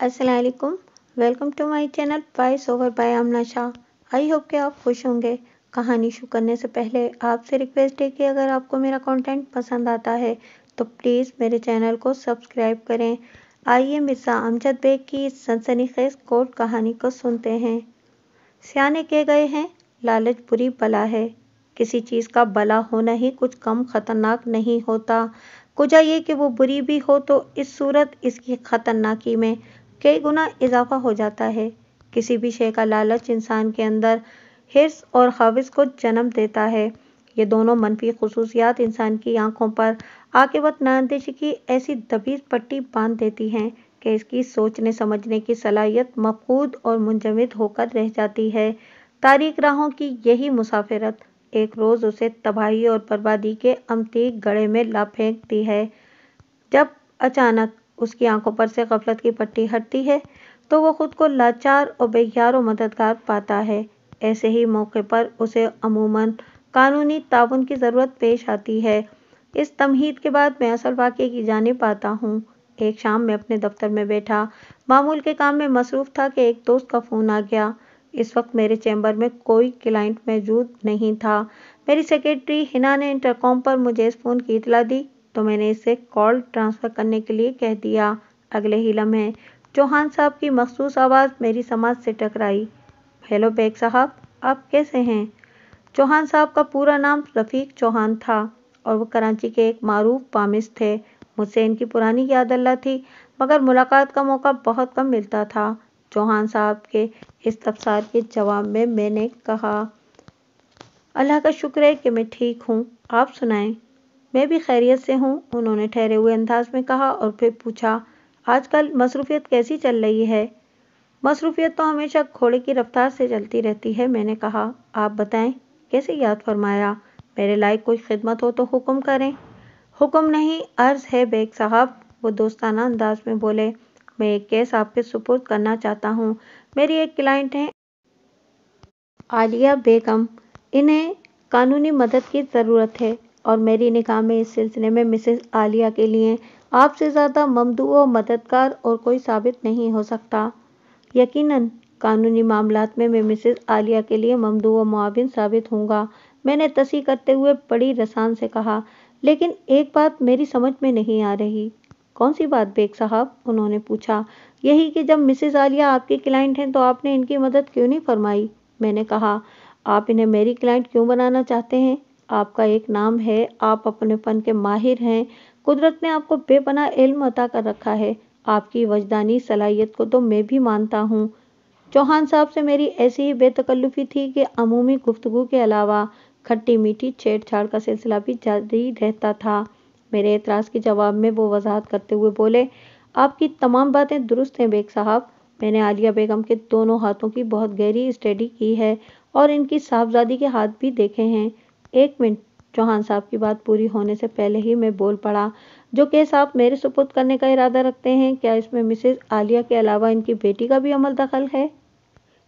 Aslam welcome to my channel voice over by Amna Shah I hope के आप खुश होंगे कहानी शुरू करने से पहले आपसे रिक्वेस्ट है कि अगर आपको मेरा कंटेंट पसंद आता है तो प्लीज़ मेरे चैनल को सब्सक्राइब करें आइए मिर्ज़ा अमजद बेग की इस सनसनीखेज कोर्ट कहानी को सुनते हैं सियाने कह गए हैं लालच बुरी बला है किसी चीज़ का भला होना ही कुछ कम खतरनाक नहीं होता कुछ ये कि वो बुरी भी हो तो इस सूरत इसकी खतरनाकी में कई गुना इजाफा हो जाता है किसी भी शय का लालच इंसान के अंदर हिर्स और खविस को जन्म देता है ये दोनों मनफी खसूसियात इंसान की आंखों पर आकेबत नानदिश की ऐसी दबीज पट्टी बांध देती हैं कि इसकी सोचने समझने की सलाहियत मफूद और मुंजमद होकर रह जाती है तारीख राहों की यही मुसाफिरत एक रोज़ उसे तबाही और बर्बादी के अमती गड़े में ला फेंकती है जब अचानक उसकी आंखों पर से गफलत की पट्टी हटती है तो वो खुद को लाचार और बेख्यार और मददगार पाता है ऐसे ही मौके पर उसे अमूमन कानूनी ताउन की ज़रूरत पेश आती है इस तमहीद के बाद मैं असल वाक्य की जाने पाता हूँ एक शाम में अपने दफ्तर में बैठा मामूल के काम में मसरूफ़ था कि एक दोस्त का फ़ोन आ गया इस वक्त मेरे चैम्बर में कोई क्लाइंट मौजूद नहीं था मेरी सेक्रेटरी हिना ने इंटरकॉम पर मुझे इस फ़ोन की इतला दी तो मैंने इसे कॉल ट्रांसफ़र करने के लिए कह दिया अगले ही लम्हे चौहान साहब की मखसूस आवाज़ मेरी समाज से टकराई हेलो बेग साहब आप कैसे हैं चौहान साहब का पूरा नाम रफ़ीक चौहान था और वो कराची के एक मरूफ पामिस थे मुझसे इनकी पुरानी याद अल्लाह थी मगर मुलाकात का मौका बहुत कम मिलता था चौहान साहब के इस तबसार के जवाब में मैंने कहा अल्लाह का शुक्र है कि मैं ठीक हूँ आप सुनाएं मैं भी खैरियत से हूँ उन्होंने ठहरे हुए अंदाज में कहा और फिर पूछा आजकल मसरूफियत कैसी चल रही है मसरूफियत तो हमेशा घोड़े की रफ्तार से चलती रहती है मैंने कहा आप बताएं कैसे याद फरमाया मेरे लायक कोई खिदमत हो तो हुक्म करें हुक्म नहीं अर्ज है बेग साहब वो दोस्ताना अंदाज में बोले मैं एक केस आपके सुपुर्द करना चाहता हूँ मेरी एक क्लाइंट है आलिया बेगम इन्हें कानूनी मदद की ज़रूरत है और मेरी निकाह में इस सिलसिले में मिसेस आलिया के लिए आपसे ज़्यादा ममदू व मददगार और कोई साबित नहीं हो सकता यकीनन कानूनी मामला में मैं मिसेस आलिया के लिए ममदू व मुआविन साबित होंगे मैंने तसी करते हुए बड़ी रसान से कहा लेकिन एक बात मेरी समझ में नहीं आ रही कौन सी बात बेग साहब उन्होंने पूछा यही कि जब मिसेज आलिया आपके क्लाइंट हैं तो आपने इनकी मदद क्यों नहीं फरमाई मैंने कहा आप इन्हें मेरी क्लाइंट क्यों बनाना चाहते हैं आपका एक नाम है आप अपनेपन के माहिर हैं कुदरत ने आपको बेपना इल्म अता कर रखा है आपकी वजदानी सलाहियत को तो मैं भी मानता हूँ चौहान साहब से मेरी ऐसी ही बेतकल्लुफी थी कि अमूमी गुफ्तगु के अलावा खट्टी मीठी छेड़छाड़ का सिलसिला भी जारी रहता था मेरे एतराज़ के जवाब में वो वजाहत करते हुए बोले आपकी तमाम बातें दुरुस्त हैं बेग साहब मैंने आलिया बेगम के दोनों हाथों की बहुत गहरी स्टडी की है और इनकी साहबजादी के हाथ भी देखे हैं एक मिनट चौहान साहब की बात पूरी होने से पहले ही मैं बोल पड़ा जो केस आप मेरे सुपुर्द करने का इरादा रखते हैं क्या इसमें मिसेज आलिया के अलावा इनकी बेटी का भी अमल दखल है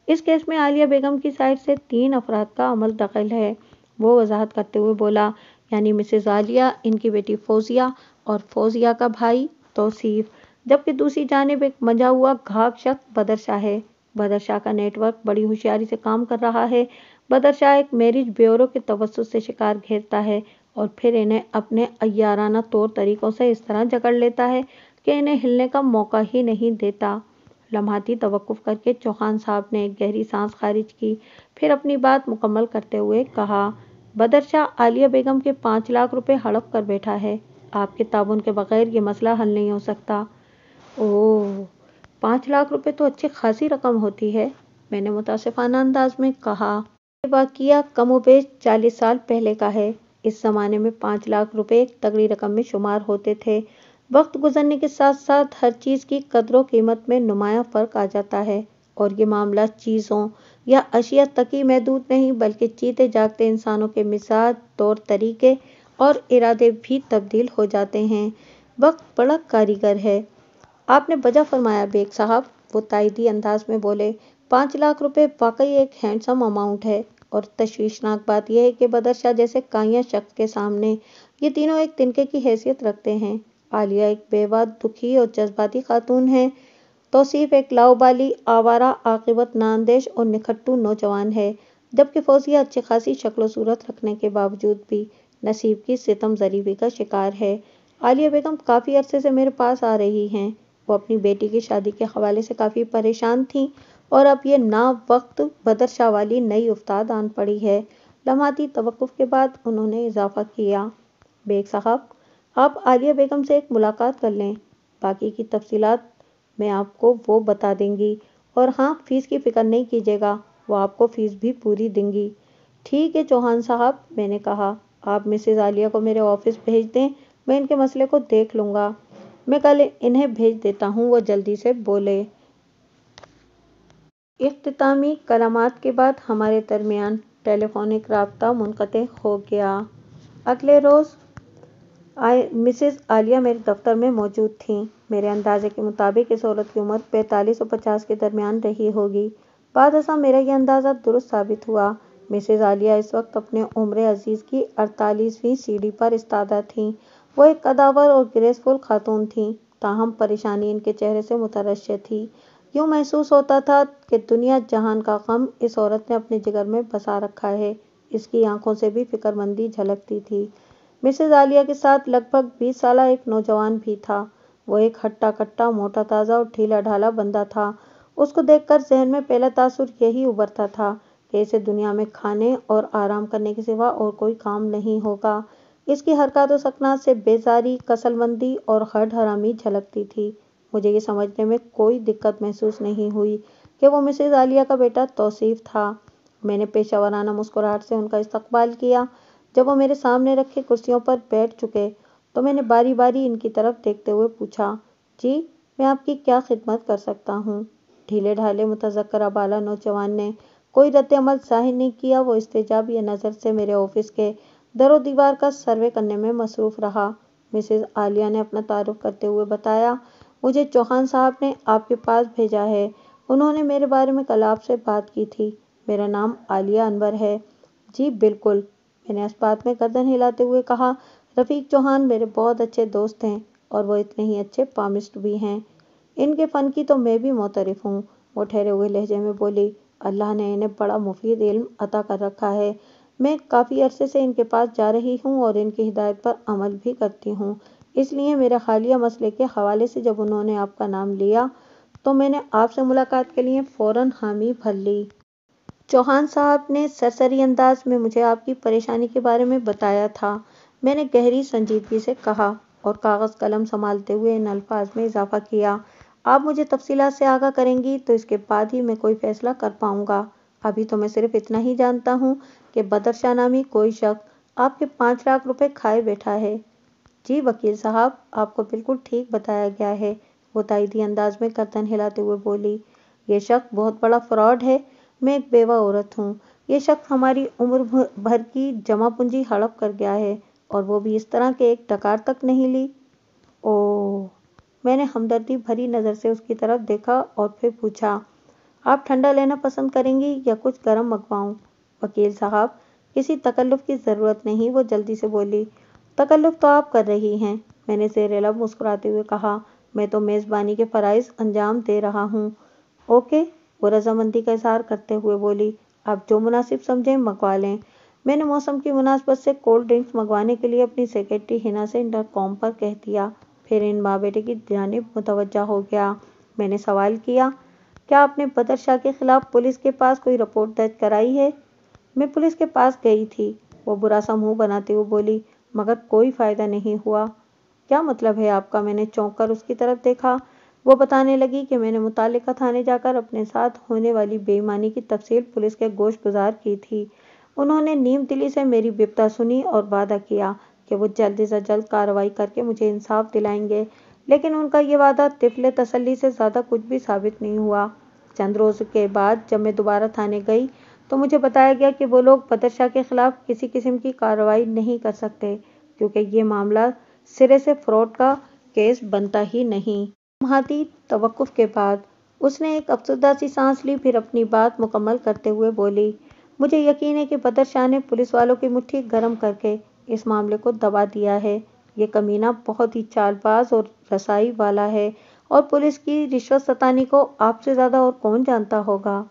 इस केस में आलिया बेगम की साइड से तीन अफराद का अमल दखल है वो वजाहत करते हुए बोला यानी मिसेज आलिया इनकी बेटी फौजिया और फौजिया का भाई तोसीफ जबकि दूसरी जानब एक मजा हुआ घाक शख्स बदरशाह है बदरशाह का नेटवर्क बड़ी होशियारी से काम कर रहा है बदरशाह एक मैरिज ब्यूरो के तवसुत से शिकार घेरता है और फिर इन्हें अपने अयाराना तौर तरीकों से इस तरह जकड़ लेता है कि इन्हें हिलने का मौका ही नहीं देता लम्हाती तवक़ुफ़ करके चौहान साहब ने एक गहरी सांस खारिज की फिर अपनी बात मुकम्मल करते हुए कहा बदरशाह आलिया बेगम के पाँच लाख रुपए हड़प कर बैठा है आपके ताबन के बगैर ये मसला हल नहीं हो सकता ओह पाँच लाख रुपए तो अच्छी खासी रकम होती है मैंने मुतासफ़ाना अंदाज में कहा ये वाक़िया कम उबेश चालीस साल पहले का है इस ज़माने में पाँच लाख रुपए एक तगड़ी रकम में शुमार होते थे वक्त गुजरने के साथ साथ हर चीज़ की कदर कीमत में नुमाया फ़र्क आ जाता है और ये मामला चीज़ों या अशिया तक ही महदूद नहीं बल्कि चीते जागते इंसानों के मिजाज तौर तरीके और इरादे भी तब्दील हो जाते हैं वक्त बड़ा कारीगर है आपने बजा फरमाया बेग साहब वो तायदी अंदाज में बोले पाँच लाख रुपए वाकई एक हैंडसम अमाउंट है और तशवीशनाक बात यह है कि बदर शाह जैसे काया शख्स के सामने ये तीनों एक तिनके की हैसियत रखते हैं आलिया एक बेवा दुखी और जज्बाती खातून है तोसीफ एक लाओबाली आवारा आकबत नानदेश और निखट्टू नौजवान है जबकि फौजिया अच्छी खासी शक्ल सूरत रखने के बावजूद भी नसीब की सितम जरीबी का शिकार है आलिया बेगम काफ़ी अरसे से मेरे पास आ रही हैं वो अपनी बेटी की शादी के हवाले से काफ़ी परेशान थी और अब ये ना वक्त बदरशाह वाली नई उफ्ताद आन पड़ी है लम्हाती तवक़ के बाद उन्होंने इजाफ़ा किया बेग साहब आप आलिया बेगम से एक मुलाकात कर लें बाकी की तफसीलात मैं आपको वो बता देंगी और हाँ फ़ीस की फ़िक्र नहीं कीजिएगा वो आपको फ़ीस भी पूरी देंगी ठीक है चौहान साहब मैंने कहा आप मिसेज़ आलिया को मेरे ऑफिस भेज दें मैं इनके मसले को देख लूँगा मैं कल इन्हें भेज देता हूँ वो जल्दी से बोले अख्तामी कलामात के बाद हमारे दरमियान टेलीफोनिक रबता मुनक़ हो गया अगले रोज़ आए मिसिज़ आलिया मेरे दफ्तर में मौजूद थीं मेरे अंदाजे के मुताबिक इस औरत की उम्र पैंतालीस और पचास के दरमियान रही होगी बाद ऐसा मेरा यह अंदाज़ा दुरुस्त साबित हुआ मिसेज आलिया इस वक्त अपने उम्र अजीज़ की अड़तालीसवीं सीढ़ी पर इस्तादा थीं वो एक कदावर और ग्रेसफुल खातून थी ताहम परेशानी इनके चेहरे से मुतरश थी यूँ महसूस होता था कि दुनिया जहान का गम इस औरत ने अपने जिगर में बसा रखा है इसकी आंखों से भी फिक्रमंदी झलकती थी मिसेज आलिया के साथ लगभग बीस साल एक नौजवान भी था वो एक हट्टा कट्टा मोटा ताज़ा और ढीला ढाला बंदा था उसको देखकर जहन में पहला तासुर यही उबरता था कि इसे दुनिया में खाने और आराम करने के सिवा और कोई काम नहीं होगा इसकी हरकत सकना से बेजारी कसलमंदी और हड हरामी झलकती थी मुझे ये समझने में कोई दिक्कत महसूस नहीं हुई कि वो मिसेज आलिया का बेटा तोसीफ़ था मैंने पेशा वराना मुस्कुराहट से उनका इस्तकबाल किया जब वो मेरे सामने रखे कुर्सियों पर बैठ चुके तो मैंने बारी बारी इनकी तरफ देखते हुए पूछा जी मैं आपकी क्या खिदमत कर सकता हूँ ढीले ढाले मुतजक्र बाला नौजवान ने कोई रद्द अमल जाहिर नहीं किया वो इस्तेजाब या नज़र से मेरे ऑफिस के दरो दीवार का सर्वे करने में मसरूफ रहा मिसेज आलिया ने अपना तारुफ करते हुए बताया मुझे चौहान साहब ने आपके पास भेजा है उन्होंने मेरे बारे में कल आपसे बात की थी मेरा नाम आलिया अनवर है जी बिल्कुल मैंने अस्पात में गर्दन हिलाते हुए कहा रफ़ीक चौहान मेरे बहुत अच्छे दोस्त हैं और वो इतने ही अच्छे पामिस्ट भी हैं इनके फ़न की तो मैं भी मोतरफ हूँ वो ठहरे हुए लहजे में बोली अल्लाह ने इन्हें बड़ा मुफीद इल्म अता कर रखा है मैं काफ़ी अरसे से इनके पास जा रही हूँ और इनकी हिदायत पर अमल भी करती हूँ इसलिए मेरे हालिया मसले के हवाले से जब उन्होंने आपका नाम लिया तो मैंने आपसे मुलाकात के लिए फ़ौरन हामी भर ली चौहान साहब ने सरसरी अंदाज में मुझे आपकी परेशानी के बारे में बताया था मैंने गहरी संजीदगी से कहा और कागज़ कलम संभालते हुए इन अल्फाज में इजाफा किया आप मुझे तफसीला से आगाह करेंगी तो इसके बाद ही मैं कोई फ़ैसला कर पाऊँगा अभी तो मैं सिर्फ इतना ही जानता हूँ कि बदरशाह नामी कोई शख्स आपके पाँच लाख रुपए खाए बैठा है जी वकील साहब आपको बिल्कुल ठीक बताया गया है वो तायदी अंदाज में गर्दन हिलाते हुए बोली ये शख्स बहुत बड़ा फ्रॉड है मैं एक बेवा औरत हूँ ये शख्स हमारी उम्र भर की जमा पूंजी हड़प कर गया है और वो भी इस तरह के एक टकार तक नहीं ली ओ मैंने हमदर्दी भरी नज़र से उसकी तरफ देखा और फिर पूछा आप ठंडा लेना पसंद करेंगी या कुछ गर्म मंगवाऊं वकील साहब किसी तकल्लुफ की ज़रूरत नहीं वो जल्दी से बोली तकल्लुफ तो आप कर रही हैं मैंने सेरेला मुस्कुराते हुए कहा मैं तो मेज़बानी के फ़रज़ अंजाम दे रहा हूँ ओके वो रजामंदी का इजहार करते हुए बोली आप जो मुनासिब समझें मंगवा लें मैंने मौसम की मुनासबत से कोल्ड ड्रिंक्स मंगवाने के लिए अपनी सेक्रेटरी हिना से इंटरकॉम पर कह दिया फिर इन माँ बेटे की जानब मुतवजह हो गया मैंने सवाल किया क्या आपने बदर शाह के खिलाफ पुलिस के पास कोई रिपोर्ट दर्ज कराई है मैं पुलिस के पास गई थी वो बुरा सा मुंह बनाते हुए बोली मगर कोई फ़ायदा नहीं हुआ क्या मतलब है आपका मैंने चौंक कर उसकी तरफ देखा वो बताने लगी कि मैंने मुतल थाने जाकर अपने साथ होने वाली बेईमानी की तफसील पुलिस के गोश गुजार की थी उन्होंने नीम दिली से मेरी बिपता सुनी और वादा किया कि वो जल्द से जल्द कार्रवाई करके मुझे इंसाफ दिलाएंगे लेकिन उनका ये वादा तिफल तसली से ज़्यादा कुछ भी साबित नहीं हुआ चंद रोज़ के बाद जब मैं दोबारा थाने गई तो मुझे बताया गया कि वो लोग शाह के ख़िलाफ़ किसी किस्म की कार्रवाई नहीं कर सकते क्योंकि ये मामला सिरे से फ्रॉड का केस बनता ही नहीं महाती तवक्फ के बाद उसने एक अफसुदा सी सांस ली फिर अपनी बात मुकम्मल करते हुए बोली मुझे यकीन है कि बदर शाह ने पुलिस वालों की मुट्ठी गर्म करके इस मामले को दबा दिया है ये कमीना बहुत ही चालबाज और रसाई वाला है और पुलिस की रिश्वत सतानी को आपसे ज़्यादा और कौन जानता होगा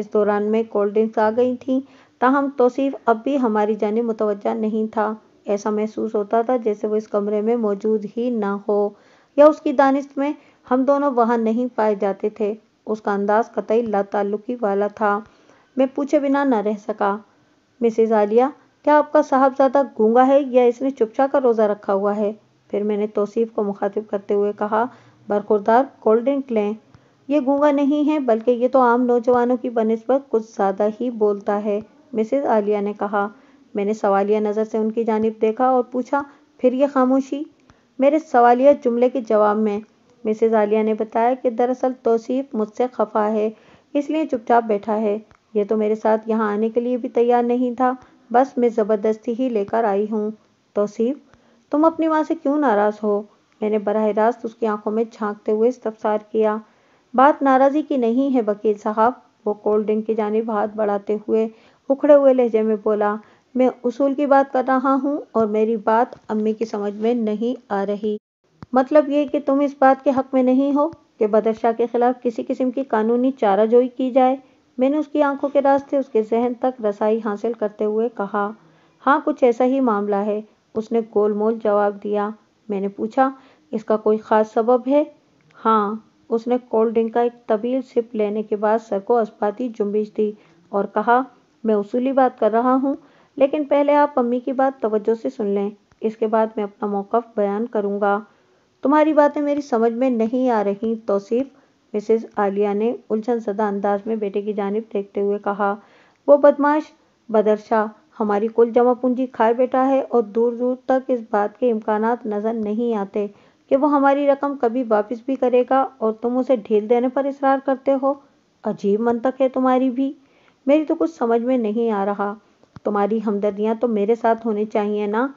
इस दौरान में कोल्ड ड्रिंक्स आ गई थी ताहम तोसीफ अब भी हमारी जाने मुतवजा नहीं था ऐसा महसूस होता था जैसे वो इस कमरे में मौजूद ही ना हो या उसकी दानिश में हम दोनों वहाँ नहीं पाए जाते थे उसका अंदाज कतई लाताल्लुकी वाला था मैं पूछे बिना ना रह सका मिसेज आलिया क्या आपका साहबजादा गूंगा है या इसने चुपचाप का रोज़ा रखा हुआ है फिर मैंने तोसीफ़ को मुखातिब करते हुए कहा बरखुरदार कोल्ड ड्रिंक लें ये गूंगा नहीं है बल्कि ये तो आम नौजवानों की बनस्बत कुछ ज़्यादा ही बोलता है मिसेज आलिया ने कहा मैंने सवालिया नज़र से उनकी जानब देखा और पूछा फिर ये खामोशी मेरे सवालिया जुमले के जवाब में मिसेज आलिया ने बताया कि दरअसल तोसीफ़ मुझसे खफा है इसलिए चुपचाप बैठा है ये तो मेरे साथ यहाँ आने के लिए भी तैयार नहीं था बस मैं ज़बरदस्ती ही लेकर आई हूँ तोसीफ़ तुम अपनी माँ से क्यों नाराज़ हो मैंने बरह रास्त उसकी आंखों में झांकते हुए इस्तफसार किया बात नाराज़ी की नहीं है वकील साहब वो कोल्ड ड्रिंक की जानब हाथ बढ़ाते हुए उखड़े हुए लहजे में बोला मैं उसूल की बात कर रहा हूँ और मेरी बात अम्मी की समझ में नहीं आ रही मतलब ये कि तुम इस बात के हक में नहीं हो कि बदरशाह के खिलाफ किसी किस्म की कानूनी चाराजोई की जाए मैंने उसकी आंखों के रास्ते उसके जहन तक रसाई हासिल करते हुए कहा हाँ कुछ ऐसा ही मामला है उसने गोलमोल जवाब दिया मैंने पूछा इसका कोई ख़ास सबब है हाँ उसने कोल्ड ड्रिंक का एक तवील सिप लेने के बाद सर को अस्पाती जुम्बिश दी और कहा मैं उसूली बात कर रहा हूँ लेकिन पहले आप अम्मी की बात तवज्जो से सुन लें इसके बाद मैं अपना मौकफ़ बयान करूँगा तुम्हारी बातें मेरी समझ में नहीं आ रही तोसीफ़ मिसेज आलिया ने उलझन सदा अंदाज में बेटे की जानब देखते हुए कहा वो बदमाश बदरशाह हमारी कुल जमा पूंजी खाए बैठा है और दूर दूर तक इस बात के इम्कान नज़र नहीं आते कि वो हमारी रकम कभी वापस भी करेगा और तुम उसे ढील देने पर इसरार करते हो अजीब मनतक है तुम्हारी भी मेरी तो कुछ समझ में नहीं आ रहा तुम्हारी हमदर्दियाँ तो मेरे साथ होनी चाहिए ना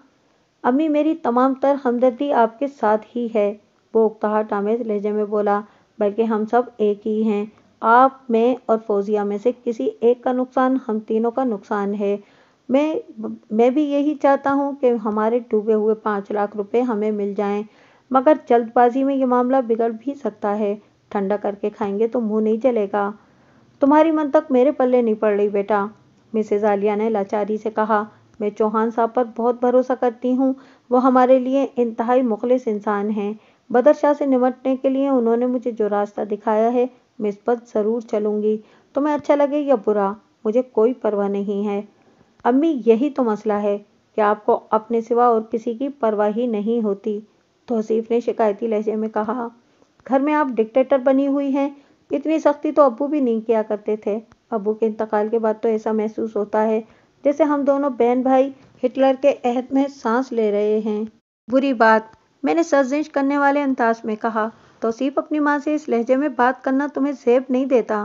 अम्मी मेरी तमाम तर हमदर्दी आपके साथ ही है वो उकताहट आमेज लहजे में बोला बल्कि हम सब एक ही हैं आप में और फौजिया में से किसी एक का नुकसान हम तीनों का नुकसान है मैं मैं भी यही चाहता हूं कि हमारे डूबे हुए पाँच लाख रुपए हमें मिल जाएं मगर जल्दबाजी में ये मामला बिगड़ भी सकता है ठंडा करके खाएंगे तो मुंह नहीं चलेगा तुम्हारी मन तक मेरे पल्ले नहीं पड़ रही बेटा मिसेज आलिया ने लाचारी से कहा मैं चौहान साहब पर बहुत भरोसा करती हूँ वो हमारे लिए इंतहाई मुखलिस इंसान हैं बदरशाह से निमटने के लिए उन्होंने मुझे जो रास्ता दिखाया है मैं इस पर ज़रूर चलूंगी तुम्हें अच्छा लगे या बुरा मुझे कोई परवाह नहीं है अम्मी यही तो मसला है कि आपको अपने सिवा और किसी की परवाह ही नहीं होती तोसीफ ने शिकायती लहजे में कहा घर में आप डिक्टेटर बनी हुई हैं इतनी सख्ती तो अबू भी नहीं किया करते थे अबू के इंतकाल के बाद तो ऐसा महसूस होता है जैसे हम दोनों बहन भाई हिटलर के अहद में सांस ले रहे हैं बुरी बात मैंने सर्जिश करने वाले अंदाज में कहा तोसीफ अपनी माँ से इस लहजे में बात करना तुम्हें जेब नहीं देता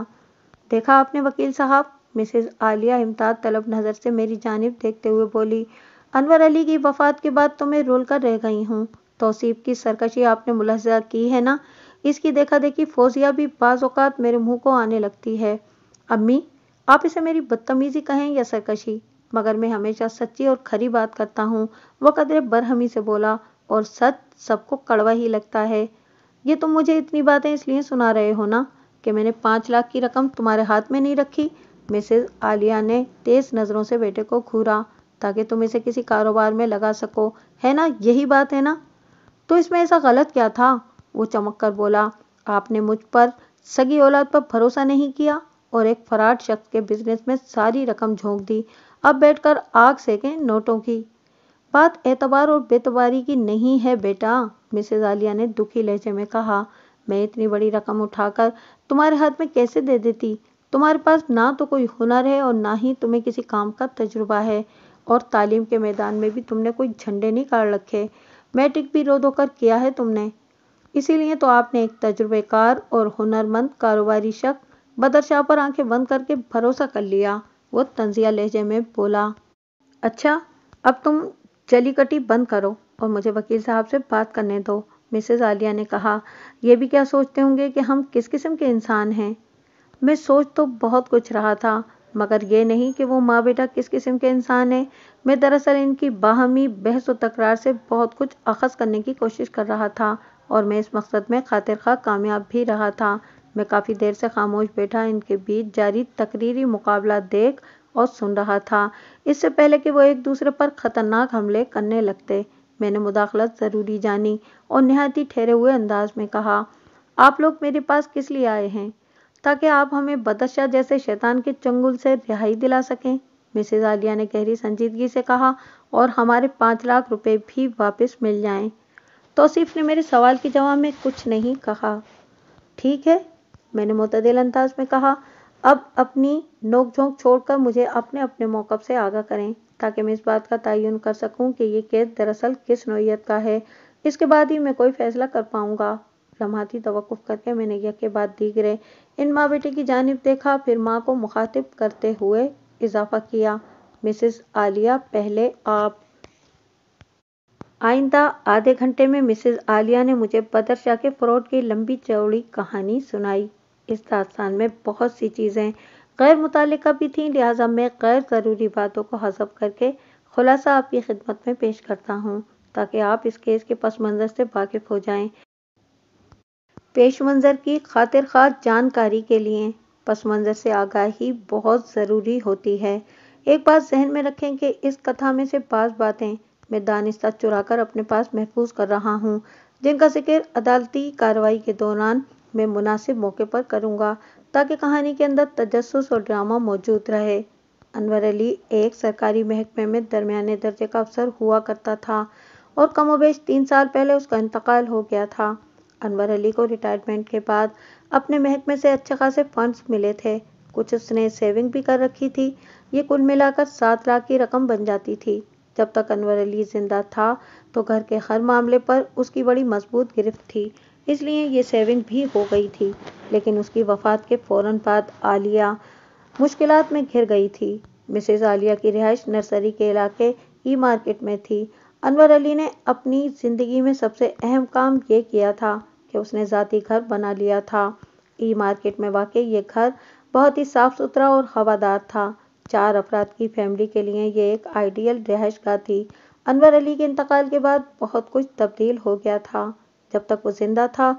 देखा आपने वकील साहब मिसेज आलिया इमताद तलब नज़र से मेरी जानब देखते हुए बोली अनवर अली की वफात के बाद तो मैं रोल कर रह गई हूँ तोसीफ की सरकशी आपने मुलहजा की है ना इसकी देखा देखी फौजिया भी बाज़ात मेरे मुंह को आने लगती है अम्मी आप इसे मेरी बदतमीजी कहें या सरकशी मगर मैं हमेशा सच्ची और खरी बात करता हूँ वह कदरे बरहमी से बोला और सच सबको कड़वा ही लगता है ये तुम मुझे इतनी बातें इसलिए सुना रहे हो ना कि मैंने पाँच लाख की रकम तुम्हारे हाथ में नहीं रखी मिसेज आलिया ने तेज नज़रों से बेटे को घूरा ताकि तुम इसे किसी कारोबार में लगा सको है ना यही बात है ना तो इसमें ऐसा गलत क्या था वो चमक कर बोला आपने मुझ पर सगी औलाद पर भरोसा नहीं किया और एक फराड शख्स के बिजनेस में सारी रकम झोंक दी अब बैठकर आग सेकें नोटों की बात एतबार और बेतबारी की नहीं है बेटा मिसेज आलिया ने दुखी लहजे में कहा मैं इतनी बड़ी रकम उठाकर तुम्हारे हाथ में कैसे दे देती तुम्हारे पास ना तो कोई हुनर है और ना ही तुम्हें किसी काम का तजुर्बा है और तालीम के मैदान में भी तुमने कोई झंडे नहीं काट रखे मैट्रिक भी रो धो कर किया है तुमने इसीलिए तो आपने एक तजुर्बेकार और हुनरमंद कारोबारी शख्स बदरशाह पर आंखें बंद करके भरोसा कर लिया वो तंजिया लहजे में बोला अच्छा अब तुम जलीकटी बंद करो और मुझे वकील साहब से बात करने दो मिसेज आलिया ने कहा यह भी क्या सोचते होंगे कि हम किस किस्म के इंसान हैं मैं सोच तो बहुत कुछ रहा था मगर ये नहीं कि वो माँ बेटा किस किस्म के इंसान हैं मैं दरअसल इनकी बाहमी बहस व तकरार से बहुत कुछ अखज़ करने की कोशिश कर रहा था और मैं इस मकसद में खातिर खा कामयाब भी रहा था मैं काफ़ी देर से खामोश बैठा इनके बीच जारी तकरीरी मुकाबला देख और सुन रहा था इससे पहले कि वो एक दूसरे पर खतरनाक हमले करने लगते मैंने मुदाखलत ज़रूरी जानी और ही ठहरे हुए अंदाज में कहा आप लोग मेरे पास किस लिए आए हैं ताकि आप हमें बदशाह जैसे शैतान के चंगुल से रिहाई दिला सकें मिसेज आलिया ने गहरी संजीदगी से कहा और हमारे पाँच लाख रुपए भी वापस मिल जाएं। तोसीफ ने मेरे सवाल के जवाब में कुछ नहीं कहा ठीक है मैंने मतदिल अंदाज में कहा अब अपनी नोकझोंक छोड़कर मुझे अपने अपने मौकब से आगाह करें ताकि मैं इस बात का तयन कर सकूं कि ये केस दरअसल किस नोयत का है इसके बाद ही मैं कोई फैसला कर पाऊंगा लम्हाती तो करके मैंने के बाद दीगरे इन माँ बेटे की जानब देखा फिर माँ को मुखातिब करते हुए इजाफा किया मिसिस आलिया पहले आप आइंदा आधे घंटे में मिसिज आलिया ने मुझे बदर शाह के फ्रॉड की लंबी चौड़ी कहानी सुनाई इस दास्तान में बहुत सी चीज़ें गैर मुतल भी थी लिहाजा मैं गैर ज़रूरी बातों को हजफ करके खुलासा आपकी खिदमत में पेश करता हूँ ताकि आप इस केस के पस मंज़र से वाकिफ़ हो जाएं। पेश मंज़र की खातिर खास जानकारी के लिए पस मंज़र से आगाही बहुत ज़रूरी होती है एक बात जहन में रखें कि इस कथा में से बाज़ बातें मैं दानिस्ता चुरा कर अपने पास महफूज कर रहा हूँ जिनका जिक्र अदालती कार्रवाई के दौरान मैं मुनासिब मौके पर करूँगा ताकि कहानी के अंदर तजस और ड्रामा मौजूद रहे अनवर अली एक सरकारी महकमे में दरमियाने दर्जे का अफसर हुआ करता था और कमोबेश तीन साल पहले उसका इंतकाल हो गया था अनवर अली को रिटायरमेंट के बाद अपने महकमे से अच्छे खासे फंड्स मिले थे कुछ उसने सेविंग भी कर रखी थी ये कुल मिलाकर सात लाख की रकम बन जाती थी जब तक अनवर अली जिंदा था तो घर के हर मामले पर उसकी बड़ी मजबूत गिरफ्त थी इसलिए ये सेविंग भी हो गई थी लेकिन उसकी वफात के फ़ौर बाद आलिया मुश्किल में घिर गई थी मिसेज आलिया की रिहाइश नर्सरी के इलाके ई मार्केट में थी अनवर अली ने अपनी ज़िंदगी में सबसे अहम काम ये किया था कि उसने ज़ाती घर बना लिया था ई मार्केट में वाकई ये घर बहुत ही साफ़ सुथरा और हवादार था चार अफराद की फैमिली के लिए ये एक आइडियल रिहाइश थी अनवर अली के इंतकाल के बाद बहुत कुछ तब्दील हो गया था जब तक वो जिंदा था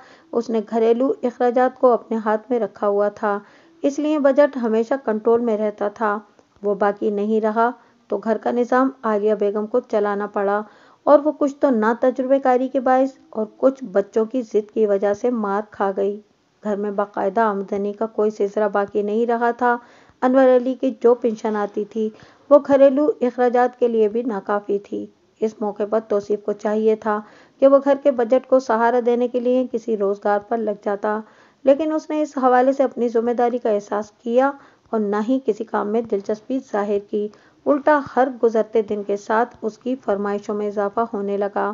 उसने घरेलू अखराज को अपने हाथ में रखा हुआ था इसलिए बजट हमेशा कंट्रोल में रहता था वो बाकी नहीं रहा तो घर का निज़ाम आलिया बेगम को चलाना पड़ा और वो कुछ तो ना तजुर्बेकारी के बायस और कुछ बच्चों की ज़िद की वजह से मार खा गई घर में बाकायदा आमदनी का कोई सिलसिला बाकी नहीं रहा था अनवर अली की जो पेंशन आती थी वो घरेलू अखराज के लिए भी नाकाफ़ी थी इस मौके पर तोसीफ को चाहिए था कि वह घर के बजट को सहारा देने के लिए किसी रोजगार पर लग जाता लेकिन उसने इस हवाले से अपनी जिम्मेदारी का एहसास किया और न ही किसी काम में दिलचस्पी जाहिर की उल्टा हर गुजरते दिन के साथ उसकी फरमाइशों में इजाफा होने लगा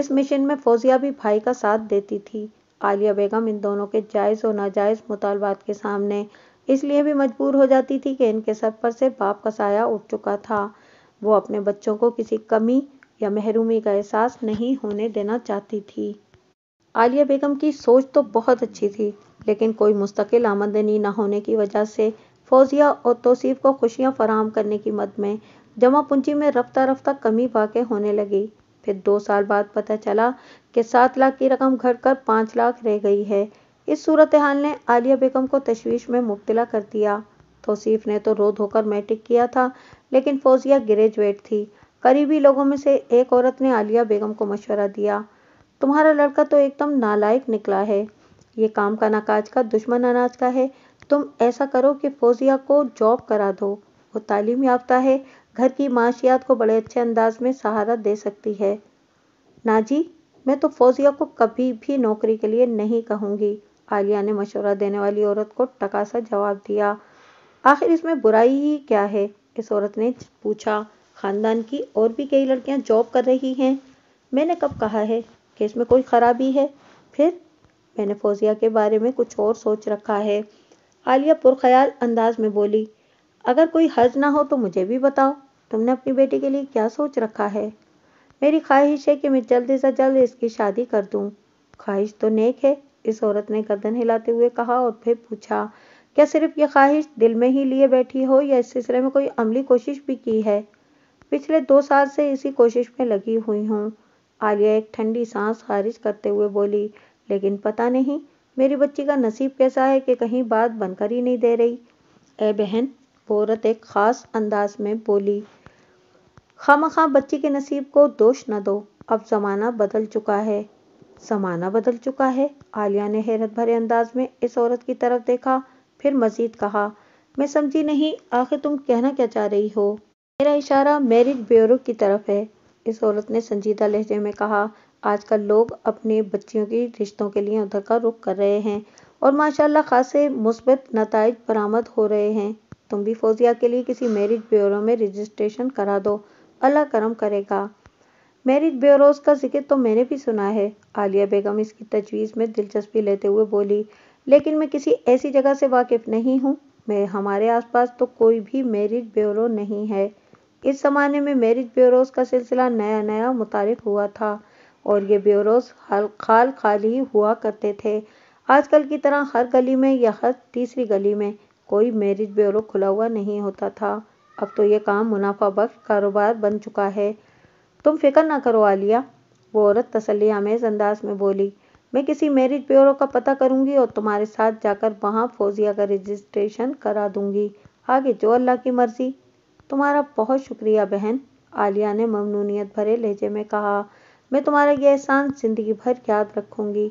इस मिशन में फौजिया भी भाई का साथ देती थी आलिया बेगम इन दोनों के जायज़ और नाजायज़ मुतालबात के सामने इसलिए भी मजबूर हो जाती थी कि इनके सर पर से बाप का साया उठ चुका था वो अपने बच्चों को किसी कमी या महरूमी का एहसास नहीं होने देना चाहती थी आलिया बेगम की सोच तो बहुत अच्छी थी लेकिन कोई मुस्तकिल आमदनी न होने की वजह से फौजिया और तोसीफ को खुशियां फराहम करने की मद में जमा पूंजी में रफ्ता रफ्ता कमी वाकई होने लगी फिर दो साल बाद पता चला कि सात लाख की रकम घट कर पांच लाख रह गई है इस सूरत हाल ने आलिया बेगम को तशवीश में मुबतला कर दिया तोसीफ ने तो रो धोकर मैट्रिक किया था लेकिन फौजिया ग्रेजुएट थी करीबी लोगों में से एक औरत ने आलिया बेगम को मशवरा दिया तुम्हारा लड़का तो एकदम नालायक निकला है ये काम का नाकाज का दुश्मन अनाज का है तुम ऐसा करो कि फौजिया को जॉब करा दो वो तालीम याफ्ता है घर की माशियात को बड़े अच्छे अंदाज में सहारा दे सकती है नाजी मैं तो फौजिया को कभी भी नौकरी के लिए नहीं कहूंगी आलिया ने मशवरा देने वाली औरत को टका सा जवाब दिया आखिर इसमें बुराई ही क्या है इस औरत ने पूछा ख़ानदान की और भी कई लड़कियां जॉब कर रही हैं मैंने कब कहा है कि इसमें कोई ख़राबी है फिर मैंने फौजिया के बारे में कुछ और सोच रखा है आलिया पुरख्याल अंदाज में बोली अगर कोई हर्ज ना हो तो मुझे भी बताओ तुमने अपनी बेटी के लिए क्या सोच रखा है मेरी ख्वाहिश है कि मैं जल्द से जल्द इसकी शादी कर दूँ ख्वाहिश तो नेक है इस औरत ने गर्दन हिलाते हुए कहा और फिर पूछा क्या सिर्फ ये ख्वाहिश दिल में ही लिए बैठी हो या इस सिलसिले में कोई अमली कोशिश भी की है पिछले दो साल से इसी कोशिश में लगी हुई हूँ आलिया एक ठंडी सांस खारिज करते हुए बोली लेकिन पता नहीं मेरी बच्ची का नसीब कैसा है कि कहीं बात बनकर ही नहीं दे रही ए बहन औरत एक ख़ास अंदाज में बोली खाम खां बच्ची के नसीब को दोष न दो अब ज़माना बदल चुका है ज़माना बदल चुका है आलिया ने हैरत भरे अंदाज में इस औरत की तरफ देखा फिर मज़ीद कहा मैं समझी नहीं आखिर तुम कहना क्या चाह रही हो मेरा इशारा मेरिट ब्यूरो की तरफ है इस औरत ने संजीदा लहजे में कहा आजकल लोग अपने बच्चियों की रिश्तों के लिए उधर का रुख कर रहे हैं और माशाल्लाह खासे मुस्बत नतज बरामद हो रहे हैं तुम भी फौजिया के लिए किसी मेरिट ब्यूरो में रजिस्ट्रेशन करा दो अल्लाह करम करेगा मेरिट ब्यूरोज का जिक्र तो मैंने भी सुना है आलिया बेगम इसकी तजवीज़ में दिलचस्पी लेते हुए बोली लेकिन मैं किसी ऐसी जगह से वाकिफ़ नहीं हूँ मैं हमारे आसपास तो कोई भी मेरिट ब्यूरो नहीं है इस ज़माने में मैरिज ब्यूरोज़ का सिलसिला नया नया मुतारफ़ हुआ था और ये ब्यूरोज़ खाल खाल ही हुआ करते थे आजकल की तरह हर गली में या हर तीसरी गली में कोई मैरिज ब्यूरो खुला हुआ नहीं होता था अब तो ये काम मुनाफा बख्श कारोबार बन चुका है तुम फिक्र ना करो आलिया वो औरत तसली आमेज अंदाज में बोली मैं किसी मैरिज ब्यूरो का पता करूंगी और तुम्हारे साथ जाकर वहाँ फौजिया का रजिस्ट्रेशन करा दूंगी आगे जो अल्लाह की मर्जी तुम्हारा बहुत शुक्रिया बहन आलिया ने ममनूनियत भरे लहजे में कहा मैं तुम्हारा यह एहसान ज़िंदगी भर याद रखूँगी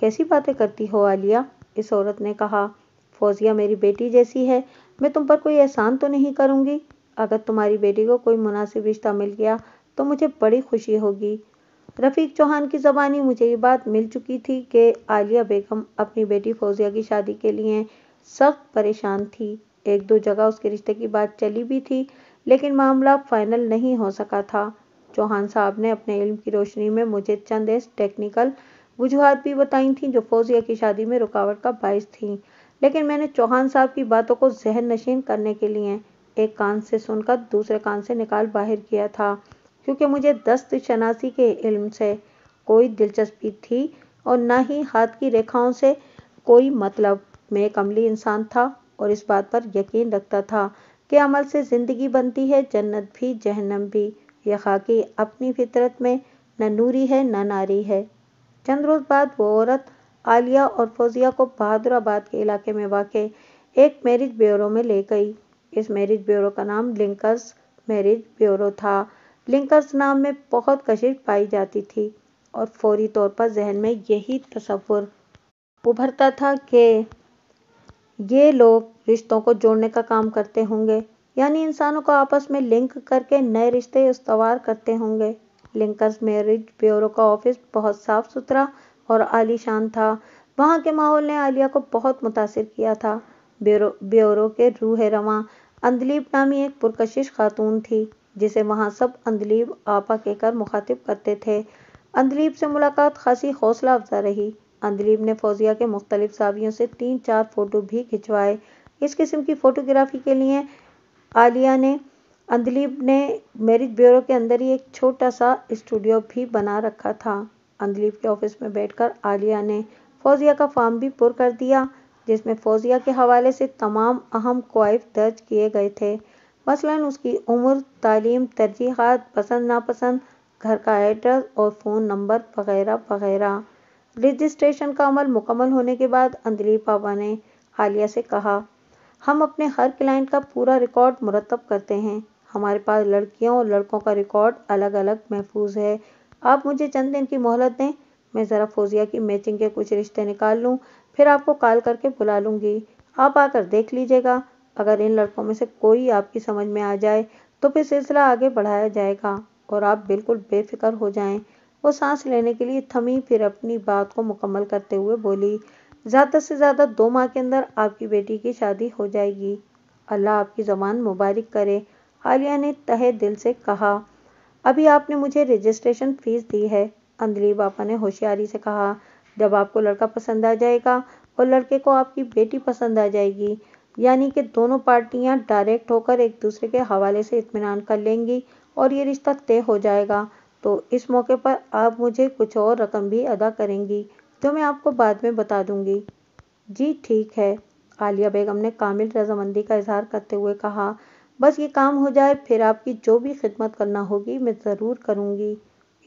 कैसी बातें करती हो आलिया इस औरत ने कहा फौजिया मेरी बेटी जैसी है मैं तुम पर कोई एहसान तो नहीं करूँगी अगर तुम्हारी बेटी को कोई मुनासिब रिश्ता मिल गया तो मुझे बड़ी खुशी होगी रफ़ीक चौहान की ज़बानी मुझे ये बात मिल चुकी थी कि आलिया बेगम अपनी बेटी फौजिया की शादी के लिए सख्त परेशान थी एक दो जगह उसके रिश्ते की बात चली भी थी लेकिन मामला फाइनल नहीं हो सका था चौहान साहब ने अपने इल्म की रोशनी में मुझे चंद टेक्निकल वजूहत भी बताई थी जो फौजिया की शादी में रुकावट का बायस थी लेकिन मैंने चौहान साहब की बातों को जहन नशीन करने के लिए एक कान से सुनकर दूसरे कान से निकाल बाहर किया था क्योंकि मुझे दस्त शनासी के इल्म से कोई दिलचस्पी थी और ना ही हाथ की रेखाओं से कोई मतलब मैं एक अमली इंसान था और इस बात पर यकीन रखता था कि अमल से ज़िंदगी बनती है जन्नत भी जहन्नम भी यह खाकि अपनी फितरत में न नूरी है न नारी है चंद रोज़ बाद वो औरत आलिया और फौजिया को बहादुराबाद के इलाके में वाक़ एक मैरिज ब्यूरो में ले गई इस मैरिज ब्यूरो का नाम लिंकर्स मैरिज ब्यूरो था लिंकर्स नाम में बहुत कशिश पाई जाती थी और फौरी तौर पर जहन में यही तस्वुर उभरता था कि ये लोग रिश्तों को जोड़ने का काम करते होंगे यानी इंसानों को आपस में लिंक करके नए रिश्ते उसवार करते होंगे लिंकर्स मैरिज ब्यूरो का ऑफिस बहुत साफ सुथरा और आलीशान था वहाँ के माहौल ने आलिया को बहुत मुतासर किया था ब्यूरो ब्यूरो के रूह रवा अंदलीब नामी एक पुरकशिश खातून थी जिसे वहाँ सब अंदलीब आपा कहकर मुखातिब करते थे अंदलीब से मुलाकात खासी हौसला अफजा रही अंदलीब ने फौजिया के मुख्तलिफ सावियों से तीन चार फ़ोटो भी खिंचवाए इस किस्म की फ़ोटोग्राफी के लिए आलिया ने अंदलीब ने मेरिट ब्यूरो के अंदर ही एक छोटा सा स्टूडियो भी बना रखा था अंदलीब के ऑफिस में बैठकर आलिया ने फौजिया का फॉर्म भी पुर कर दिया जिसमें फौजिया के हवाले से तमाम अहम क्वाइफ दर्ज किए गए थे मसलन उसकी उम्र तालीम तरजीहत पसंद नापसंद घर का एड्रेस और फ़ोन नंबर वगैरह वगैरह रजिस्ट्रेशन का अमल मुकम्मल होने के बाद अंजलि पापा ने हालिया से कहा हम अपने हर क्लाइंट का पूरा रिकॉर्ड मुरतब करते हैं हमारे पास लड़कियों और लड़कों का रिकॉर्ड अलग अलग महफूज है आप मुझे चंद दिन की मोहलत दें मैं ज़रा फोजिया की मैचिंग के कुछ रिश्ते निकाल लूँ फिर आपको कॉल करके बुला लूँगी आप आकर देख लीजिएगा अगर इन लड़कों में से कोई आपकी समझ में आ जाए तो फिर सिलसिला आगे बढ़ाया जाएगा और आप बिल्कुल बेफिक्र हो जाएं वो सांस लेने के लिए थमी फिर अपनी बात को मुकम्मल करते हुए बोली ज़्यादा से ज़्यादा दो माह के अंदर आपकी बेटी की शादी हो जाएगी अल्लाह आपकी ज़बान मुबारक करे आलिया ने तहे दिल से कहा अभी आपने मुझे रजिस्ट्रेशन फ़ीस दी है अंदली बापा ने होशियारी से कहा जब आपको लड़का पसंद आ जाएगा और लड़के को आपकी बेटी पसंद आ जाएगी यानी कि दोनों पार्टियां डायरेक्ट होकर एक दूसरे के हवाले से इतमान कर लेंगी और ये रिश्ता तय हो जाएगा तो इस मौके पर आप मुझे कुछ और रकम भी अदा करेंगी जो मैं आपको बाद में बता दूंगी जी ठीक है आलिया बेगम ने कामिल रजामंदी का इजहार करते हुए कहा बस ये काम हो जाए फिर आपकी जो भी खिदमत करना होगी मैं ज़रूर करूँगी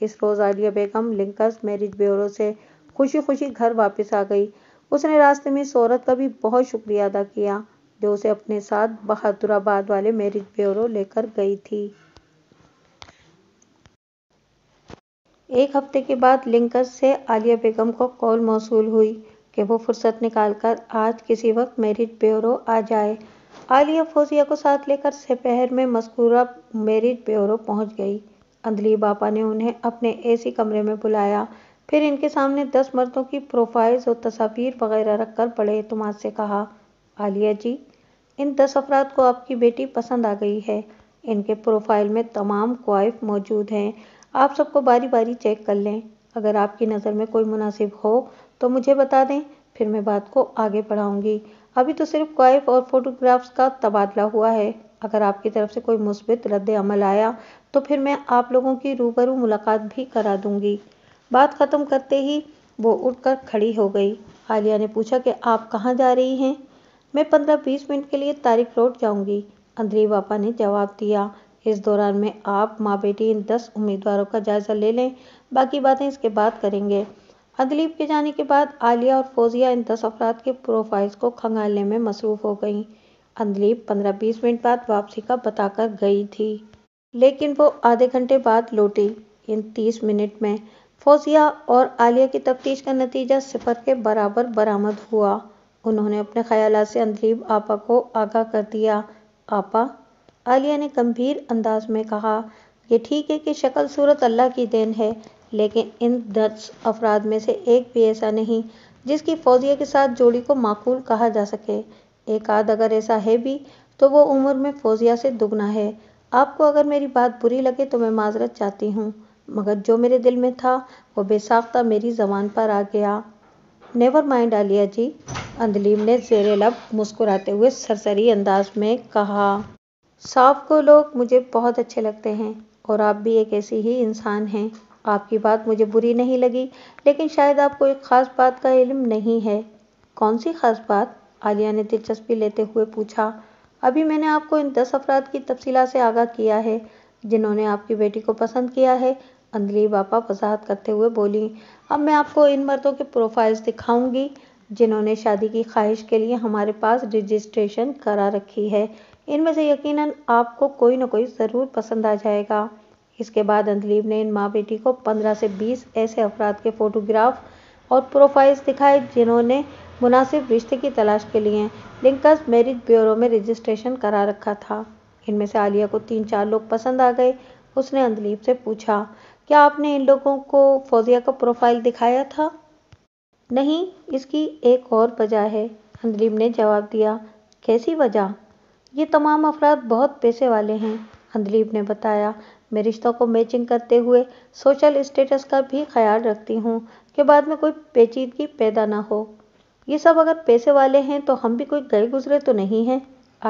इस रोज़ Aliya Begum links marriage bureau से खुशी खुशी घर वापस आ गई उसने रास्ते में सोरत का भी बहुत शुक्रिया अदा किया जो उसे अपने साथ बहादुराबाद वाले मैरिज ब्यूरो लेकर गई थी एक हफ्ते के बाद लिंकस से आलिया बेगम को कॉल मौसू हुई कि वो फुर्सत निकाल कर आज किसी वक्त मेरिट ब्यूरो आ जाए आलिया फोजिया को साथ लेकर सपहर में मस्कूरा मेरिट ब्यूरो पहुंच गई अंदली बापा ने उन्हें अपने एसी कमरे में बुलाया फिर इनके सामने दस मर्दों की प्रोफाइल्स और तस्वीर वगैरह रखकर बड़े तुम्हार से कहा आलिया जी इन दस अफराद को आपकी बेटी पसंद आ गई है इनके प्रोफाइल में तमाम क्वाइफ मौजूद हैं आप सबको बारी बारी चेक कर लें अगर आपकी नज़र में कोई मुनासिब हो तो मुझे बता दें फिर मैं बात को आगे बढ़ाऊँगी अभी तो सिर्फ क्वाइफ और फोटोग्राफ्स का तबादला हुआ है अगर आपकी तरफ से कोई मुस्बित रद्द अमल आया तो फिर मैं आप लोगों की रूबरू मुलाकात भी करा दूंगी बात ख़त्म करते ही वो उठकर खड़ी हो गई आलिया ने पूछा कि आप कहाँ जा रही हैं मैं पंद्रह बीस मिनट के लिए तारिक रोड जाऊंगी अंदरी पापा ने जवाब दिया इस दौरान में आप माँ बेटी इन दस उम्मीदवारों का जायजा ले लें बाकी बातें इसके बाद करेंगे अदलीब के जाने के बाद आलिया और फौजिया इन दस अफराद के प्रोफाइल्स को खंगालने में मसरूफ हो गईं अदलीब पंद्रह बीस मिनट बाद वापसी का बताकर गई थी लेकिन वो आधे घंटे बाद लौटी इन तीस मिनट में फौजिया और आलिया की तफ्तीश का नतीजा सिफर के बराबर बरामद हुआ उन्होंने अपने ख्याल से अंदलीब आपा को आगाह कर दिया आपा आलिया ने गंभीर अंदाज में कहा यह ठीक है कि शक्ल सूरत अल्लाह की देन है लेकिन इन दस अफराद में से एक भी ऐसा नहीं जिसकी फौजिया के साथ जोड़ी को माकूल कहा जा सके एक आध अगर ऐसा है भी तो वो उम्र में फौजिया से दुगना है आपको अगर मेरी बात बुरी लगे तो मैं माजरत चाहती हूँ मगर जो मेरे दिल में था वो बेसाख्ता मेरी जबान पर आ गया नेवर माइंड आलिया जी अंदलीम ने जेर लब मुस्कुराते हुए सरसरी अंदाज में कहा साफ को लोग मुझे बहुत अच्छे लगते हैं और आप भी एक ऐसी ही इंसान हैं आपकी बात मुझे बुरी नहीं लगी लेकिन शायद आपको एक ख़ास बात का इल्म नहीं है कौन सी ख़ास बात आलिया ने दिलचस्पी लेते हुए पूछा अभी मैंने आपको इन दस अफराद की तफसीला से आगाह किया है जिन्होंने आपकी बेटी को पसंद किया है अंदली बापा वजाहत करते हुए बोली अब मैं आपको इन मर्दों के प्रोफाइल्स दिखाऊंगी जिन्होंने शादी की ख्वाहिश के लिए हमारे पास रजिस्ट्रेशन करा रखी है इनमें से यकीनन आपको कोई ना कोई ज़रूर पसंद आ जाएगा इसके बाद अंदलीब ने इन माँ बेटी को पंद्रह से बीस ऐसे अफराद के फ़ोटोग्राफ और प्रोफाइल्स दिखाए जिन्होंने मुनासिब रिश्ते की तलाश के लिए लिंकस मैरिज ब्यूरो में रजिस्ट्रेशन करा रखा था इनमें से आलिया को तीन चार लोग पसंद आ गए उसने अंदलीब से पूछा क्या आपने इन लोगों को फौजिया का प्रोफाइल दिखाया था नहीं इसकी एक और वजह है अंदलीब ने जवाब दिया कैसी वजह ये तमाम अफराद बहुत पैसे वाले हैं अंदलीप ने बताया मैं रिश्तों को मैचिंग करते हुए सोशल स्टेटस का भी ख्याल रखती हूँ कि बाद में कोई पेचीदगी पैदा ना हो ये सब अगर पैसे वाले हैं तो हम भी कोई गए गुजरे तो नहीं हैं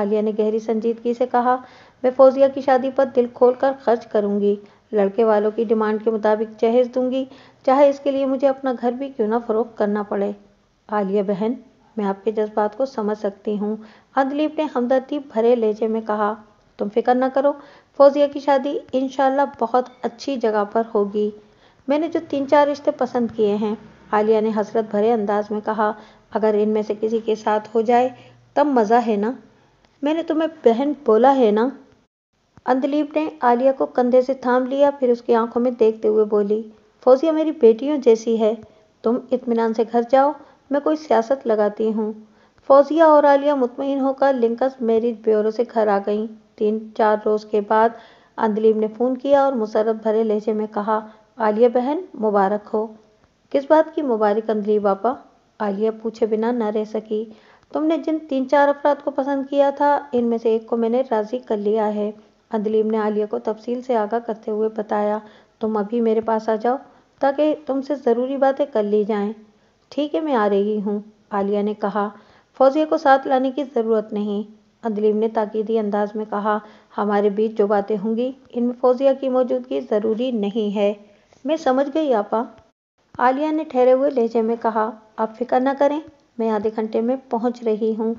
आलिया ने गहरी संजीदगी से कहा मैं फौजिया की शादी पर दिल खोल कर खर्च करूँगी लड़के वालों की डिमांड के मुताबिक जहेज दूंगी चाहे इसके लिए मुझे अपना घर भी क्यों ना फरोख करना पड़े आलिया बहन मैं आपके जज्बात को समझ सकती हूँ अदलीप ने हमदर्दी भरे लहजे में कहा तुम फिक्र ना करो फौजिया की शादी इनशाला बहुत अच्छी जगह पर होगी मैंने जो तीन चार रिश्ते पसंद किए हैं आलिया ने हसरत भरे अंदाज में कहा अगर इनमें से किसी के साथ हो जाए तब मज़ा है ना मैंने तुम्हें बहन बोला है ना अंदलीप ने आलिया को कंधे से थाम लिया फिर उसकी आंखों में देखते हुए बोली फौजिया मेरी बेटियों जैसी है तुम इतमान से घर जाओ मैं कोई सियासत लगाती हूँ फौजिया और आलिया मुतमिन होकर लिंकस मैरिज ब्यूरो से घर आ गईं तीन चार रोज़ के बाद अंदलीब ने फ़ोन किया और मुसरत भरे लहजे में कहा आलिया बहन मुबारक हो किस बात की मुबारक अंदली आपा आलिया पूछे बिना ना रह सकी तुमने जिन तीन चार अफराद को पसंद किया था इनमें से एक को मैंने राज़ी कर लिया है अंदलीब ने आलिया को तफसील से आगाह करते हुए बताया तुम अभी मेरे पास आ जाओ ताकि तुमसे ज़रूरी बातें कर ली जाए ठीक है मैं आ रही हूँ आलिया ने कहा फौजिया को साथ लाने की ज़रूरत नहीं अदलीम ने ताकीदी अंदाज में कहा हमारे बीच जो बातें होंगी इनमें फौजिया की मौजूदगी ज़रूरी नहीं है मैं समझ गई आपा आलिया ने ठहरे हुए लहजे में कहा आप फिक्र ना करें मैं आधे घंटे में पहुंच रही हूं।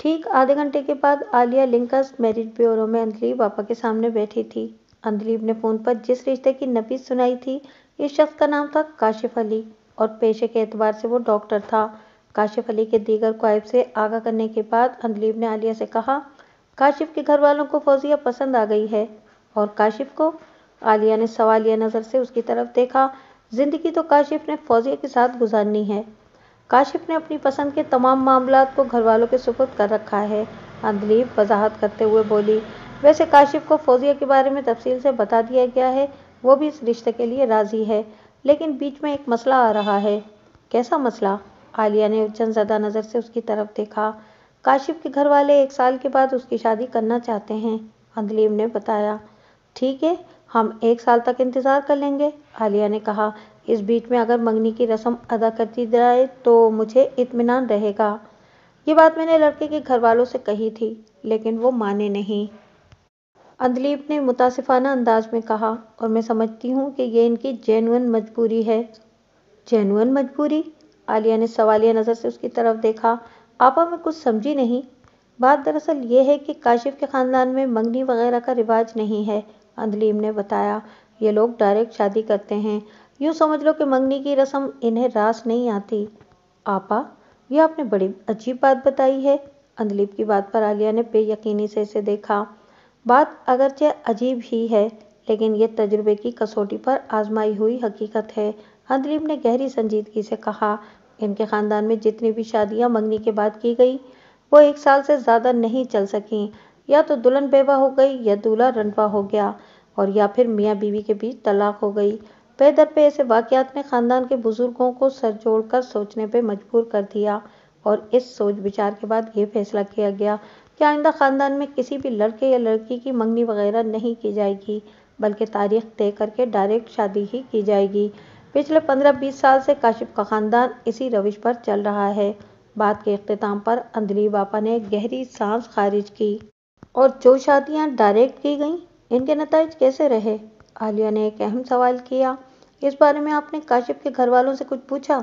ठीक आधे घंटे के बाद आलिया लिंकस मैरिज ब्यूरो में अंदलीब आपा के सामने बैठी थी अंदलीब ने फ़ोन पर जिस रिश्ते की नबीज सुनाई थी इस शख्स का नाम था काशिफ अली और पेशे के एतबार से वो डॉक्टर था काशिफ अली के दीगर क्वाइब से आगा करने के बाद अंदलीब ने आलिया से कहा काशिफ के घर वालों को फौजिया पसंद आ गई है और काशिफ को आलिया ने सवालिया नज़र से उसकी तरफ देखा ज़िंदगी तो काशिफ ने फौजिया के साथ गुजारनी है काशिफ ने अपनी पसंद के तमाम मामला को घर वालों के सुपुर्द कर रखा है अंदलीब वजाहत करते हुए बोली वैसे काशिफ को फौजिया के बारे में तफसील से बता दिया गया है वो भी इस रिश्ते के लिए राज़ी है लेकिन बीच में एक मसला आ रहा है कैसा मसला आलिया ने चंद ज्यादा नज़र से उसकी तरफ देखा काशिप के घर वाले एक साल के बाद उसकी शादी करना चाहते हैं अंदलीम ने बताया ठीक है हम एक साल तक इंतज़ार कर लेंगे आलिया ने कहा इस बीच में अगर मंगनी की रस्म अदा कर दी जाए तो मुझे इतमान रहेगा ये बात मैंने लड़के के घर वालों से कही थी लेकिन वो माने नहीं अंदलीप ने मुतासिफाना अंदाज में कहा और मैं समझती हूँ कि यह इनकी जेनुअन मजबूरी है जेनुअन मजबूरी आलिया ने सवालिया नज़र से उसकी तरफ देखा आपा में कुछ समझी नहीं बात दरअसल यह है कि काशिफ के ख़ानदान में मंगनी वगैरह का रिवाज नहीं है अंदलीम ने बताया ये लोग डायरेक्ट शादी करते हैं यूँ समझ लो कि मंगनी की रस्म इन्हें रास नहीं आती आपा यह आपने बड़ी अजीब बात बताई है अंदलीप की बात पर आलिया ने बेयकीनी से इसे देखा बात अगरचे अजीब ही है लेकिन ये तजुर्बे की कसौटी पर आजमाई हुई हकीकत है हंदरीब ने गहरी संजीदगी से कहा इनके ख़ानदान में जितनी भी शादियां मंगनी के बाद की गई वो एक साल से ज़्यादा नहीं चल सकी या तो दुल्हन बेवा हो गई या दूल्हा रनवा हो गया और या फिर मियाँ बीवी के बीच तलाक हो गई पेदर पे ऐसे वाकयात ने ख़ानदान के बुज़ुर्गों को सर जोड़ कर सोचने पर मजबूर कर दिया और इस सोच विचार के बाद ये फैसला किया गया कि आइंदा ख़ानदान में किसी भी लड़के या लड़की की मंगनी वगैरह नहीं की जाएगी बल्कि तारीख तय करके डायरेक्ट शादी ही की जाएगी पिछले पंद्रह बीस साल से काशिप का ख़ानदान इसी रविश पर चल रहा है बात के अख्ताम पर अंदली बापा ने गहरी सांस खारिज की और जो शादियाँ डायरेक्ट की गईं इनके नतज कैसे रहे आलिया ने एक अहम सवाल किया इस बारे में आपने काशिप के घर वालों से कुछ पूछा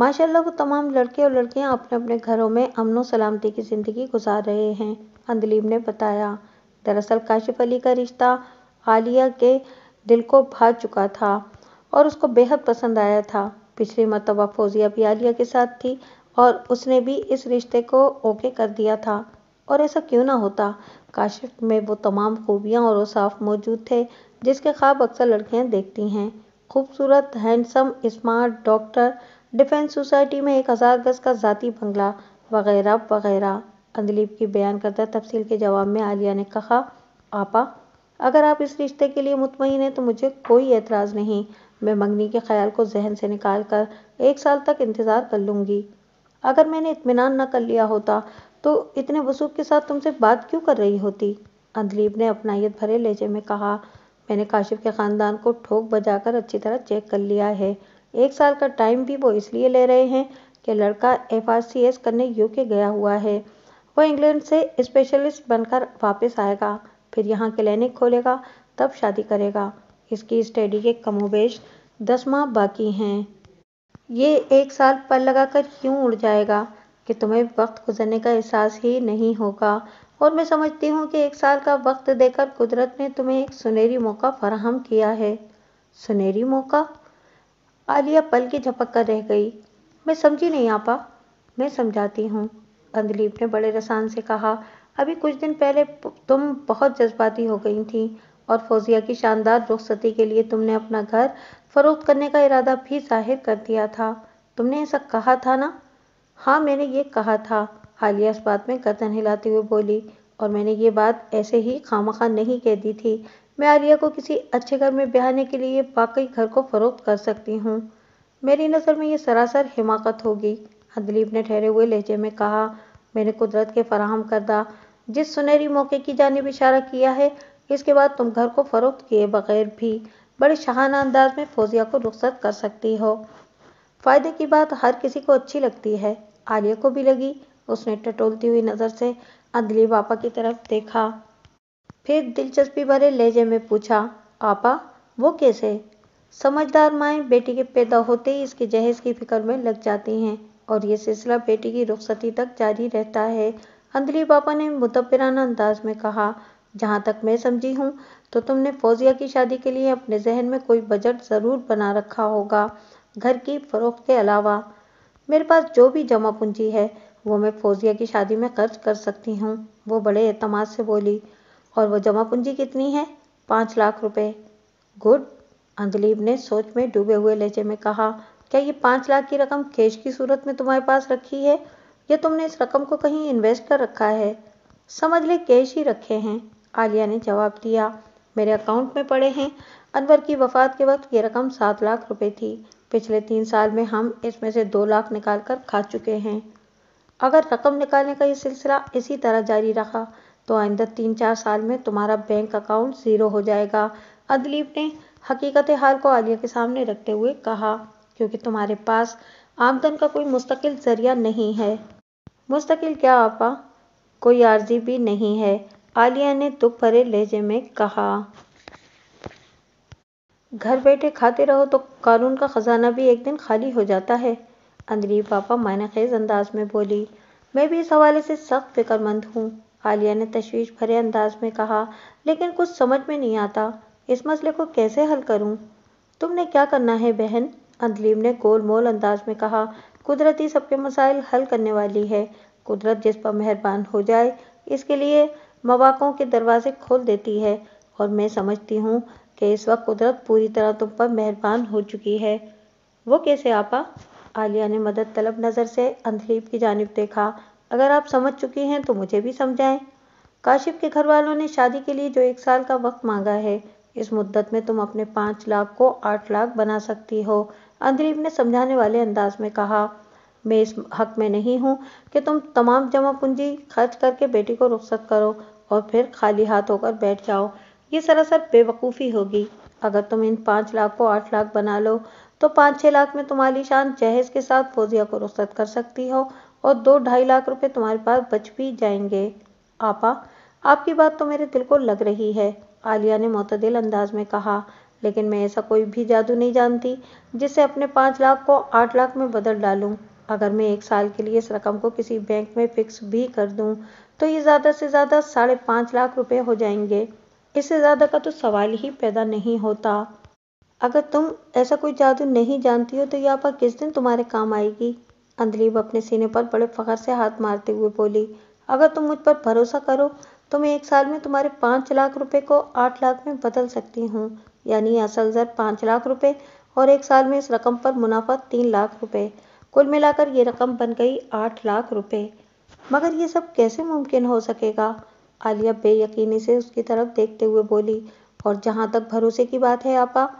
माशाल्लाह वो तमाम लड़के और लड़कियां अपने अपने घरों में अमन सलामती की ज़िंदगी गुजार रहे हैं अंदलीब ने बताया दरअसल काशिफ अली का रिश्ता आलिया के दिल को भा चुका था और उसको बेहद पसंद आया था पिछली मरतबा फौजिया भी आलिया के साथ थी और उसने भी इस रिश्ते को ओके कर दिया था और ऐसा क्यों ना होता काशिफ में वो तमाम खूबियाँ और वसाफ मौजूद थे जिसके ख्वाब अक्सर लड़कियाँ देखती हैं खूबसूरत handsome smart doctor defence society में एक हज़ार गज का ज़ाती बंगला वगैरह वगैरह अंदलीप की बयान करता तफसील के जवाब में आलिया ने कहा आपा अगर आप इस रिश्ते के लिए मुतमिन हैं तो मुझे कोई एतराज़ नहीं मैं मंगनी के ख्याल को जहन से निकाल कर एक साल तक इंतज़ार कर लूँगी अगर मैंने इतमान न कर लिया होता तो इतने वसूख के साथ तुमसे बात क्यों कर रही होती अंदलीप ने अपनाइत भरे लहजे में कहा मैंने काशिफ के ख़ानदान को ठोक बजाकर अच्छी तरह चेक कर लिया है एक साल का टाइम भी वो इसलिए ले रहे हैं कि लड़का एफ करने यूके गया हुआ है वो इंग्लैंड से स्पेशलिस्ट बनकर वापस आएगा फिर यहाँ क्लिनिक खोलेगा तब शादी करेगा इसकी स्टडी के कमोबेश दस माह बाकी हैं ये एक साल पर लगाकर क्यों उड़ जाएगा कि तुम्हें वक्त गुजरने का एहसास ही नहीं होगा और मैं समझती हूँ कि एक साल का वक्त देकर कुदरत ने तुम्हें एक सुनहरी मौका फराहम किया है सुनहरी मौका आलिया पल की झपक कर रह गई मैं समझी नहीं आपा मैं समझाती हूँ अंदलीप ने बड़े रसान से कहा अभी कुछ दिन पहले तुम बहुत जज्बाती हो गई थी और फौजिया की शानदार रुखसती के लिए तुमने अपना घर फरोख्त करने का इरादा भी जाहिर कर दिया था तुमने ऐसा कहा था ना हाँ मैंने ये कहा था आलिया इस बात में गर्दन हिलाते हुए बोली और मैंने ये बात ऐसे ही खामखा नहीं कह दी थी मैं आर्या को किसी अच्छे घर में ब्याहने के लिए वाकई घर को फरोख्त कर सकती हूँ मेरी नज़र में ये सरासर हिमाकत होगी हदलीप ने ठहरे हुए लहजे में कहा मैंने कुदरत के फराहम करदा जिस सुनहरी मौके की जानब इशारा किया है इसके बाद तुम घर को फरोख्त किए बगैर भी बड़े शाहाना अंदाज में फौजिया को रुख्सत कर सकती हो फ़ायदे की बात हर किसी को अच्छी लगती है आलिया को भी लगी उसने टटोलती हुई नज़र से अदली पापा की तरफ देखा फिर दिलचस्पी भरे लहजे में पूछा आपा वो कैसे समझदार माएँ बेटी के पैदा होते ही इसके जहेज की फिक्र में लग जाती हैं और ये सिलसिला बेटी की रुखसती तक जारी रहता है अंदली पापा ने मुतबराना अंदाज में कहा जहाँ तक मैं समझी हूँ तो तुमने फौजिया की शादी के लिए अपने जहन में कोई बजट ज़रूर बना रखा होगा घर की फ़रोख्त के अलावा मेरे पास जो भी जमा पूंजी है वो मैं फौजिया की शादी में खर्च कर सकती हूँ वो बड़े अहतमाद से बोली और वो जमा पूंजी कितनी है पाँच लाख रुपए गुड अंगलीब ने सोच में डूबे हुए लहजे में कहा क्या ये पाँच लाख की रकम कैश की सूरत में तुम्हारे पास रखी है या तुमने इस रकम को कहीं इन्वेस्ट कर रखा है समझ ले कैश ही रखे हैं आलिया ने जवाब दिया मेरे अकाउंट में पड़े हैं अनवर की वफात के वक्त ये रकम सात लाख रुपए थी पिछले तीन साल में हम इसमें से दो लाख निकाल कर खा चुके हैं अगर रकम निकालने का ये सिलसिला इसी तरह जारी रहा तो आइंदा तीन चार साल में तुम्हारा बैंक अकाउंट ज़ीरो हो जाएगा अदलीप ने हकीकत हाल को आलिया के सामने रखते हुए कहा क्योंकि तुम्हारे पास आमदन का कोई मुस्तकिल जरिया नहीं है मुस्तकिल क्या आपा कोई आर्जी भी नहीं है आलिया ने दुख भरे लहजे में कहा घर बैठे खाते रहो तो कानून का ख़जाना भी एक दिन खाली हो जाता है अंदरी पापा मायने खेज अंदाज में बोली मैं भी इस हवाले से सख्त फिक्रमंद हूँ आलिया ने तशवीश भरे अंदाज में कहा लेकिन कुछ समझ में नहीं आता इस मसले को कैसे हल करूं? तुमने क्या करना है बहन अंदलीम ने गोलमोल अंदाज में कहा कुदरत ही सबके मसाइल हल करने वाली है कुदरत जिस पर मेहरबान हो जाए इसके लिए मवाक़ों के दरवाजे खोल देती है और मैं समझती हूँ कि इस वक्त कुदरत पूरी तरह तुम पर मेहरबान हो चुकी है वो कैसे आपा आलिया ने मदद तलब नज़र से अंदलीम की जानब देखा अगर आप समझ चुके हैं तो मुझे भी समझाएं काशिफ के घर वालों ने शादी के लिए जो एक साल का वक्त मांगा है इस मुद्दत में तुम अपने पाँच लाख को आठ लाख बना सकती हो अंदरीब ने समझाने वाले अंदाज में कहा मैं इस हक में नहीं हूँ कि तुम तमाम जमा पूंजी खर्च करके बेटी को रुख्सत करो और फिर खाली हाथ होकर बैठ जाओ ये सरासर बेवकूफ़ी होगी अगर तुम इन पाँच लाख को आठ लाख बना लो तो पाँच छः लाख में तुम्हारी शान जहेज के साथ फौजिया को रुख्सत कर सकती हो और दो ढाई लाख रुपए तुम्हारे पास बच भी जाएंगे आपा आपकी बात तो मेरे दिल को लग रही है आलिया ने मोतदिल अंदाज में कहा लेकिन मैं ऐसा कोई भी जादू नहीं जानती जिससे अपने पांच लाख को आठ लाख में बदल डालूं अगर मैं एक साल के लिए इस रकम को किसी बैंक में फिक्स भी कर दूं तो ये ज़्यादा से ज़्यादा साढ़े पांच लाख रुपए हो जाएंगे इससे ज़्यादा का तो सवाल ही पैदा नहीं होता अगर तुम ऐसा कोई जादू नहीं जानती हो तो यह आपा किस दिन तुम्हारे काम आएगी अंदलीब अपने सीने पर बड़े फ़खर से हाथ मारते हुए बोली अगर तुम मुझ पर भरोसा करो तो मैं एक साल में तुम्हारे पाँच लाख रुपए को आठ लाख में बदल सकती हूँ यानी असल दर पाँच लाख रुपए और एक साल में इस रकम पर मुनाफा तीन लाख रुपए कुल मिलाकर ये रकम बन गई आठ लाख रुपए मगर ये सब कैसे मुमकिन हो सकेगा आलिया बेयकीनी से उसकी तरफ देखते हुए बोली और जहाँ तक भरोसे की बात है आपा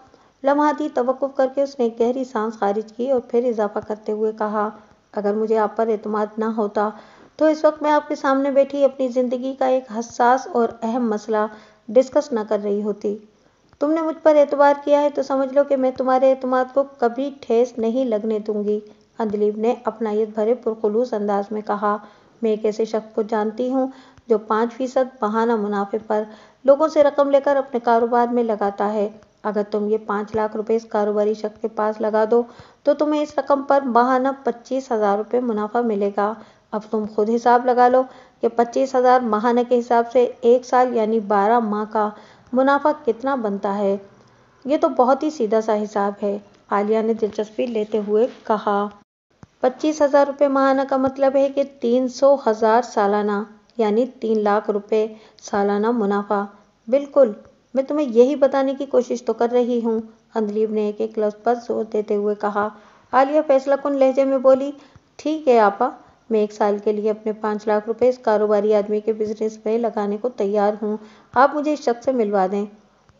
लम्हाती तवक़ुफ़ करके उसने एक गहरी सांस खारिज की और फिर इजाफा करते हुए कहा अगर मुझे आप पर अतमाद ना होता तो इस वक्त मैं आपके सामने बैठी अपनी ज़िंदगी का एक हसास और अहम मसला डिस्कस ना कर रही होती तुमने मुझ पर एतबार किया है तो समझ लो कि मैं तुम्हारे अतमाद को कभी ठेस नहीं लगने दूंगी अंदलीब ने अपना अपनायत भरे पुरखलूस अंदाज में कहा मैं एक ऐसे शख्स को जानती हूँ जो पाँच फीसद बहाना मुनाफे पर लोगों से रकम लेकर अपने कारोबार में लगाता है अगर तुम ये पांच लाख रुपए इस कारोबारी शख्स के पास लगा दो तो तुम्हें इस रकम पर माहाना पच्चीस हज़ार रुपये मुनाफा मिलेगा अब तुम खुद हिसाब लगा लो कि पच्चीस हज़ार माहाना के हिसाब से एक साल यानी बारह माह का मुनाफा कितना बनता है ये तो बहुत ही सीधा सा हिसाब है आलिया ने दिलचस्पी लेते हुए कहा पच्चीस हज़ार रुपये माहाना का मतलब है कि तीन सौ हज़ार सालाना यानी तीन लाख रुपए सालाना मुनाफा बिल्कुल मैं तुम्हें यही बताने की कोशिश तो कर रही हूँ अंदलीब ने एक एक लफ्ज पर जोर देते हुए कहा आलिया फैसला कुन लहजे में बोली ठीक है आपा मैं एक साल के लिए अपने पाँच लाख रुपए इस कारोबारी आदमी के बिजनेस में लगाने को तैयार हूँ आप मुझे इस शख्स से मिलवा दें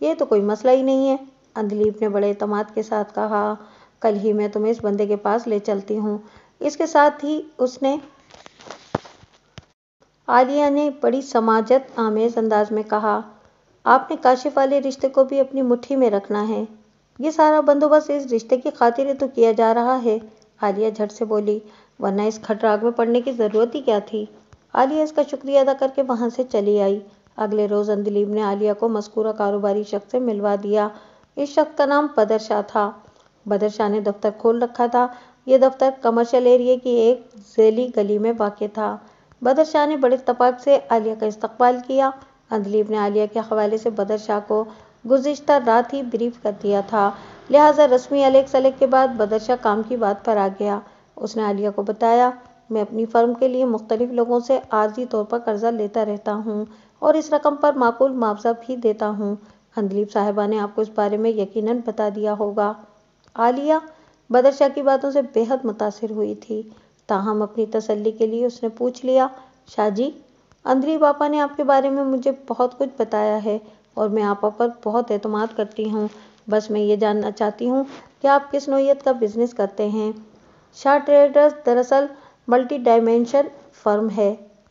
ये तो कोई मसला ही नहीं है अंदलीप ने बड़े अतमाद के साथ कहा कल ही मैं तुम्हें इस बंदे के पास ले चलती हूँ इसके साथ ही उसने आलिया ने बड़ी समाजत आमेज अंदाज में कहा आपने काशिफ वाले रिश्ते को भी अपनी मुट्ठी में रखना है ये सारा बंदोबस्त इस रिश्ते की खातिर तो किया जा रहा है आलिया झट से बोली वरना इस खटराग में पड़ने की ज़रूरत ही क्या थी आलिया इसका शुक्रिया अदा करके वहां से चली आई अगले रोज़ अंदलीब ने आलिया को मस्कूरा कारोबारी शख्स से मिलवा दिया इस शख्स का नाम बदरशाह शाह था बदर शाह ने दफ्तर खोल रखा था ये दफ्तर कमर्शियल एरिया की एक जैली गली में वाक़ था बदर शाह ने बड़े तपाक से आलिया का इस्तकबाल किया अंदलीब ने आलिया के हवाले से बदर शाह को गुजशत रात ही ब्रीफ कर दिया था लिहाजा रस्मी अलग सलग के बाद बदर शाह काम की बात पर आ गया उसने आलिया को बताया मैं अपनी फर्म के लिए मुख्तलिफ लोगों से आर्जी तौर पर कर्जा लेता रहता हूँ और इस रकम पर माकूल मुआवजा भी देता हूँ अंदलीब साहिबा ने आपको इस बारे में यकीन बता दिया होगा आलिया बदर शाह की बातों से बेहद मुतासर हुई थी ताहम अपनी तसली के लिए उसने पूछ लिया शाह जी अंदरी पापा ने आपके बारे में मुझे बहुत कुछ बताया है और मैं आप पर बहुत अतमाद करती हूँ बस मैं ये जानना चाहती हूँ कि आप किस नोयत का बिजनेस करते हैं शाह ट्रेडर्स दरअसल मल्टी डायमेंशन फर्म है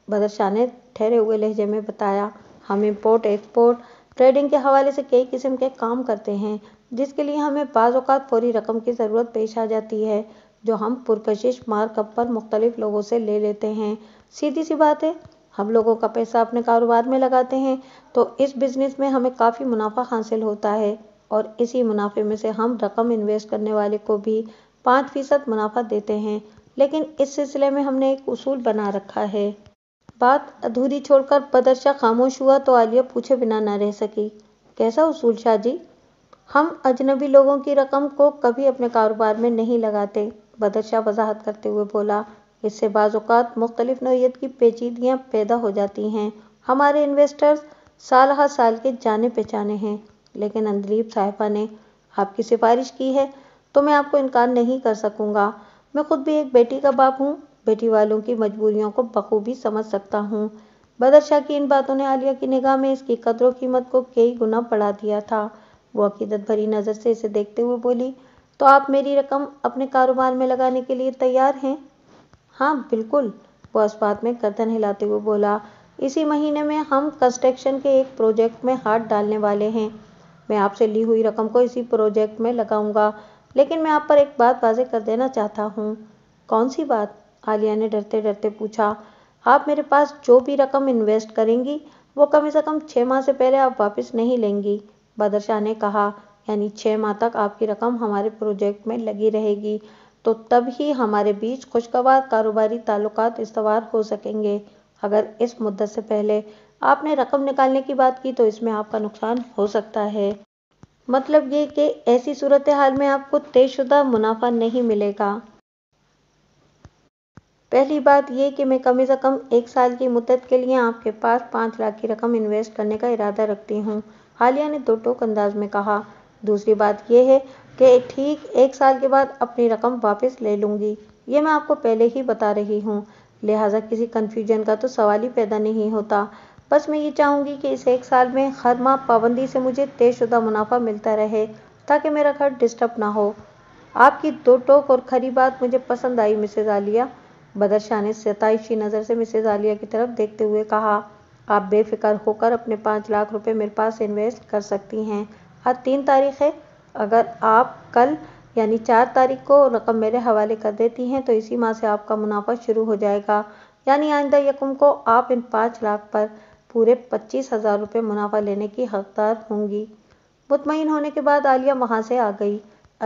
बदर शाह ने ठहरे हुए लहजे में बताया हम इम्पोर्ट एक्सपोर्ट ट्रेडिंग के हवाले से कई किस्म के काम करते हैं जिसके लिए हमें बाज़ात फौरी रकम की ज़रूरत पेश आ जाती है जो हम पुरकशिश मार्कअप पर मुख्तलिफ लोगों से ले लेते हैं सीधी सी बात है हम लोगों का पैसा अपने कारोबार में लगाते हैं तो इस बिज़नेस में हमें काफ़ी मुनाफा हासिल होता है और इसी मुनाफे में से हम रकम इन्वेस्ट करने वाले को भी पाँच फीसद मुनाफा देते हैं लेकिन इस सिलसिले में हमने एक उसूल बना रखा है बात अधूरी छोड़कर बदरशाह खामोश हुआ तो आलिया पूछे बिना ना रह सकी कैसा उसूल शाह जी हम अजनबी लोगों की रकम को कभी अपने कारोबार में नहीं लगाते बदरशाह वजाहत करते हुए बोला इससे बाज़ात मुख्तलिफ नोयत की पेचीदगियाँ पैदा हो जाती हैं हमारे इन्वेस्टर्स साल हर साल के जाने पहचाने हैं लेकिन अंदलीब साहिबा ने आपकी सिफारिश की है तो मैं आपको इनकार नहीं कर सकूँगा मैं खुद भी एक बेटी का बाप हूँ बेटी वालों की मजबूरियों को बखूबी समझ सकता हूँ बदर शाह की इन बातों ने आलिया की निगाह में इसकी कदर कीमत को कई गुना बढ़ा दिया था वो अकीदत भरी नज़र से इसे देखते हुए बोली तो आप मेरी रकम अपने कारोबार में लगाने के लिए तैयार हैं हाँ बिल्कुल बॉस बाद में गर्दन हिलाते हुए बोला इसी महीने में हम कंस्ट्रक्शन के एक प्रोजेक्ट में हाथ डालने वाले हैं मैं आपसे ली हुई रकम को इसी प्रोजेक्ट में लगाऊंगा लेकिन मैं आप पर एक बात वाजे कर देना चाहता हूँ कौन सी बात आलिया ने डरते डरते पूछा आप मेरे पास जो भी रकम इन्वेस्ट करेंगी वो कम से कम छः माह से पहले आप वापस नहीं लेंगी बदरशाह ने कहा यानी छः माह तक आपकी रकम हमारे प्रोजेक्ट में लगी रहेगी तो तब ही हमारे बीच खुशगवार कारोबारी ताल्लुकात इस्तवार हो सकेंगे अगर इस मुद्दत से पहले आपने रकम निकालने की बात की तो इसमें आपका नुकसान हो सकता है मतलब ये कि ऐसी सूरत हाल में आपको तयशुदा मुनाफा नहीं मिलेगा पहली बात यह कि मैं कम से कम एक साल की मुद्दत के लिए आपके पास पाँच लाख की रकम इन्वेस्ट करने का इरादा रखती हूँ हालिया ने दो टोक अंदाज में कहा दूसरी बात यह है कि ठीक एक साल के बाद अपनी रकम वापस ले लूँगी ये मैं आपको पहले ही बता रही हूँ लिहाजा किसी कन्फ्यूजन का तो सवाल ही पैदा नहीं होता बस मैं ये चाहूँगी कि इस एक साल में हर माह पाबंदी से मुझे तयशुदा मुनाफा मिलता रहे ताकि मेरा घर डिस्टर्ब ना हो आपकी दो टोक और खरी बात मुझे पसंद आई मिसेज आलिया बदरशाह ने सताइशी नज़र से मिसेज आलिया की तरफ देखते हुए कहा आप बेफिक्र होकर अपने पाँच लाख रुपए मेरे पास इन्वेस्ट कर सकती हैं आज तीन तारीख है अगर आप कल यानी चार तारीख को रकम मेरे हवाले कर देती हैं तो इसी माह से आपका मुनाफा शुरू हो जाएगा यानी आइंदा यकुम को आप इन पाँच लाख पर पूरे पच्चीस हज़ार रुपये मुनाफा लेने की हकदार होंगी मुतमिन होने के बाद आलिया वहाँ से आ गई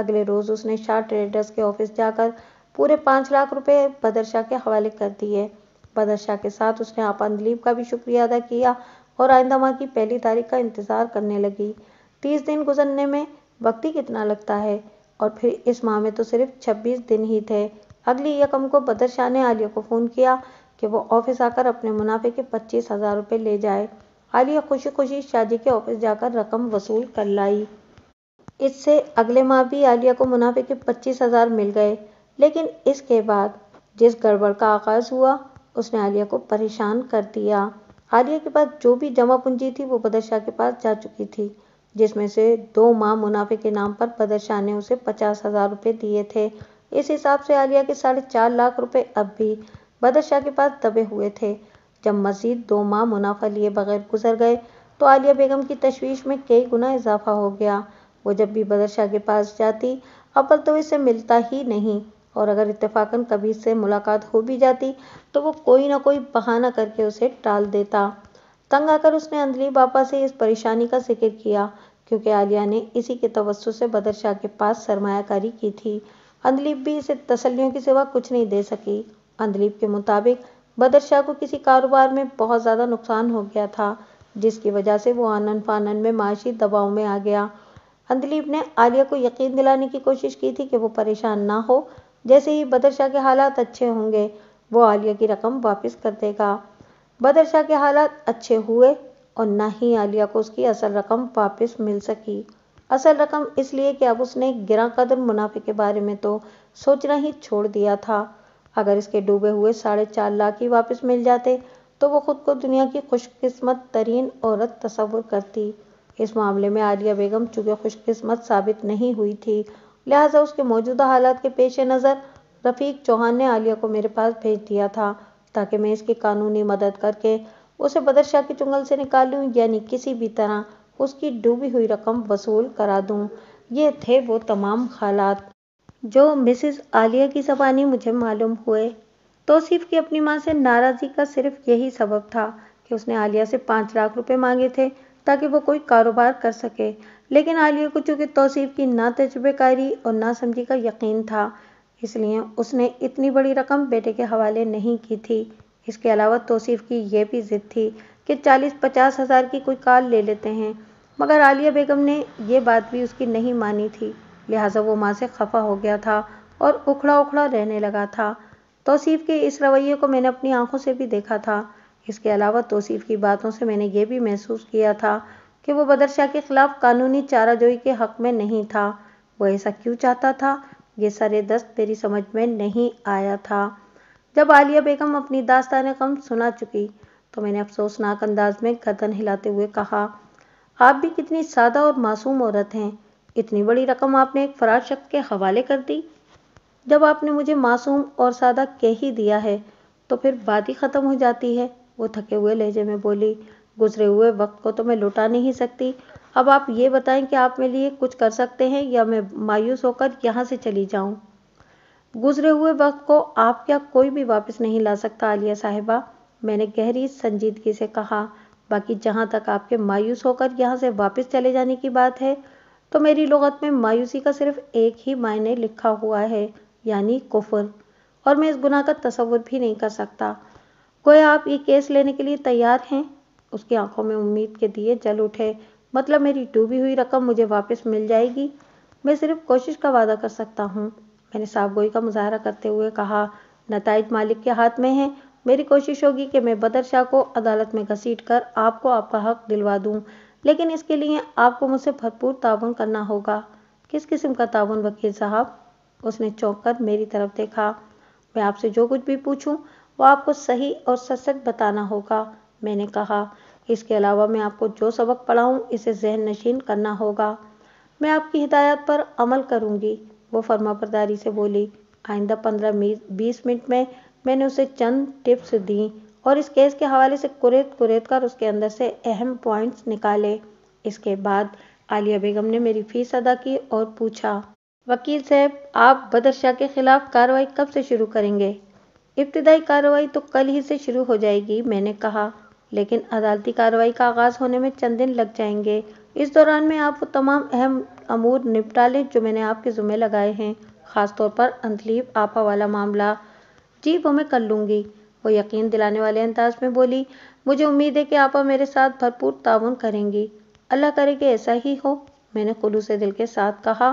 अगले रोज़ उसने शाह ट्रेडर्स के ऑफिस जाकर पूरे पाँच लाख रुपये बदरशाह के हवाले कर दिए बदरशाह के साथ उसने आपा दिलीप का भी शुक्रिया अदा किया और आइंदा माह की पहली तारीख का इंतज़ार करने लगी तीस दिन गुजरने में वक्त ही कितना लगता है और फिर इस माह में तो सिर्फ छब्बीस दिन ही थे अगली यकम को बदर शाह ने आलिया को फ़ोन किया कि वो ऑफिस आकर अपने मुनाफे के पच्चीस हज़ार रुपये ले जाए आलिया खुशी खुशी शादी के ऑफिस जाकर रकम वसूल कर लाई इससे अगले माह भी आलिया को मुनाफे के पच्चीस हज़ार मिल गए लेकिन इसके बाद जिस गड़बड़ का आगाज़ हुआ उसने आलिया को परेशान कर दिया आलिया के पास जो भी जमा पूंजी थी वो बदर शाह के पास जा चुकी थी जिसमें से दो माह मुनाफे के नाम पर बदर शाह ने उसे पचास हज़ार रुपये दिए थे इस हिसाब से आलिया के साढ़े चार लाख रुपए अब भी बदर शाह के पास दबे हुए थे जब मजीद दो माह मुनाफा लिए बगैर गुजर गए तो आलिया बेगम की तशवीश में कई गुना इजाफा हो गया वो जब भी बदर शाह के पास जाती अव्वल तो इसे मिलता ही नहीं और अगर इत्तेफाकन कभी से मुलाकात हो भी जाती तो वो कोई ना कोई बहाना करके उसे टाल देता तंग आकर उसने अंजलि बापा से इस परेशानी का जिक्र किया क्योंकि आलिया ने इसी के तवस्सु से बदर शाह के पास सरमायाकारी की थी अंदलीप भी इसे तसलियों के सिवा कुछ नहीं दे सकी अंदलीप के मुताबिक बदर शाह को किसी कारोबार में बहुत ज़्यादा नुकसान हो गया था जिसकी वजह से वो आनन फानन में माशी दबाव में आ गया अंदलीप ने आलिया को यकीन दिलाने की कोशिश की थी कि वो परेशान ना हो जैसे ही बदर शाह के हालात अच्छे होंगे वो आलिया की रकम वापस कर देगा बदर शाह के हालात अच्छे हुए और ना ही आलिया को उसकी असल रकम वापस मिल सकी असल रकम इसलिए कि अब उसने गिरा कदर मुनाफे के बारे में तो सोचना ही छोड़ दिया था अगर इसके डूबे हुए साढ़े चार लाख ही वापस मिल जाते तो वो खुद को दुनिया की खुशकिस्मत तरीन औरत तस्वुर करती इस मामले में आलिया बेगम चूँकि खुशकिस्मत साबित नहीं हुई थी लिहाजा उसके मौजूदा हालात के पेश नज़र रफ़ीक चौहान ने आलिया को मेरे पास भेज दिया था ताकि मैं इसकी कानूनी मदद करके उसे बदरशाह की चुंगल से निकालूं यानी किसी भी तरह उसकी डूबी हुई रकम वसूल करा दूं ये थे वो तमाम हालात जो मिसिज आलिया की जबानी मुझे मालूम हुए तोसीफ की अपनी माँ से नाराज़गी का सिर्फ यही सबब था कि उसने आलिया से पाँच लाख रुपए मांगे थे ताकि वो कोई कारोबार कर सके लेकिन आलिया को चूँकि तोसीफ की ना तजुबेकारी और ना समझी का यकीन था इसलिए उसने इतनी बड़ी रकम बेटे के हवाले नहीं की थी इसके अलावा तोसीफ़ की यह भी ज़िद थी कि चालीस पचास हज़ार की कोई कार ले लेते हैं मगर आलिया बेगम ने यह बात भी उसकी नहीं मानी थी लिहाजा वो माँ से खफा हो गया था और उखड़ा उखड़ा रहने लगा था तोसीफ़ के इस रवैये को मैंने अपनी आंखों से भी देखा था इसके अलावा तोसीफ़ की बातों से मैंने ये भी महसूस किया था कि वो बदरशाह के ख़िलाफ़ कानूनी चाराजोई के हक़ में नहीं था वो ऐसा क्यों चाहता था ये सारे दस्त मेरी समझ में नहीं आया था जब आलिया बेगम अपनी दास्तान कम सुना चुकी तो मैंने अफसोसनाक अंदाज में गर्दन हिलाते हुए कहा आप भी कितनी सादा और मासूम औरत हैं इतनी बड़ी रकम आपने एक फरार शख्स के हवाले कर दी जब आपने मुझे मासूम और सादा कह ही दिया है तो फिर बात ही ख़त्म हो जाती है वो थके हुए लहजे में बोली गुजरे हुए वक्त को तो मैं लौटा नहीं सकती अब आप ये बताएं कि आप मेरे लिए कुछ कर सकते हैं या मैं मायूस होकर यहाँ से चली जाऊँ गुजरे हुए वक्त को आप या कोई भी वापस नहीं ला सकता आलिया साहिबा मैंने गहरी संजीदगी से कहा बाकी जहाँ तक आपके मायूस होकर यहाँ से वापस चले जाने की बात है तो मेरी लगत में मायूसी का सिर्फ एक ही मायने लिखा हुआ है यानी कुफर और मैं इस गुना का तस्वुर भी नहीं कर सकता कोई आप ये केस लेने के लिए तैयार हैं उसकी आंखों में उम्मीद के दिए जल उठे मतलब मेरी डूबी हुई रकम मुझे वापस मिल जाएगी मैं सिर्फ कोशिश का वादा कर सकता हूँ यानी साफ गोई का मुजाहरा करते हुए कहा नतज मालिक के हाथ में है मेरी कोशिश होगी कि मैं बदर शाह को अदालत में घसीट कर आपको आपका हक दिलवा दूँ लेकिन इसके लिए आपको मुझसे भरपूर ताउन करना होगा किस किस्म का ताउन वकील साहब उसने चौंक कर मेरी तरफ देखा मैं आपसे जो कुछ भी पूछूं वो आपको सही और सच सच बताना होगा मैंने कहा इसके अलावा मैं आपको जो सबक पढ़ाऊँ इसे जहन नशीन करना होगा मैं आपकी हिदायत पर अमल करूँगी वो फर्मा बरदारी से बोली आइंदा पंद्रह बीस मिनट में मैंने उसे चंद टिप्स दी और इस केस के हवाले से कुरेद कुरेद कर उसके अंदर से अहम पॉइंट्स निकाले इसके बाद आलिया बेगम ने मेरी फीस अदा की और पूछा वकील साहब आप बदर शाह के खिलाफ कार्रवाई कब से शुरू करेंगे इब्तदाई कार्रवाई तो कल ही से शुरू हो जाएगी मैंने कहा लेकिन अदालती कार्रवाई का आगाज़ होने में चंद दिन लग जाएंगे इस दौरान में आप वो तमाम अहम अमूर निपटा लें जो मैंने आपके ज़ुम्मे लगाए हैं ख़ास तौर पर अंतलीब आपा वाला मामला जी वो मैं कर लूँगी वो यकीन दिलाने वाले अंदाज में बोली मुझे उम्मीद है कि आपा मेरे साथ भरपूर ताउन करेंगी अल्लाह करे कि ऐसा ही हो मैंने खुलूस दिल के साथ कहा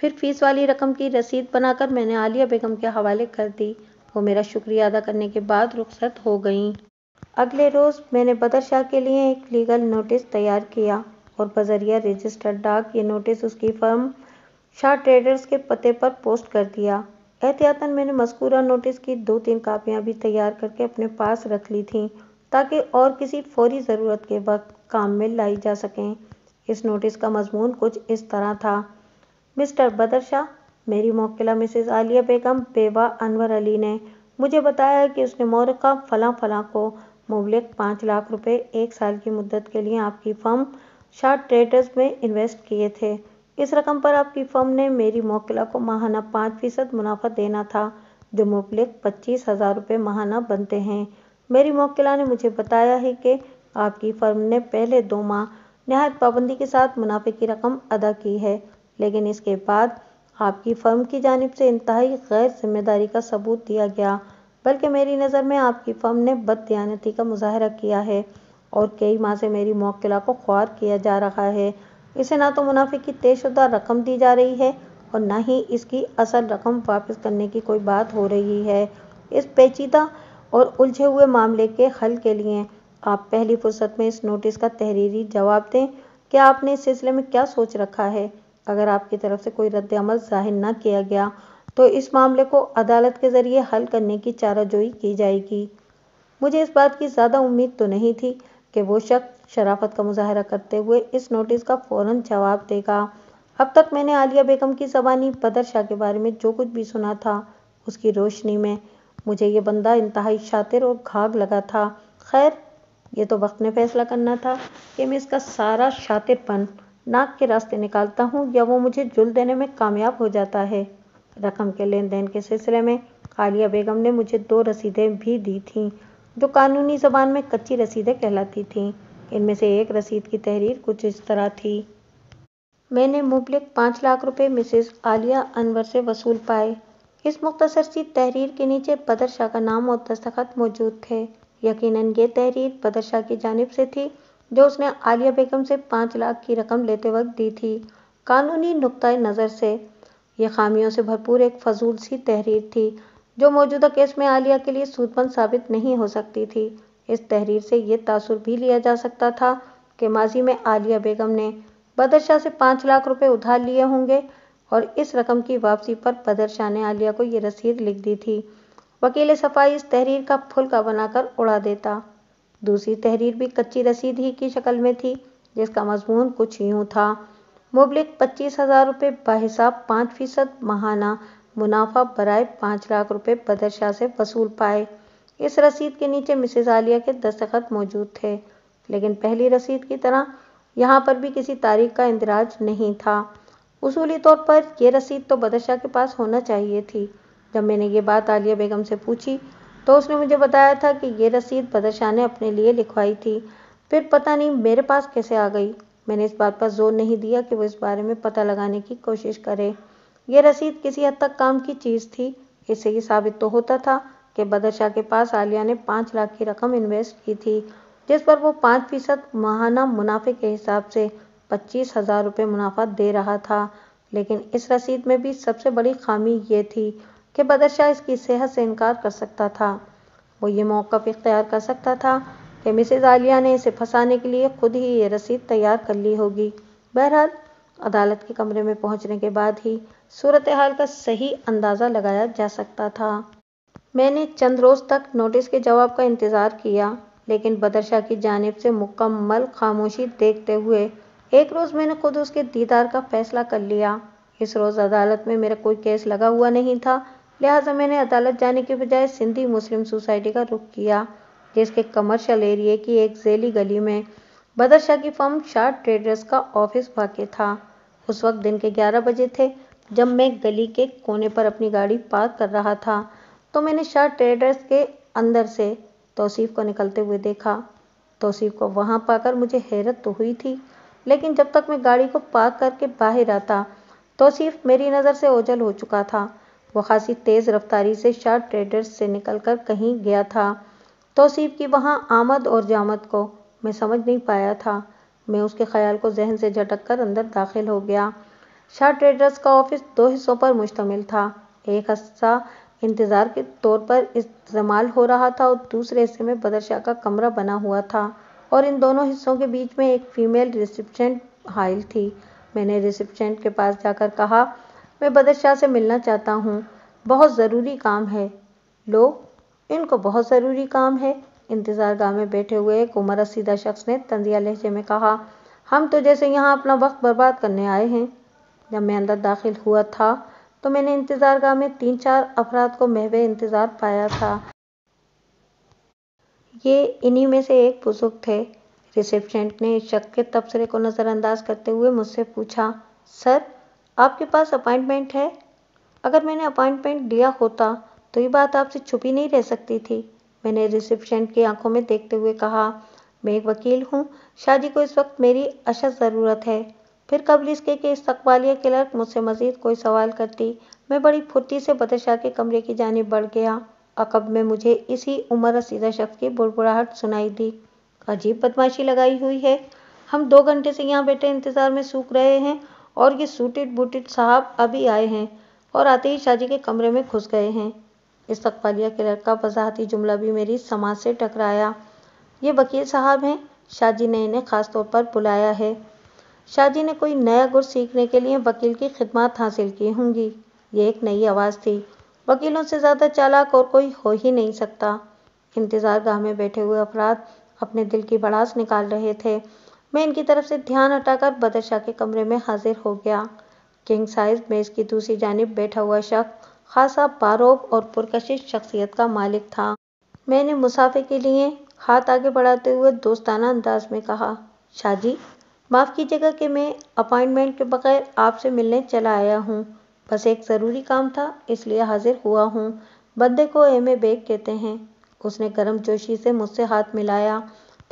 फिर फीस वाली रकम की रसीद बनाकर मैंने आलिया बेगम के हवाले कर दी वो मेरा शुक्रिया अदा करने के बाद रुखसत हो गई अगले रोज़ मैंने बदर शाह के लिए एक लीगल नोटिस तैयार किया और बजरिया रजिस्टर्ड डाक ये नोटिस उसकी फर्म शाह ट्रेडर्स के पते पर पोस्ट कर दिया एहतियातन मैंने मस्कूरा नोटिस की दो तीन कापियाँ भी तैयार करके अपने पास रख ली थी ताकि और किसी फौरी ज़रूरत के वक्त काम में लाई जा सकें इस नोटिस का मजमून कुछ इस तरह था मिस्टर बदर शाह मेरी मोकिला मिसेस आलिया बेगम बेवा अनवर अली ने मुझे बताया कि उसने मौरका फला फला को मुबलिक पाँच लाख रुपए एक साल की मुद्दत के लिए आपकी फर्म शार्ट ट्रेडर्स में इन्वेस्ट किए थे इस रकम पर आपकी फर्म ने मेरी मोकिला को माहाना पाँच फीसद मुनाफा देना था जो मुबलिक पच्चीस हज़ार रुपये माहाना बनते हैं मेरी मोकिला ने मुझे बताया है कि आपकी फर्म ने पहले दो माह नहायत पाबंदी के साथ मुनाफे की रकम अदा की है लेकिन इसके बाद आपकी फर्म की जानब से इंतहाई गैर जिम्मेदारी का सबूत दिया गया बल्कि मेरी नज़र में आपकी फर्म ने बददयानती का मुजाहरा किया है और कई माह से मेरी मौकला को ख्वार किया जा रहा है इसे ना तो मुनाफे की तयशुदा रकम दी जा रही है और ना ही इसकी असल रकम वापस करने की कोई बात हो रही है इस पेचीदा और उलझे हुए मामले के हल के लिए आप पहली फुर्सत में इस नोटिस का तहरीरी जवाब दें कि आपने इस सिलसिले में क्या सोच रखा है अगर आपकी तरफ से कोई रद्द अमल जाहिर ना किया गया तो इस मामले को अदालत के ज़रिए हल करने की चाराजोई की जाएगी मुझे इस बात की ज़्यादा उम्मीद तो नहीं थी कि वो शख्स शराफत का मुजाहरा करते हुए इस नोटिस का फ़ौर जवाब देगा अब तक मैंने आलिया बेगम की जबानी बदर शाह के बारे में जो कुछ भी सुना था उसकी रोशनी में मुझे ये बंदा इंतहाई शातिर और घाग लगा था खैर ये तो वक्त ने फैसला करना था कि मैं इसका सारा शातिरपन नाक के रास्ते निकालता हूँ या वो मुझे जुल देने में कामयाब हो जाता है रकम के लेन देन के सिलसिले में आलिया बेगम ने मुझे दो रसीदें भी दी थीं जो कानूनी जबान में कच्ची रसीदें कहलाती थीं इनमें से एक रसीद की तहरीर कुछ इस तरह थी मैंने मुबलिक पाँच लाख रुपए मिसेस आलिया अनवर से वसूल पाए इस मुख्तसर सी तहरीर के नीचे बदर शाह का नाम और दस्तखत मौजूद थे यकीनन ये तहरीर बदर शाह की जानब से थी जो उसने आलिया बेगम से पाँच लाख की रकम लेते वक्त दी थी कानूनी नुक़ नज़र से यह खामियों से भरपूर एक फजूल सी तहरीर थी जो मौजूदा केस में आलिया के लिए सूदमंद साबित नहीं हो सकती थी इस तहरीर से ये तासुर भी लिया जा सकता था कि माजी में आलिया बेगम ने बदरशाह से पाँच लाख रुपए उधार लिए होंगे और इस रकम की वापसी पर बदरशाह ने आलिया को ये रसीद लिख दी थी वकील सफाई इस तहरीर का फुलका बनाकर उड़ा देता दूसरी तहरीर भी कच्ची रसीद ही की शक्ल में थी जिसका मजमून कुछ यूं था मुबलिक पच्चीस हज़ार रुपये बाहिसाब पाँच फीसद महाना मुनाफा बरए पाँच लाख रुपए बदरशाह से वसूल पाए इस रसीद के नीचे मिसेज आलिया के दस्तखत मौजूद थे लेकिन पहली रसीद की तरह यहाँ पर भी किसी तारीख का इंदराज नहीं था उसूली तौर पर यह रसीद तो बदरशाह के पास होना चाहिए थी जब मैंने ये बात आलिया बेगम से पूछी तो उसने मुझे बताया था कि ये रसीद बदरशाह ने अपने लिए लिखवाई थी फिर पता नहीं मेरे पास कैसे आ गई मैंने इस बात पर जोर नहीं दिया कि वो इस बारे में पता लगाने की कोशिश करे ये रसीद किसी हद तक काम की चीज़ थी इससे ये साबित तो होता था कि बदरशाह के पास आलिया ने पाँच लाख की रकम इन्वेस्ट की थी जिस पर वो पाँच फीसद माहाना मुनाफे के हिसाब से पच्चीस हज़ार रुपये मुनाफा दे रहा था लेकिन इस रसीद में भी सबसे बड़ी खामी ये थी कि बदरशाह इसकी सेहत से इनकार कर सकता था वो ये भी इख्तियार कर सकता था कि मिसेज आलिया ने इसे फंसाने के लिए खुद ही ये रसीद तैयार कर ली होगी बहरहाल अदालत के कमरे में पहुंचने के बाद ही सूरत हाल का सही अंदाज़ा लगाया जा सकता था मैंने चंद रोज़ तक नोटिस के जवाब का इंतज़ार किया लेकिन बदरशाह की जानब से मुकम्मल खामोशी देखते हुए एक रोज़ मैंने खुद उसके दीदार का फ़ैसला कर लिया इस रोज़ अदालत में मेरा कोई केस लगा हुआ नहीं था लिहाजा मैंने अदालत जाने के बजाय सिंधी मुस्लिम सोसाइटी का रुख किया जिसके कमर्शल एरिए की एक जेली गली में बदरशाह की फर्म शार ट्रेडर्स का ऑफिस वाक्य था उस वक्त दिन के 11 बजे थे जब मैं गली के कोने पर अपनी गाड़ी पार्क कर रहा था तो मैंने शार ट्रेडर्स के अंदर से तोसीफ़ को निकलते हुए देखा तोसीफ़ को वहाँ पाकर मुझे हैरत तो हुई थी लेकिन जब तक मैं गाड़ी को पार्क करके बाहर आता तोसीफ़ मेरी नज़र से ओझल हो चुका था वो खासी तेज़ रफ्तारी से शार्ट ट्रेडर्स से निकलकर कहीं गया था तोसीफ़ की वहाँ आमद और जामद को मैं समझ नहीं पाया था मैं उसके ख्याल को जहन से झटक कर अंदर दाखिल हो गया शाह ट्रेडर्स का ऑफिस दो हिस्सों पर मुश्तमिल था एक हिस्सा इंतज़ार के तौर पर इस्तेमाल हो रहा था और दूसरे हिस्से में बदरशाह का कमरा बना हुआ था और इन दोनों हिस्सों के बीच में एक फ़ीमेल रिसिप्शेंट हाइल थी मैंने रिसिप्शेंट के पास जाकर कहा मैं बदरशाह से मिलना चाहता हूँ बहुत ज़रूरी काम है लो इनको बहुत ज़रूरी काम है इंतज़ारगाह में बैठे हुए एक उम्र रसीदा शख्स ने तंजिया लहजे में कहा हम तो जैसे यहाँ अपना वक्त बर्बाद करने आए हैं जब मैं अंदर दाखिल हुआ था तो मैंने इंतज़ारगाह में तीन चार अफराद को महवे इंतज़ार पाया था ये इन्हीं में से एक बुज़ुर्ग थे रिसेप्शनिस्ट ने इस शख्स के तबसरे को नज़रअंदाज करते हुए मुझसे पूछा सर आपके पास अपॉइंटमेंट है अगर मैंने अपॉइंटमेंट दिया होता तो ये बात आपसे छुपी नहीं रह सकती थी मैंने रिसेप्शन की आंखों में देखते हुए कहा मैं एक वकील हूँ शादी को इस वक्त मेरी अशद ज़रूरत है फिर इसके के इस्तकबालिया क्लर्क मुझसे मजीद कोई सवाल करती मैं बड़ी फुर्ती से बदशाह के कमरे की जानब बढ़ गया अकब में मुझे इसी उम्र रसीदा शख्स की बुड़बुड़ाहट सुनाई दी अजीब बदमाशी लगाई हुई है हम दो घंटे से यहाँ बैठे इंतज़ार में सूख रहे हैं और ये सूटेड बूटेड साहब अभी आए हैं और आते ही शादी के कमरे में घुस गए हैं इस्तकबालिया क्लर्क का वजाहती जुमला भी मेरी समाज से टकराया ये वकील साहब हैं शाहजी ने इन्हें ख़ास तौर पर बुलाया है शाहजी ने कोई नया गुर सीखने के लिए वकील की खिदमत हासिल की होंगी ये एक नई आवाज़ थी वकीलों से ज़्यादा चालाक और कोई हो ही नहीं सकता इंतज़ार गाह में बैठे हुए अफराद अपने दिल की बड़ास निकाल रहे थे मैं इनकी तरफ से ध्यान हटाकर बदरशाह के कमरे में हाजिर हो गया किंग साइज मेज़ की दूसरी जानब बैठा हुआ शख्स खासा पारोब और पुरकशिश शख्सियत का मालिक था मैंने मुसाफे के लिए हाथ आगे बढ़ाते हुए दोस्ताना अंदाज में कहा शाहजी माफ़ कीजिएगा कि मैं अपॉइंटमेंट के बगैर आपसे मिलने चला आया हूँ बस एक ज़रूरी काम था इसलिए हाजिर हुआ हूँ बंदे को एम ए बेग कहते हैं उसने गर्म जोशी से मुझसे हाथ मिलाया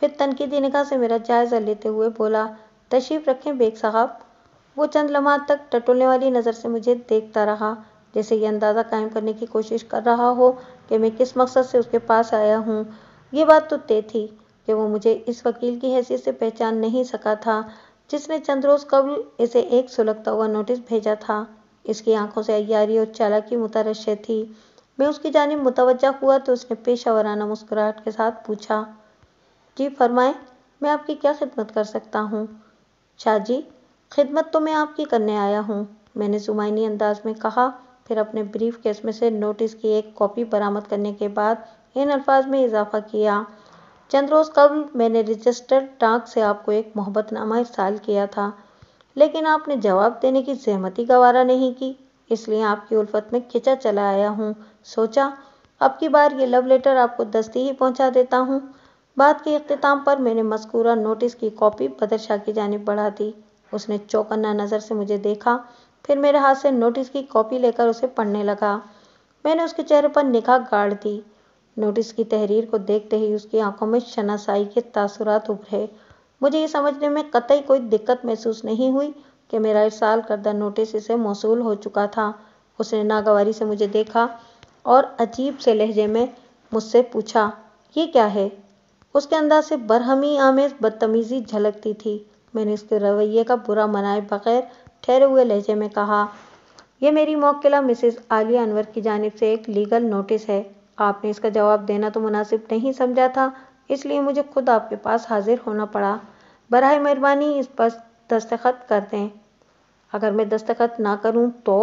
फिर तनकीदी निगाह से मेरा जायज़ा लेते हुए बोला तशरीफ़ रखें बेग साहब वो चंद लम्हा तक टटोलने वाली नज़र से मुझे देखता रहा जैसे ये अंदाज़ा कायम करने की कोशिश कर रहा हो कि मैं किस मकसद से उसके पास आया हूँ ये बात तो तय थी कि वो मुझे इस वकील की हैसियत से पहचान नहीं सका था जिसने चंद रोज़ कबल इसे एक सुलगता हुआ नोटिस भेजा था इसकी आंखों से अयारी और चालाकी मुतरश थी मैं उसकी जानब मुतवजा हुआ तो उसने पेशा वराना मुस्कुराहट के साथ पूछा जी फरमाएं मैं आपकी क्या खिदमत कर सकता हूँ शाह जी खिदमत तो मैं आपकी करने आया हूँ मैंने जुमानी अंदाज में कहा फिर अपने ब्रीफ केस में से नोटिस की एक कॉपी बरामद करने के बाद इन अल्फाज में इजाफा किया चंद रोज़ मैंने रजिस्टर्ड डाक से आपको एक मोहब्बतनामा इरसाल किया था लेकिन आपने जवाब देने की सहमति गवारा नहीं की इसलिए आपकी उल्फत में खिंचा चला आया हूँ सोचा अब की बार ये लव लेटर आपको दस्ती ही पहुँचा देता हूँ बात के अख्ताम पर मैंने मस्कूरा नोटिस की कॉपी बदरशाह की जानब बढ़ा दी उसने चौकन्ना नज़र से मुझे देखा फिर मेरे हाथ से नोटिस की कॉपी लेकर उसे पढ़ने लगा मैंने उसके चेहरे पर निकाह गाड़ दी नोटिस की तहरीर को देखते ही उसकी आंखों में शनासाई के तासुरात उभरे मुझे ये समझने में कतई कोई दिक्कत महसूस नहीं हुई कि मेरा साल करदा नोटिस इसे मौसू हो चुका था उसने नागवारी से मुझे देखा और अजीब से लहजे में मुझसे पूछा ये क्या है उसके अंदाज से बरहमी आमेज बदतमीजी झलकती थी मैंने उसके रवैये का बुरा मनाए बगैर ठहरे हुए लहजे में कहा यह मेरी मौकिला मिसिस आलिया अनवर की जानब से एक लीगल नोटिस है आपने इसका जवाब देना तो मुनासिब नहीं समझा था इसलिए मुझे खुद आपके पास हाजिर होना पड़ा बर मेहरबानी इस पर दस्तखत कर दें अगर मैं दस्तखत ना करूं तो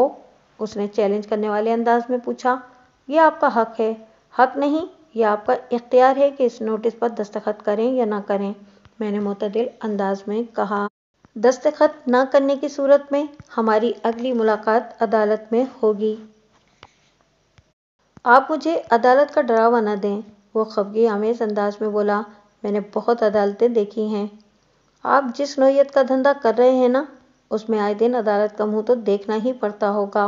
उसने चैलेंज करने वाले अंदाज में पूछा यह आपका हक है हक नहीं यह आपका इख्तियार है कि इस नोटिस पर दस्तखत करें या ना करें मैंने मतदिल अंदाज में कहा दस्तखत न करने की सूरत में हमारी अगली मुलाकात अदालत में होगी आप मुझे अदालत का डरावा न दें वो खबगी आमेज अंदाज में बोला मैंने बहुत अदालतें देखी हैं आप जिस नोयत का धंधा कर रहे हैं ना उसमें आए दिन अदालत का मुंह तो देखना ही पड़ता होगा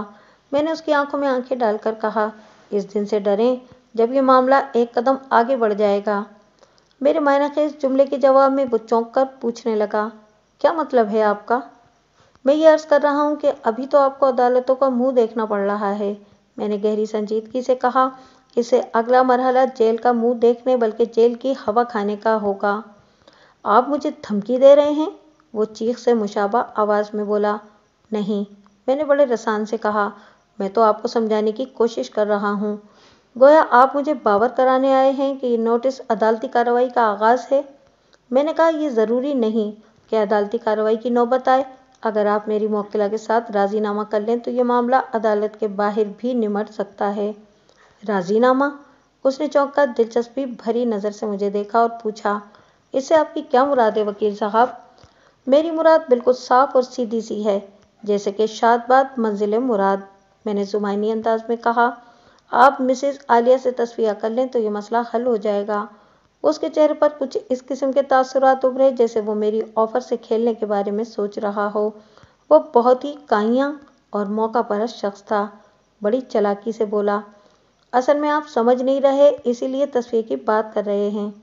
मैंने उसकी आंखों में आंखें डालकर कहा इस दिन से डरें जब ये मामला एक कदम आगे बढ़ जाएगा मेरे मायना खेज जुमले के जवाब में वो चौंक कर पूछने लगा क्या मतलब है आपका मैं ये अर्ज़ कर रहा हूँ कि अभी तो आपको अदालतों का मुंह देखना पड़ रहा है मैंने गहरी संजीदगी से कहा इसे अगला मरहला जेल का मुंह देखने बल्कि जेल की हवा खाने का होगा आप मुझे धमकी दे रहे हैं वो चीख से मुशाबा आवाज़ में बोला नहीं मैंने बड़े रसान से कहा मैं तो आपको समझाने की कोशिश कर रहा हूँ गोया आप मुझे बावर कराने आए हैं कि नोटिस अदालती कार्रवाई का आगाज़ है मैंने कहा यह ज़रूरी नहीं यह अदालती कार्रवाई की नौबत आए अगर आप मेरी मौकला के साथ राजीनामा कर लें तो यह मामला अदालत के बाहर भी निमट सकता है राजीनामा उसने चौंका दिलचस्पी भरी नज़र से मुझे देखा और पूछा इसे आपकी क्या मुराद है वकील साहब मेरी मुराद बिल्कुल साफ और सीधी सी है जैसे कि शादबाद मंजिल मुराद मैंने जुमानी अंदाज में कहा आप मिसेज आलिया से तस्वीर कर लें तो यह मसला हल हो जाएगा उसके चेहरे पर कुछ इस किस्म के तासुरात उभरे जैसे वो मेरी ऑफर से खेलने के बारे में सोच रहा हो वो बहुत ही काइया और मौका पर शख्स था बड़ी चलाकी से बोला असल में आप समझ नहीं रहे इसीलिए तस्वीर की बात कर रहे हैं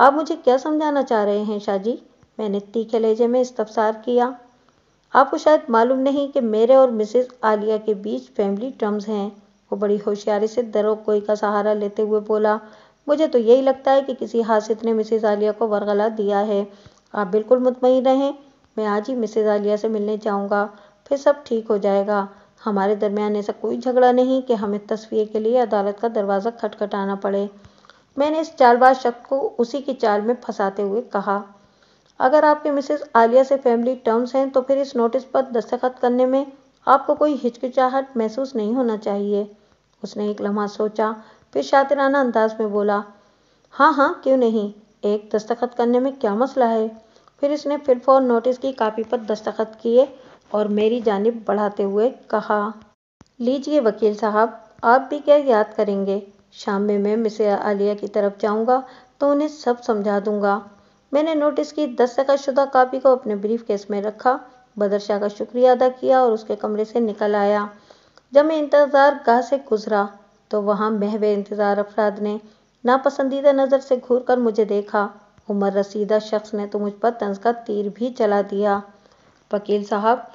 आप मुझे क्या समझाना चाह रहे हैं शाहजी मैंने तीखे लहजे में इस्तफसार किया आपको शायद मालूम नहीं कि मेरे और मिसेस आलिया के बीच फैमिली टर्म्स हैं वो बड़ी होशियारी से दरों कोई का सहारा लेते हुए बोला मुझे तो यही लगता है कि किसी हासित ने मिसेज आलिया को वर्गला दिया है आप बिल्कुल मुतमिन रहें मैं आज ही मिसेज आलिया से मिलने जाऊँगा फिर सब ठीक हो जाएगा हमारे दरमियान ऐसा कोई झगड़ा नहीं कि हमें तस्वीर के लिए अदालत का दरवाज़ा खटखटाना पड़े मैंने इस चालबाज शख्स को उसी की चाल में फंसाते हुए कहा अगर आपके मिसेस आलिया से फैमिली टर्म्स हैं तो फिर इस नोटिस पर दस्तखत करने में आपको कोई हिचकिचाहट महसूस नहीं होना चाहिए उसने एक लम्हा सोचा फिर शातिराना अंदाज में बोला हाँ हाँ क्यों नहीं एक दस्तखत करने में क्या मसला है फिर इसने फिर फौर नोटिस की कापी पर दस्तखत किए और मेरी जानब बढ़ाते हुए कहा लीजिए वकील साहब आप भी क्या याद करेंगे शाम में मैं मिस आलिया की तरफ जाऊंगा तो उन्हें सब समझा दूंगा मैंने नोटिस की दस्तखत शुदा कापी को अपने ब्रीफ केस में रखा बदरशाह का शुक्रिया अदा किया और उसके कमरे से निकल आया जब मैं इंतज़ार गाह से गुजरा तो वहां महवे इंतज़ार अफराद ने नापसंदीदा नज़र से घूर कर मुझे देखा उम्र रसीदा शख्स ने तो मुझ पर तंज का तीर भी चला दिया वकील साहब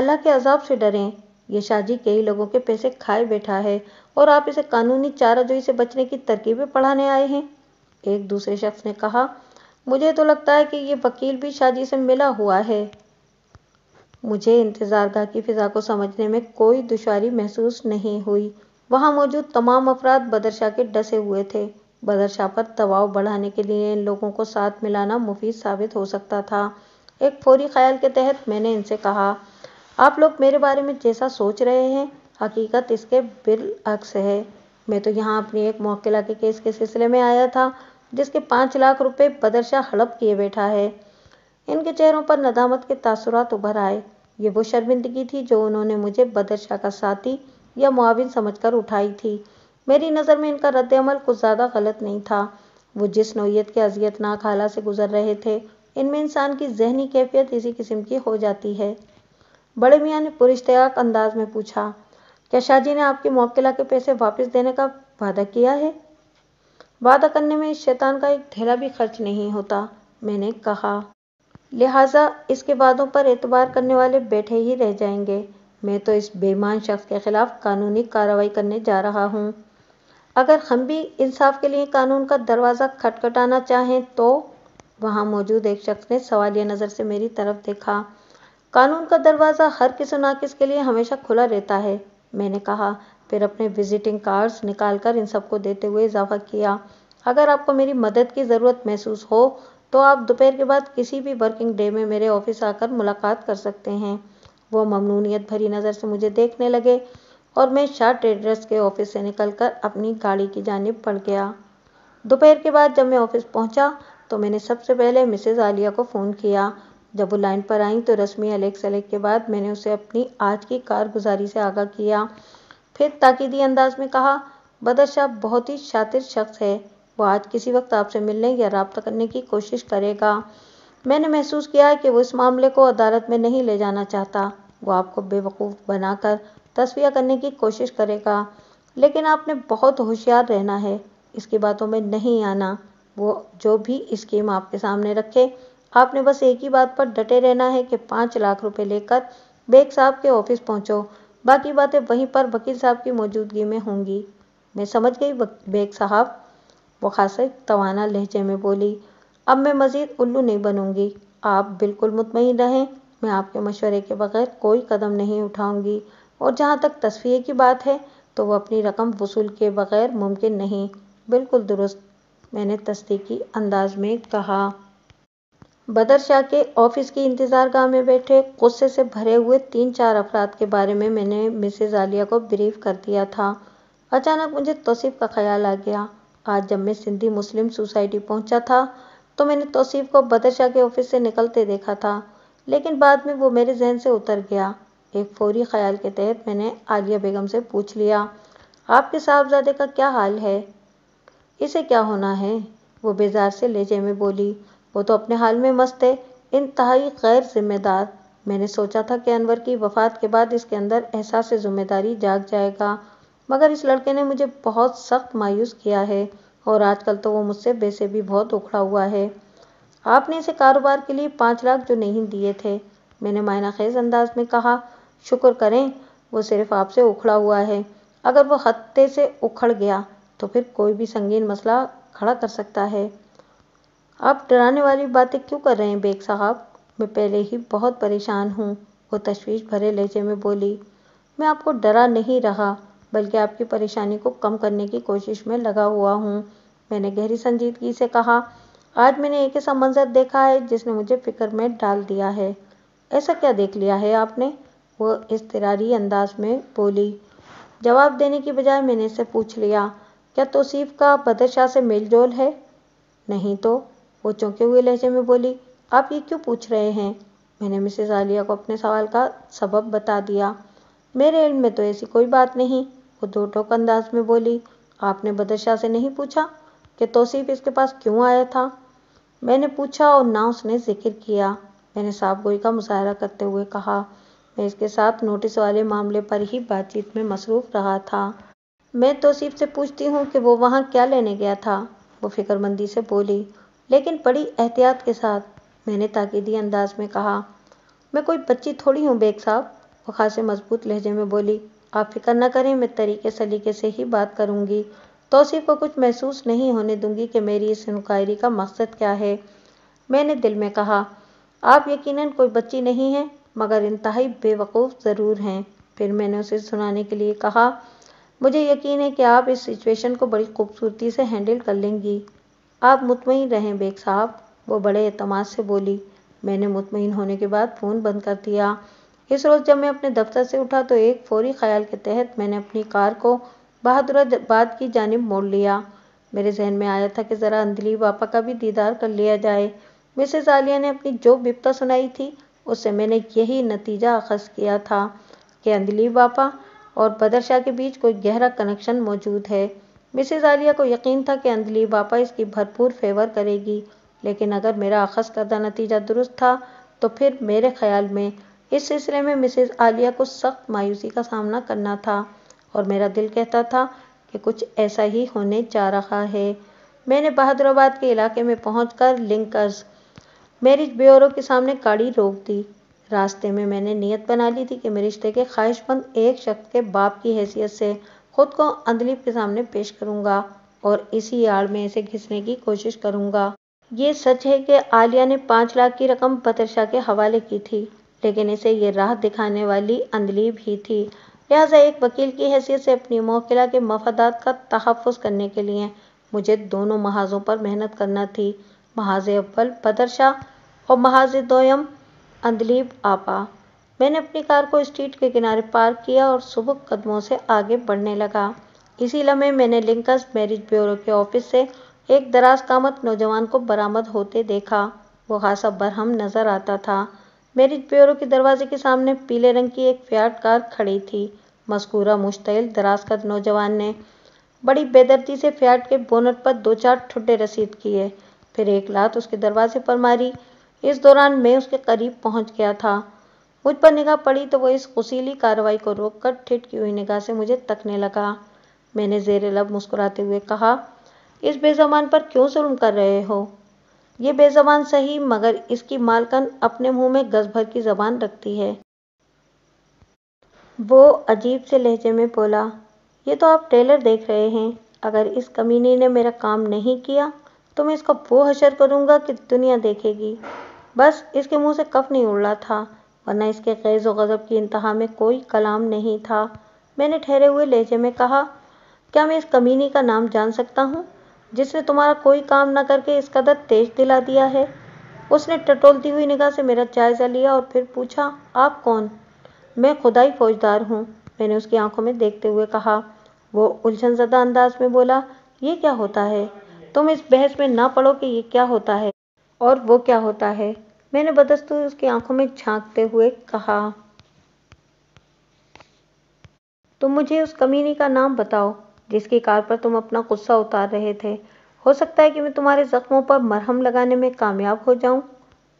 अल्लाह के अजाब से डरें ये शाजी कई लोगों के पैसे खाए बैठा है और आप इसे कानूनी चाराजोई से बचने की तरकीबें पढ़ाने आए हैं एक दूसरे शख्स ने कहा मुझे तो लगता है कि ये वकील भी शाजी से मिला हुआ है मुझे इंतज़ारगाह की फ़िज़ा को समझने में कोई दुशारी महसूस नहीं हुई वहाँ मौजूद तमाम अफराद बदरशाह के डसे हुए थे बदरशाह पर दबाव बढ़ाने के लिए इन लोगों को साथ मिलाना मुफीद साबित हो सकता था एक फौरी ख्याल के तहत मैंने इनसे कहा आप लोग मेरे बारे में जैसा सोच रहे हैं हकीकत इसके बिलअक्स है मैं तो यहाँ अपनी एक मौकेला के केस के सिलसिले में आया था जिसके पाँच लाख रुपए बदरशाह हड़प किए बैठा है इनके चेहरों पर नदामत के तासुरात उभर आए ये वो शर्मिंदगी थी जो उन्होंने मुझे बदरशाह का साथी या मुआविन समझकर उठाई थी मेरी नज़र में इनका रद्द अमल कुछ ज़्यादा गलत नहीं था वो जिस नोयत के अजियतनाक हाला से गुजर रहे थे इनमें इंसान की जहनी कैफियत इसी किस्म की हो जाती है बड़े मियाँ ने पुरश्तयाक अंदाज में पूछा क्या शाहजी ने आपके मौकेला के पैसे वापस देने का वादा किया है वादा करने में इस शैतान का एक ढेरा भी खर्च नहीं होता मैंने कहा लिहाजा इसके वादों पर एतबार करने वाले बैठे ही रह जाएंगे मैं तो इस बेईमान शख्स के खिलाफ कानूनी कार्रवाई करने जा रहा हूँ अगर हम भी इंसाफ के लिए कानून का दरवाज़ा खटखटाना चाहें तो वहाँ मौजूद एक शख्स ने सवालिया नज़र से मेरी तरफ देखा कानून का दरवाज़ा हर किस नाकिस के लिए हमेशा खुला रहता है मैंने कहा फिर अपने विजिटिंग कार्ड्स निकाल कर इन सबको देते हुए इजाफा किया अगर आपको मेरी मदद की ज़रूरत महसूस हो तो आप दोपहर के बाद किसी भी वर्किंग डे में मेरे ऑफिस आकर मुलाकात कर सकते हैं वह ममनूनियत भरी नज़र से मुझे देखने लगे और मैं शाह ट्रेडर्स के ऑफिस से निकलकर अपनी गाड़ी की जानब पड़ गया दोपहर के बाद जब मैं ऑफिस पहुंचा तो मैंने सबसे पहले मिसेज आलिया को फ़ोन किया जब वो लाइन पर आई तो रश्मि अलेक्स सलेक के बाद मैंने उसे अपनी आज की कारगुजारी से आगाह किया फिर ताकिदी अंदाज में कहा बदर शाह बहुत ही शातिर शख्स है वो आज किसी वक्त आपसे मिलने या रबता करने की कोशिश करेगा मैंने महसूस किया कि वो इस मामले को अदालत में नहीं ले जाना चाहता वो आपको बेवकूफ़ बनाकर तस्वीर करने की कोशिश करेगा लेकिन आपने बहुत होशियार रहना है इसकी बातों में नहीं आना वो जो भी स्कीम आपके सामने रखे आपने बस एक ही बात पर डटे रहना है कि पाँच लाख रुपए लेकर बेग साहब के ऑफिस पहुंचो बाकी बातें वहीं पर वकील साहब की मौजूदगी में होंगी मैं समझ गई बेग साहब वो खास तवाना लहजे में बोली अब मैं मज़ीद उल्लू नहीं बनूंगी आप बिल्कुल मुतमिन रहें मैं आपके मशवरे के बगैर कोई कदम नहीं उठाऊंगी और जहाँ तक तस्वीर की बात है तो वह अपनी रकम वसूल के बगैर मुमकिन नहीं बिल्कुल दुरुस्त मैंने तस्दीकी अंदाज में कहा बदर शाह के ऑफिस की इंतजार इंतज़ारगाह में बैठे गुस्से से भरे हुए तीन चार अफराद के बारे में मैंने मिसेज आलिया को ब्रीफ कर दिया था अचानक मुझे तोसीफ़ का ख्याल आ गया आज जब मैं सिंधी मुस्लिम सोसाइटी पहुंचा था तो मैंने तोसीफ़ को बदर शाह के ऑफिस से निकलते देखा था लेकिन बाद में वो मेरे जहन से उतर गया एक फौरी ख्याल के तहत मैंने आलिया बेगम से पूछ लिया आपके साहबजादे का क्या हाल है इसे क्या होना है वो बेजार से लेजे में बोली वो तो अपने हाल में मस्त है इंतहाई गैर जिम्मेदार मैंने सोचा था कि अनवर की वफात के बाद इसके अंदर एहसास ज़िम्मेदारी जाग जाएगा मगर इस लड़के ने मुझे बहुत सख्त मायूस किया है और आजकल तो वो मुझसे वैसे भी बहुत उखड़ा हुआ है आपने इसे कारोबार के लिए पाँच लाख जो नहीं दिए थे मैंने मायना खेज अंदाज में कहा शुक्र करें वो सिर्फ आपसे उखड़ा हुआ है अगर वो हत्ते से उखड़ गया तो फिर कोई भी संगीन मसला खड़ा कर सकता है आप डराने वाली बातें क्यों कर रहे हैं बेग साहब मैं पहले ही बहुत परेशान हूँ वो तशवीश भरे लहजे में बोली मैं आपको डरा नहीं रहा बल्कि आपकी परेशानी को कम करने की कोशिश में लगा हुआ हूँ मैंने गहरी संजीदगी से कहा आज मैंने एक ऐसा मंजर देखा है जिसने मुझे फिक्र में डाल दिया है ऐसा क्या देख लिया है आपने वो इस तिरारी अंदाज में बोली जवाब देने की बजाय मैंने इसे पूछ लिया क्या तोसीफ का बदरशाह से मेलजोल है नहीं तो वो चौंके हुए लहजे में बोली आप ये क्यों पूछ रहे हैं मैंने मिसेज आलिया को अपने सवाल का सबब बता दिया मेरे इल्म में तो ऐसी कोई बात नहीं वो दो टोक अंदाज में बोली आपने बदरशाह से नहीं पूछा कि तोसीफ इसके पास क्यों आया था मैंने पूछा और ना उसने जिक्र किया मैंने साफ गोई का मुशाहरा करते हुए कहा मैं इसके साथ नोटिस वाले मामले पर ही बातचीत में मसरूफ़ रहा था मैं तोसीफ़ से पूछती हूँ कि वो वहाँ क्या लेने गया था वो फिक्रमंदी से बोली लेकिन बड़ी एहतियात के साथ मैंने ताकीदी अंदाज में कहा मैं कोई बच्ची थोड़ी हूँ बेग साहब वो खासे मजबूत लहजे में बोली आप फिक्र ना करें मैं तरीके सलीके से ही बात करूँगी तोसी को कुछ महसूस नहीं होने दूंगी कि मेरी इस इंक्वायरी का मकसद क्या है मैंने दिल में कहा आप यकीनन कोई बच्ची नहीं हैं मगर इंतहाई बेवकूफ़ ज़रूर हैं फिर मैंने उसे सुनाने के लिए कहा मुझे यकीन है कि आप इस सिचुएशन को बड़ी खूबसूरती से हैंडल कर लेंगी आप मुतमिन रहें बेग साहब वो बड़े अतमाद से बोली मैंने मुतमिन होने के बाद फ़ोन बंद कर दिया इस रोज़ जब मैं अपने दफ्तर से उठा तो एक फौरी ख्याल के तहत मैंने अपनी कार को बहादुराबाद की जानब मोड़ लिया मेरे जहन में आया था कि ज़रा अंधली बापा का भी दीदार कर लिया जाए मिसेज आलिया ने अपनी जो बिपता सुनाई थी उससे मैंने यही नतीजा अखज़ किया था कि अंधली बापा और बदरशाह के बीच कोई गहरा कनेक्शन मौजूद है मिसेज आलिया को यकीन था कि अंधली बापा इसकी भरपूर फेवर करेगी लेकिन अगर मेरा अखज़ करदा नतीजा दुरुस्त था तो फिर मेरे ख्याल में इस सिलसिले में मिसेज आलिया को सख्त मायूसी का सामना करना था और मेरा दिल कहता था कि कुछ ऐसा ही होने जा रहा है मैंने बहादुराबाद के इलाके में पहुंचकर लिंकर्स मैरिज ब्यूरो के सामने गाड़ी रोक दी रास्ते में मैंने नियत बना ली थी कि मेरे रिश्ते के ख्वाहिशमंद एक शख्स के बाप की हैसियत से खुद को अंदलीप के सामने पेश करूंगा और इसी आड़ में इसे घिसने की कोशिश करूंगा ये सच है कि आलिया ने पाँच लाख की रकम बतरशाह के हवाले की थी लेकिन इसे ये राह दिखाने वाली अंदलीब ही थी लिहाजा एक वकील की हैसियत से अपनी मौकला के मफादात का तहफ़ करने के लिए मुझे दोनों महाजों पर मेहनत करना थी महाज अव्वल बदरशाह और महाज दोयम अंदलीब आपा मैंने अपनी कार को स्ट्रीट के किनारे पार्क किया और सुबह कदमों से आगे बढ़ने लगा इसी लम्हे मैंने लिंकस मैरिज ब्यूरो के ऑफिस से एक दराज कामत नौजवान को बरामद होते देखा वो खासा बरहम नज़र आता था मेरिट ब्यूरो के दरवाजे के सामने पीले रंग की एक फयाट कार खड़ी थी मस्कूरा मुश्तिल दराज का नौजवान ने बड़ी बेदर्दी से फयाट के बोनट पर दो चार ठुड्डे रसीद किए फिर एक लात उसके दरवाजे पर मारी इस दौरान मैं उसके करीब पहुंच गया था मुझ पर निगाह पड़ी तो वो इस खुशीली कार्रवाई को रोककर ठिठकी हुई निगाह से मुझे तकने लगा मैंने जेर लब मुस्कुराते हुए कहा इस बेजमान पर क्यों जुल्म कर रहे हो ये बेजबान सही मगर इसकी मालकन अपने मुंह में गज भर की जबान रखती है वो अजीब से लहजे में बोला ये तो आप टेलर देख रहे हैं अगर इस कमीनी ने मेरा काम नहीं किया तो मैं इसका वो हशर करूँगा कि दुनिया देखेगी बस इसके मुंह से कफ नहीं उड़ रहा था वरना इसके गैज़ गज़ब की इंतहा में कोई कलाम नहीं था मैंने ठहरे हुए लहजे में कहा क्या मैं इस कमीनी का नाम जान सकता हूँ जिसने तुम्हारा कोई काम न करके इस कदर तेज दिला दिया है उसने टटोलती हुई निगाह से मेरा जायज़ा लिया और फिर पूछा आप कौन मैं खुदाई फौजदार हूँ मैंने उसकी आंखों में देखते हुए कहा वो उलझन ज़दा अंदाज में बोला ये क्या होता है तुम इस बहस में ना पड़ो कि ये क्या होता है और वो क्या होता है मैंने बदस्तूर उसकी आंखों में झांकते हुए कहा तुम मुझे उस कमीनी का नाम बताओ जिसकी कार पर तुम अपना गुस्सा उतार रहे थे हो सकता है कि मैं तुम्हारे जख्मों पर मरहम लगाने में कामयाब हो जाऊं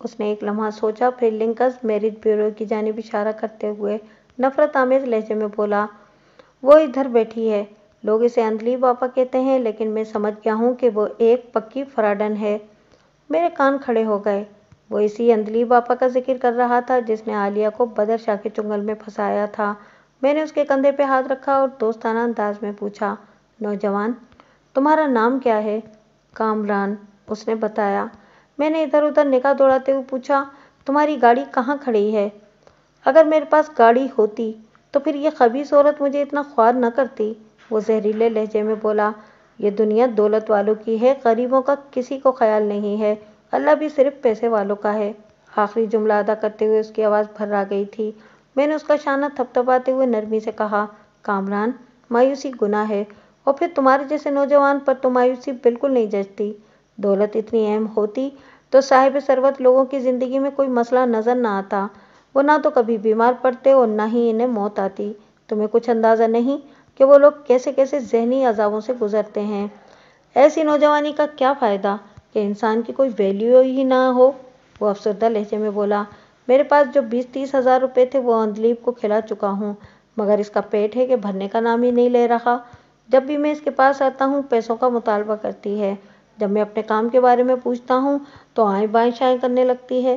उसने एक लम्हा सोचा फिर लिंकस मेरिट ब्यूरो की जानब इशारा करते हुए नफरत आमेज लहजे में बोला वो इधर बैठी है लोग इसे अंधली पापा कहते हैं लेकिन मैं समझ गया हूँ कि वो एक पक्की फराडन है मेरे कान खड़े हो गए वो इसी अंधली पापा का जिक्र कर रहा था जिसने आलिया को बदर शाह के चुंगल में फंसाया था मैंने उसके कंधे पे हाथ रखा और दोस्ताना अंदाज में पूछा नौजवान तुम्हारा नाम क्या है कामरान उसने बताया मैंने इधर उधर निगाह दौड़ाते हुए पूछा तुम्हारी गाड़ी कहाँ खड़ी है अगर मेरे पास गाड़ी होती तो फिर ये खबीस औरत मुझे इतना ख्वार न करती वो जहरीले लहजे में बोला ये दुनिया दौलत वालों की है गरीबों का किसी को ख्याल नहीं है अल्लाह भी सिर्फ पैसे वालों का है आखिरी जुमला अदा करते हुए उसकी आवाज़ भर आ गई थी मैंने उसका शाना थपथपाते हुए नरमी से कहा कामरान मायूसी गुना है और फिर तुम्हारे जैसे नौजवान पर तो मायूसी बिल्कुल नहीं जचती दौलत इतनी अहम होती तो साहिब सरबत लोगों की ज़िंदगी में कोई मसला नज़र ना आता वो ना तो कभी बीमार पड़ते और ना ही इन्हें मौत आती तुम्हें कुछ अंदाज़ा नहीं कि वो लोग कैसे कैसे जहनी अजाबों से गुजरते हैं ऐसी नौजवानी का क्या फ़ायदा कि इंसान की कोई वैल्यू ही ना हो वो अफसरदा लहजे में बोला मेरे पास जो बीस तीस हज़ार रुपए थे वो अंदलीप को खिला चुका हूँ मगर इसका पेट है कि भरने का नाम ही नहीं ले रहा जब भी मैं इसके पास आता हूँ पैसों का मुतालबा करती है जब मैं अपने काम के बारे में पूछता हूँ तो आए बाएं शाएं करने लगती है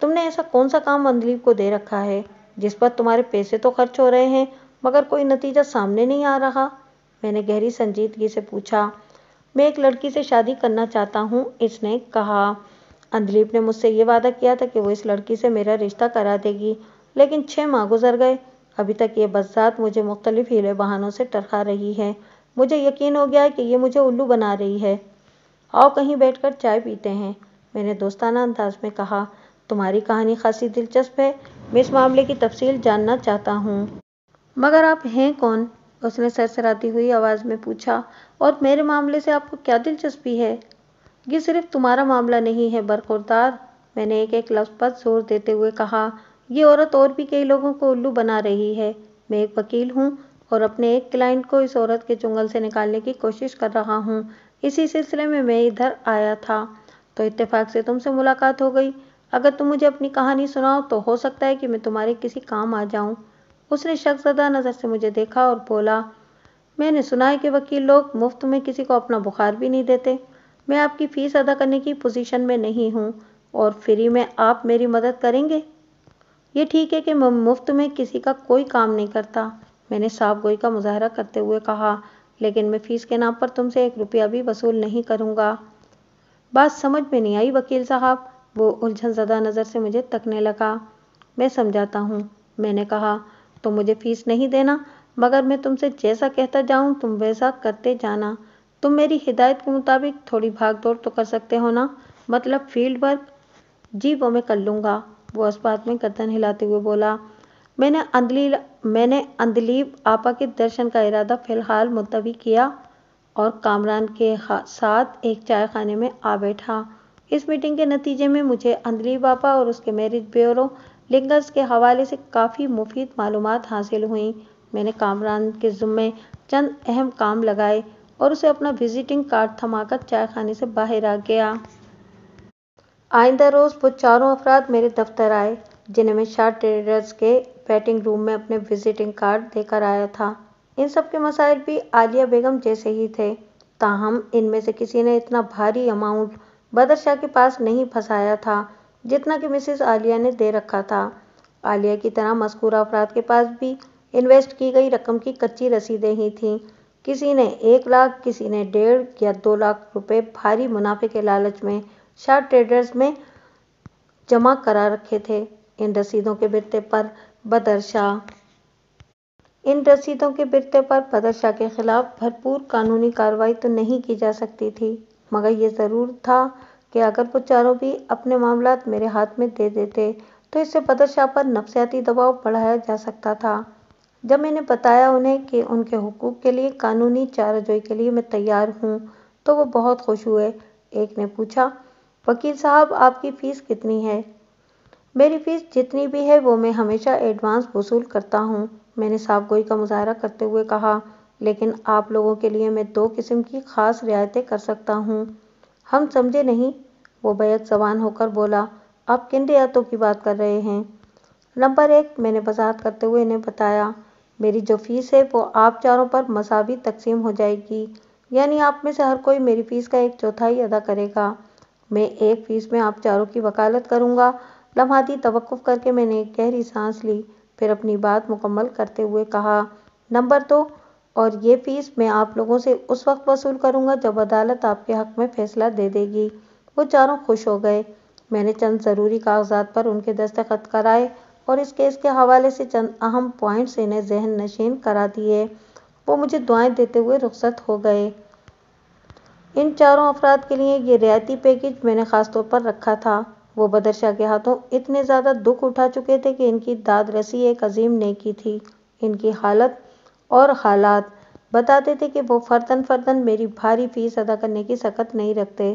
तुमने ऐसा कौन सा काम अंदलीप को दे रखा है जिस पर तुम्हारे पैसे तो खर्च हो रहे हैं मगर कोई नतीजा सामने नहीं आ रहा मैंने गहरी संजीदगी से पूछा मैं एक लड़की से शादी करना चाहता हूँ इसने कहा अंदलीप ने मुझसे ये वादा किया था कि वो इस लड़की से मेरा रिश्ता करा देगी लेकिन छः माह गुजर गए अभी तक ये बदसात मुझे मुख्तलिफ हीले बहानों से टरखा रही है मुझे यकीन हो गया है कि ये मुझे उल्लू बना रही है आओ कहीं बैठकर चाय पीते हैं मैंने दोस्ताना अंदाज में कहा तुम्हारी कहानी खासी दिलचस्प है मैं इस मामले की तफसील जानना चाहता हूँ मगर आप हैं कौन उसने सरसराती हुई आवाज़ में पूछा और मेरे मामले से आपको क्या दिलचस्पी है ये सिर्फ तुम्हारा मामला नहीं है बरखुरदार मैंने एक एक लफ्ज़ पर जोर देते हुए कहा ये औरत और भी कई लोगों को उल्लू बना रही है मैं एक वकील हूँ और अपने एक क्लाइंट को इस औरत के चुंगल से निकालने की कोशिश कर रहा हूँ इसी सिलसिले में मैं इधर आया था तो इत्तेफाक से तुमसे मुलाकात हो गई अगर तुम मुझे अपनी कहानी सुनाओ तो हो सकता है कि मैं तुम्हारे किसी काम आ जाऊँ उसने शख्सदा नज़र से मुझे देखा और बोला मैंने सुना है कि वकील लोग मुफ्त में किसी को अपना बुखार भी नहीं देते मैं आपकी फ़ीस अदा करने की पोजीशन में नहीं हूँ और फ्री में आप मेरी मदद करेंगे ये ठीक है कि मैं मुफ्त में किसी का कोई काम नहीं करता मैंने साफ गोई का मुजाहरा करते हुए कहा लेकिन मैं फ़ीस के नाम पर तुमसे एक रुपया भी वसूल नहीं करूँगा बात समझ में नहीं आई वकील साहब वो उलझन ज़दा नज़र से मुझे तकने लगा मैं समझाता हूँ मैंने कहा तो मुझे फ़ीस नहीं देना मगर मैं तुमसे जैसा कहता जाऊँ तुम वैसा करते जाना तुम मेरी हिदायत के मुताबिक थोड़ी भाग दौड़ तो कर सकते हो ना मतलब फील्ड वर्क जी वो मैं कर लूंगा वो अस्पात में गर्दन हिलाते हुए बोला मैंने अंदली मैंने अंदलीब आपा के दर्शन का इरादा फ़िलहाल मुलतवी किया और कामरान के साथ एक चाय खाने में आ बैठा इस मीटिंग के नतीजे में मुझे अंदली बापा और उसके मैरिज ब्यूरो लिंगर्स के हवाले से काफ़ी मुफीद मालूम हासिल हुई मैंने कामरान के ज़ुम्मे चंद अहम काम लगाए और उसे अपना विजिटिंग कार्ड थमाकर चाय खाने से बाहर आ गया आइंदा रोज़ वो चारों अफराद मेरे दफ्तर आए जिन्हें मैं शार्ट ट्रेडर्स के वेटिंग रूम में अपने विजिटिंग कार्ड देकर आया था इन सब के मसाइल भी आलिया बेगम जैसे ही थे ताहम इनमें से किसी ने इतना भारी अमाउंट बदर शाह के पास नहीं फंसाया था जितना कि मिसिस आलिया ने दे रखा था आलिया की तरह मस्कूरा अफराद के पास भी इन्वेस्ट की गई रकम की कच्ची रसीदें ही थीं किसी ने एक लाख किसी ने डेढ़ या दो लाख रुपए भारी मुनाफे के लालच में शार्ट ट्रेडर्स में जमा करा रखे थे इन रसीदों के बिरते पर बदरशाह इन रसीदों के बिरते पर बदरशाह के खिलाफ भरपूर कानूनी कार्रवाई तो नहीं की जा सकती थी मगर ये ज़रूर था कि अगर वो चारों भी अपने मामला मेरे हाथ में दे देते तो इससे बदरशाह पर नफसियाती दबाव बढ़ाया जा सकता था जब मैंने बताया उन्हें कि उनके हुकूक़ के लिए कानूनी चाराजोई के लिए मैं तैयार हूँ तो वो बहुत खुश हुए एक ने पूछा वकील साहब आपकी फ़ीस कितनी है मेरी फ़ीस जितनी भी है वो मैं हमेशा एडवांस वसूल करता हूँ मैंने साफ गोई का मुजाहरा करते हुए कहा लेकिन आप लोगों के लिए मैं दो किस्म की ख़ास रियायतें कर सकता हूँ हम समझे नहीं वो बैत जवान होकर बोला आप किन रियायतों की बात कर रहे हैं नंबर एक मैंने वजात करते हुए इन्हें बताया मेरी जो फ़ीस है वो आप चारों पर मसावी तकसीम हो जाएगी यानी आप में से हर कोई मेरी फ़ीस का एक चौथाई अदा करेगा मैं एक फ़ीस में आप चारों की वकालत करूँगा लम्हाती तवक़ करके मैंने एक गहरी सांस ली फिर अपनी बात मुकम्मल करते हुए कहा नंबर दो और ये फ़ीस मैं आप लोगों से उस वक्त वसूल करूँगा जब अदालत आपके हक़ में फ़ैसला दे देगी वो चारों खुश हो गए मैंने चंद ज़रूरी कागजात पर उनके दस्तखत कराए और इस केस के हवाले से चंद अहम पॉइंट्स इन्हें जहन नशीन करा दिए वो मुझे दुआएं देते हुए रुखसत हो गए इन चारों अफराद के लिए ये रियायती पैकेज मैंने ख़ास तौर पर रखा था वो बदरशाह के हाथों इतने ज़्यादा दुख उठा चुके थे कि इनकी दाद रसी एक अजीम नेकी थी इनकी हालत और हालात बताते थे कि वो फर्दन फर्दन मेरी भारी फीस अदा करने की सकत नहीं रखते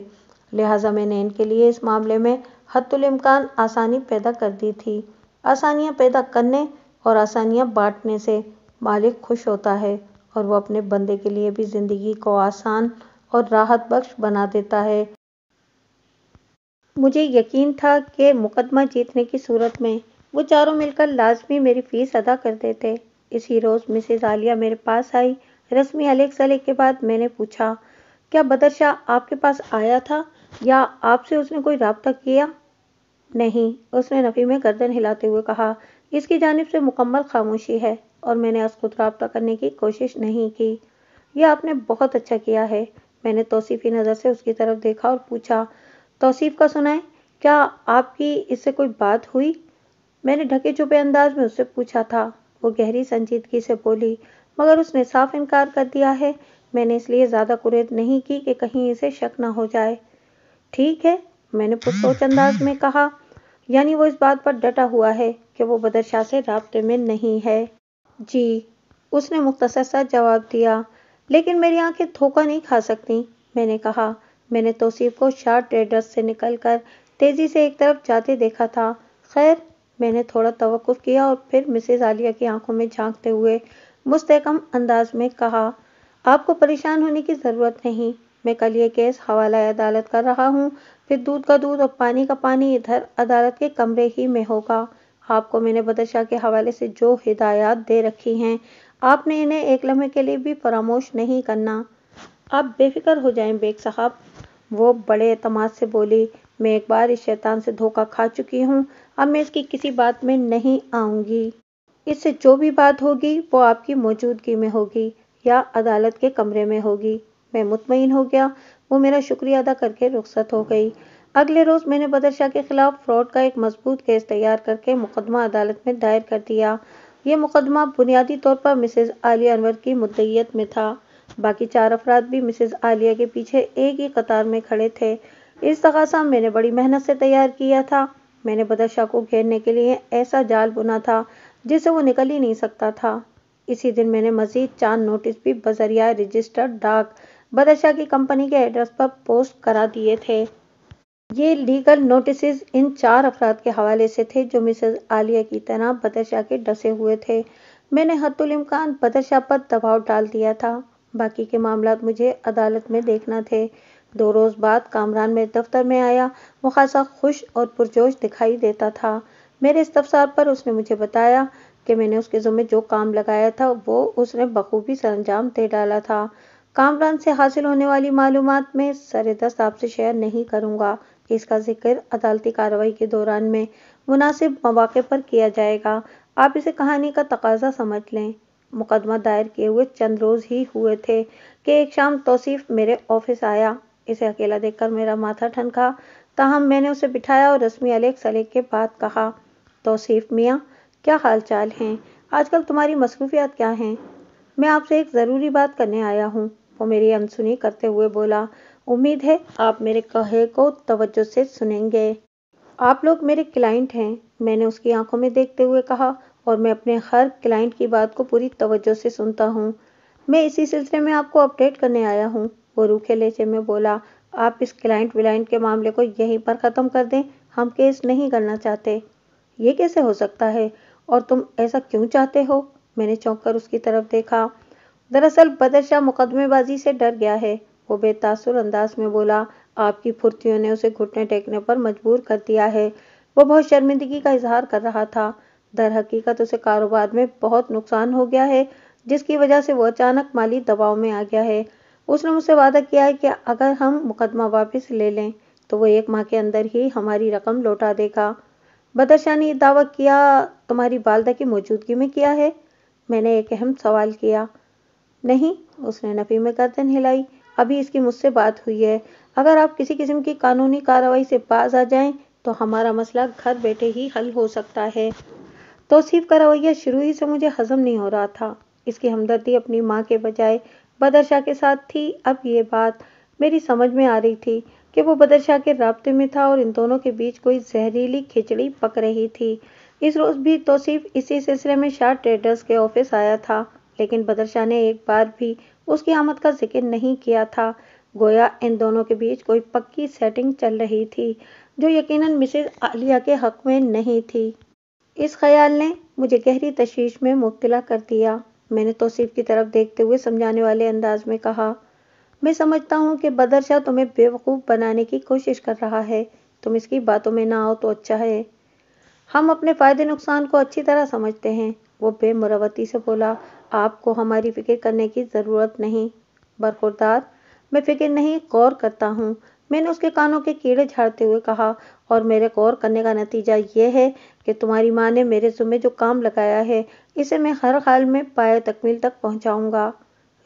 लिहाजा मैंने इनके लिए इस मामले में हतुलमकान आसानी पैदा कर दी थी आसानियाँ पैदा करने और आसानियाँ बांटने से मालिक खुश होता है और वह अपने बंदे के लिए भी ज़िंदगी को आसान और राहत बख्श बना देता है मुझे यकीन था कि मुकदमा जीतने की सूरत में वो चारों मिलकर लाजमी मेरी फ़ीस अदा कर देते इसी रोज़ मिसेज आलिया मेरे पास आई रस्मी अलेक सले के बाद मैंने पूछा क्या बदरशाह आपके पास आया था या आपसे उसने कोई रबता किया नहीं उसने नफ़ी में गर्दन हिलाते हुए कहा इसकी जानब से मुकम्मल खामोशी है और मैंने आज खुद रबता करने की कोशिश नहीं की यह आपने बहुत अच्छा किया है मैंने तोसीफ़ी नज़र से उसकी तरफ देखा और पूछा तोसीफ़ का सुनाए क्या आपकी इससे कोई बात हुई मैंने ढके छुपे अंदाज में उससे पूछा था वो गहरी संजीदगी से बोली मगर उसने साफ इनकार कर दिया है मैंने इसलिए ज़्यादा कुरेद नहीं की कि कहीं इसे शक ना हो जाए ठीक है मैंने पुरसोच अंदाज में कहा यानी वो इस बात पर डटा हुआ है कि वो बदरशाह से रबते में नहीं है जी उसने मुख्तसर सा जवाब दिया लेकिन मेरी आंखें धोखा नहीं खा सकती मैंने कहा मैंने तोसीफ को शार्ट ट्रेडर्स से निकल कर तेज़ी से एक तरफ जाते देखा था खैर मैंने थोड़ा तवक़ुफ़ किया और फिर मिसेज़ आलिया की आंखों में झांकते हुए मुस्तकम अंदाज में कहा आपको परेशान होने की ज़रूरत नहीं मैं कल ये केस हवाला अदालत कर रहा हूँ फिर दूध का दूध और पानी का पानी इधर अदालत के कमरे ही में होगा आपको मैंने बदशाह के हवाले से जो हिदायत दे रखी हैं आपने इन्हें एक लम्हे के लिए भी फरामोश नहीं करना आप बेफिक्र हो जाएं बेग साहब वो बड़े अतमाद से बोली मैं एक बार इस शैतान से धोखा खा चुकी हूँ अब मैं इसकी किसी बात में नहीं आऊँगी इससे जो भी बात होगी वो आपकी मौजूदगी में होगी या अदालत के कमरे में होगी मैं मुतमिन हो गया वो मेरा शुक्रिया अदा करके रुख्सत हो गई अगले रोज़ मैंने बदर शाह के खिलाफ फ्रॉड का एक मजबूत केस तैयार करके मुकदमा अदालत में दायर कर दिया ये मुकदमा बुनियादी तौर पर मिसेज आलिया अनवर की मुद्दत में था बाकी चार अफराद भी मिसेज आलिया के पीछे एक ही कतार में खड़े थे इस तकासा मैंने बड़ी मेहनत से तैयार किया था मैंने बदरशाह को घेरने के लिए ऐसा जाल बुना था जिसे वो निकल ही नहीं सकता था इसी दिन मैंने मजीद चांद नोटिस भी बजरिया रजिस्टर्ड डाक बदशाह की कंपनी के एड्रेस पर पोस्ट करा दिए थे ये लीगल नोटिस इन चार अफराद के हवाले से थे जो मिसेज आलिया की तरह बदरशाह के डसे हुए थे मैंने हतुल इमकान बदरशाह पर दबाव डाल दिया था बाकी के मामला मुझे अदालत में देखना थे दो रोज़ बाद कामरान मेरे दफ्तर में आया वो खासा खुश और पुरजोश दिखाई देता था मेरे इस्तफसार पर उसने मुझे बताया कि मैंने उसके ज़ुम्मे जो काम लगाया था वो उसने बखूबी अंजाम दे डाला था कामरान से हासिल होने वाली मालूम में दस्त आपसे शेयर नहीं करूँगा इसका जिक्र अदालती कार्रवाई के दौरान में मुनासिब मौाक़े पर किया जाएगा आप इसे कहानी का तकाजा समझ लें मुकदमा दायर किए हुए चंद रोज़ ही हुए थे कि एक शाम तोसीफ मेरे ऑफिस आया इसे अकेला देखकर मेरा माथा ठनका ताहम मैंने उसे बिठाया और रस्मी अलेक सलेक के बाद कहा तोसीफ मियाँ क्या हाल चाल हैं आजकल तुम्हारी मसरूफियात क्या हैं मैं आपसे एक ज़रूरी बात करने आया हूँ वो मेरी अनसुनी करते हुए बोला उम्मीद है आप मेरे कहे को तवज्जो से सुनेंगे आप लोग मेरे क्लाइंट हैं मैंने उसकी आंखों में देखते हुए कहा और मैं अपने हर क्लाइंट की बात को पूरी तवज्जो से सुनता हूँ मैं इसी सिलसिले में आपको अपडेट करने आया हूँ वो रूखे लेचे में बोला आप इस क्लाइंट विलाइंट के मामले को यहीं पर ख़त्म कर दें हम केस नहीं करना चाहते ये कैसे हो सकता है और तुम ऐसा क्यों चाहते हो मैंने चौंक उसकी तरफ देखा दरअसल बदरशाह मुकदमेबाजी से डर गया है वो बेतासुर अंदाज में बोला आपकी फुर्तियों ने उसे घुटने टेकने पर मजबूर कर दिया है वो बहुत शर्मिंदगी का इजहार कर रहा था दर हकीकत उसे कारोबार में बहुत नुकसान हो गया है जिसकी वजह से वो अचानक माली दबाव में आ गया है उसने मुझसे वादा किया है कि अगर हम मुकदमा वापस ले लें तो वो एक माह के अंदर ही हमारी रकम लौटा देगा बदरशाह ने दावा किया तुम्हारी वालदा की मौजूदगी में किया है मैंने एक अहम सवाल किया नहीं उसने नफी में गर्दन हिलाई अभी इसकी मुझसे बात हुई है अगर आप किसी किस्म की कानूनी कार्रवाई से बाज आ जाएं तो हमारा मसला घर बैठे ही हल हो सकता है तोसीफ का रवैया शुरू ही से मुझे हजम नहीं हो रहा था इसकी हमदर्दी अपनी माँ के बजाय बदरशाह के साथ थी अब ये बात मेरी समझ में आ रही थी कि वो बदरशाह के रबते में था और इन दोनों के बीच कोई जहरीली खिचड़ी पक रही थी इस रोज़ भी तोसीफ इसी सिलसिले में शाह ट्रेडर्स के ऑफिस आया था लेकिन बदरशाह ने एक बार भी उसकी आमद का जिक्र नहीं किया था गोया इन दोनों के बीच कोई पक्की सेटिंग चल रही थी जो यकीनन मिसेज आलिया के हक में नहीं थी इस ख्याल ने मुझे गहरी तशवीश में मुबतला कर दिया मैंने तोसीफ की तरफ देखते हुए समझाने वाले अंदाज में कहा मैं समझता हूँ कि बदरशाह तुम्हें बेवकूफ़ बनाने की कोशिश कर रहा है तुम इसकी बातों में ना आओ तो अच्छा है हम अपने फ़ायदे नुकसान को अच्छी तरह समझते हैं वो बेमुरवती से बोला आपको हमारी फ़िक्र करने की ज़रूरत नहीं बरखुरदार मैं फ़िक्र नहीं गौर करता हूँ मैंने उसके कानों के कीड़े झाड़ते हुए कहा और मेरे गौर करने का नतीजा यह है कि तुम्हारी माँ ने मेरे जुम्मे जो काम लगाया है इसे मैं हर हाल में पाए तकमील तक पहुँचाऊँगा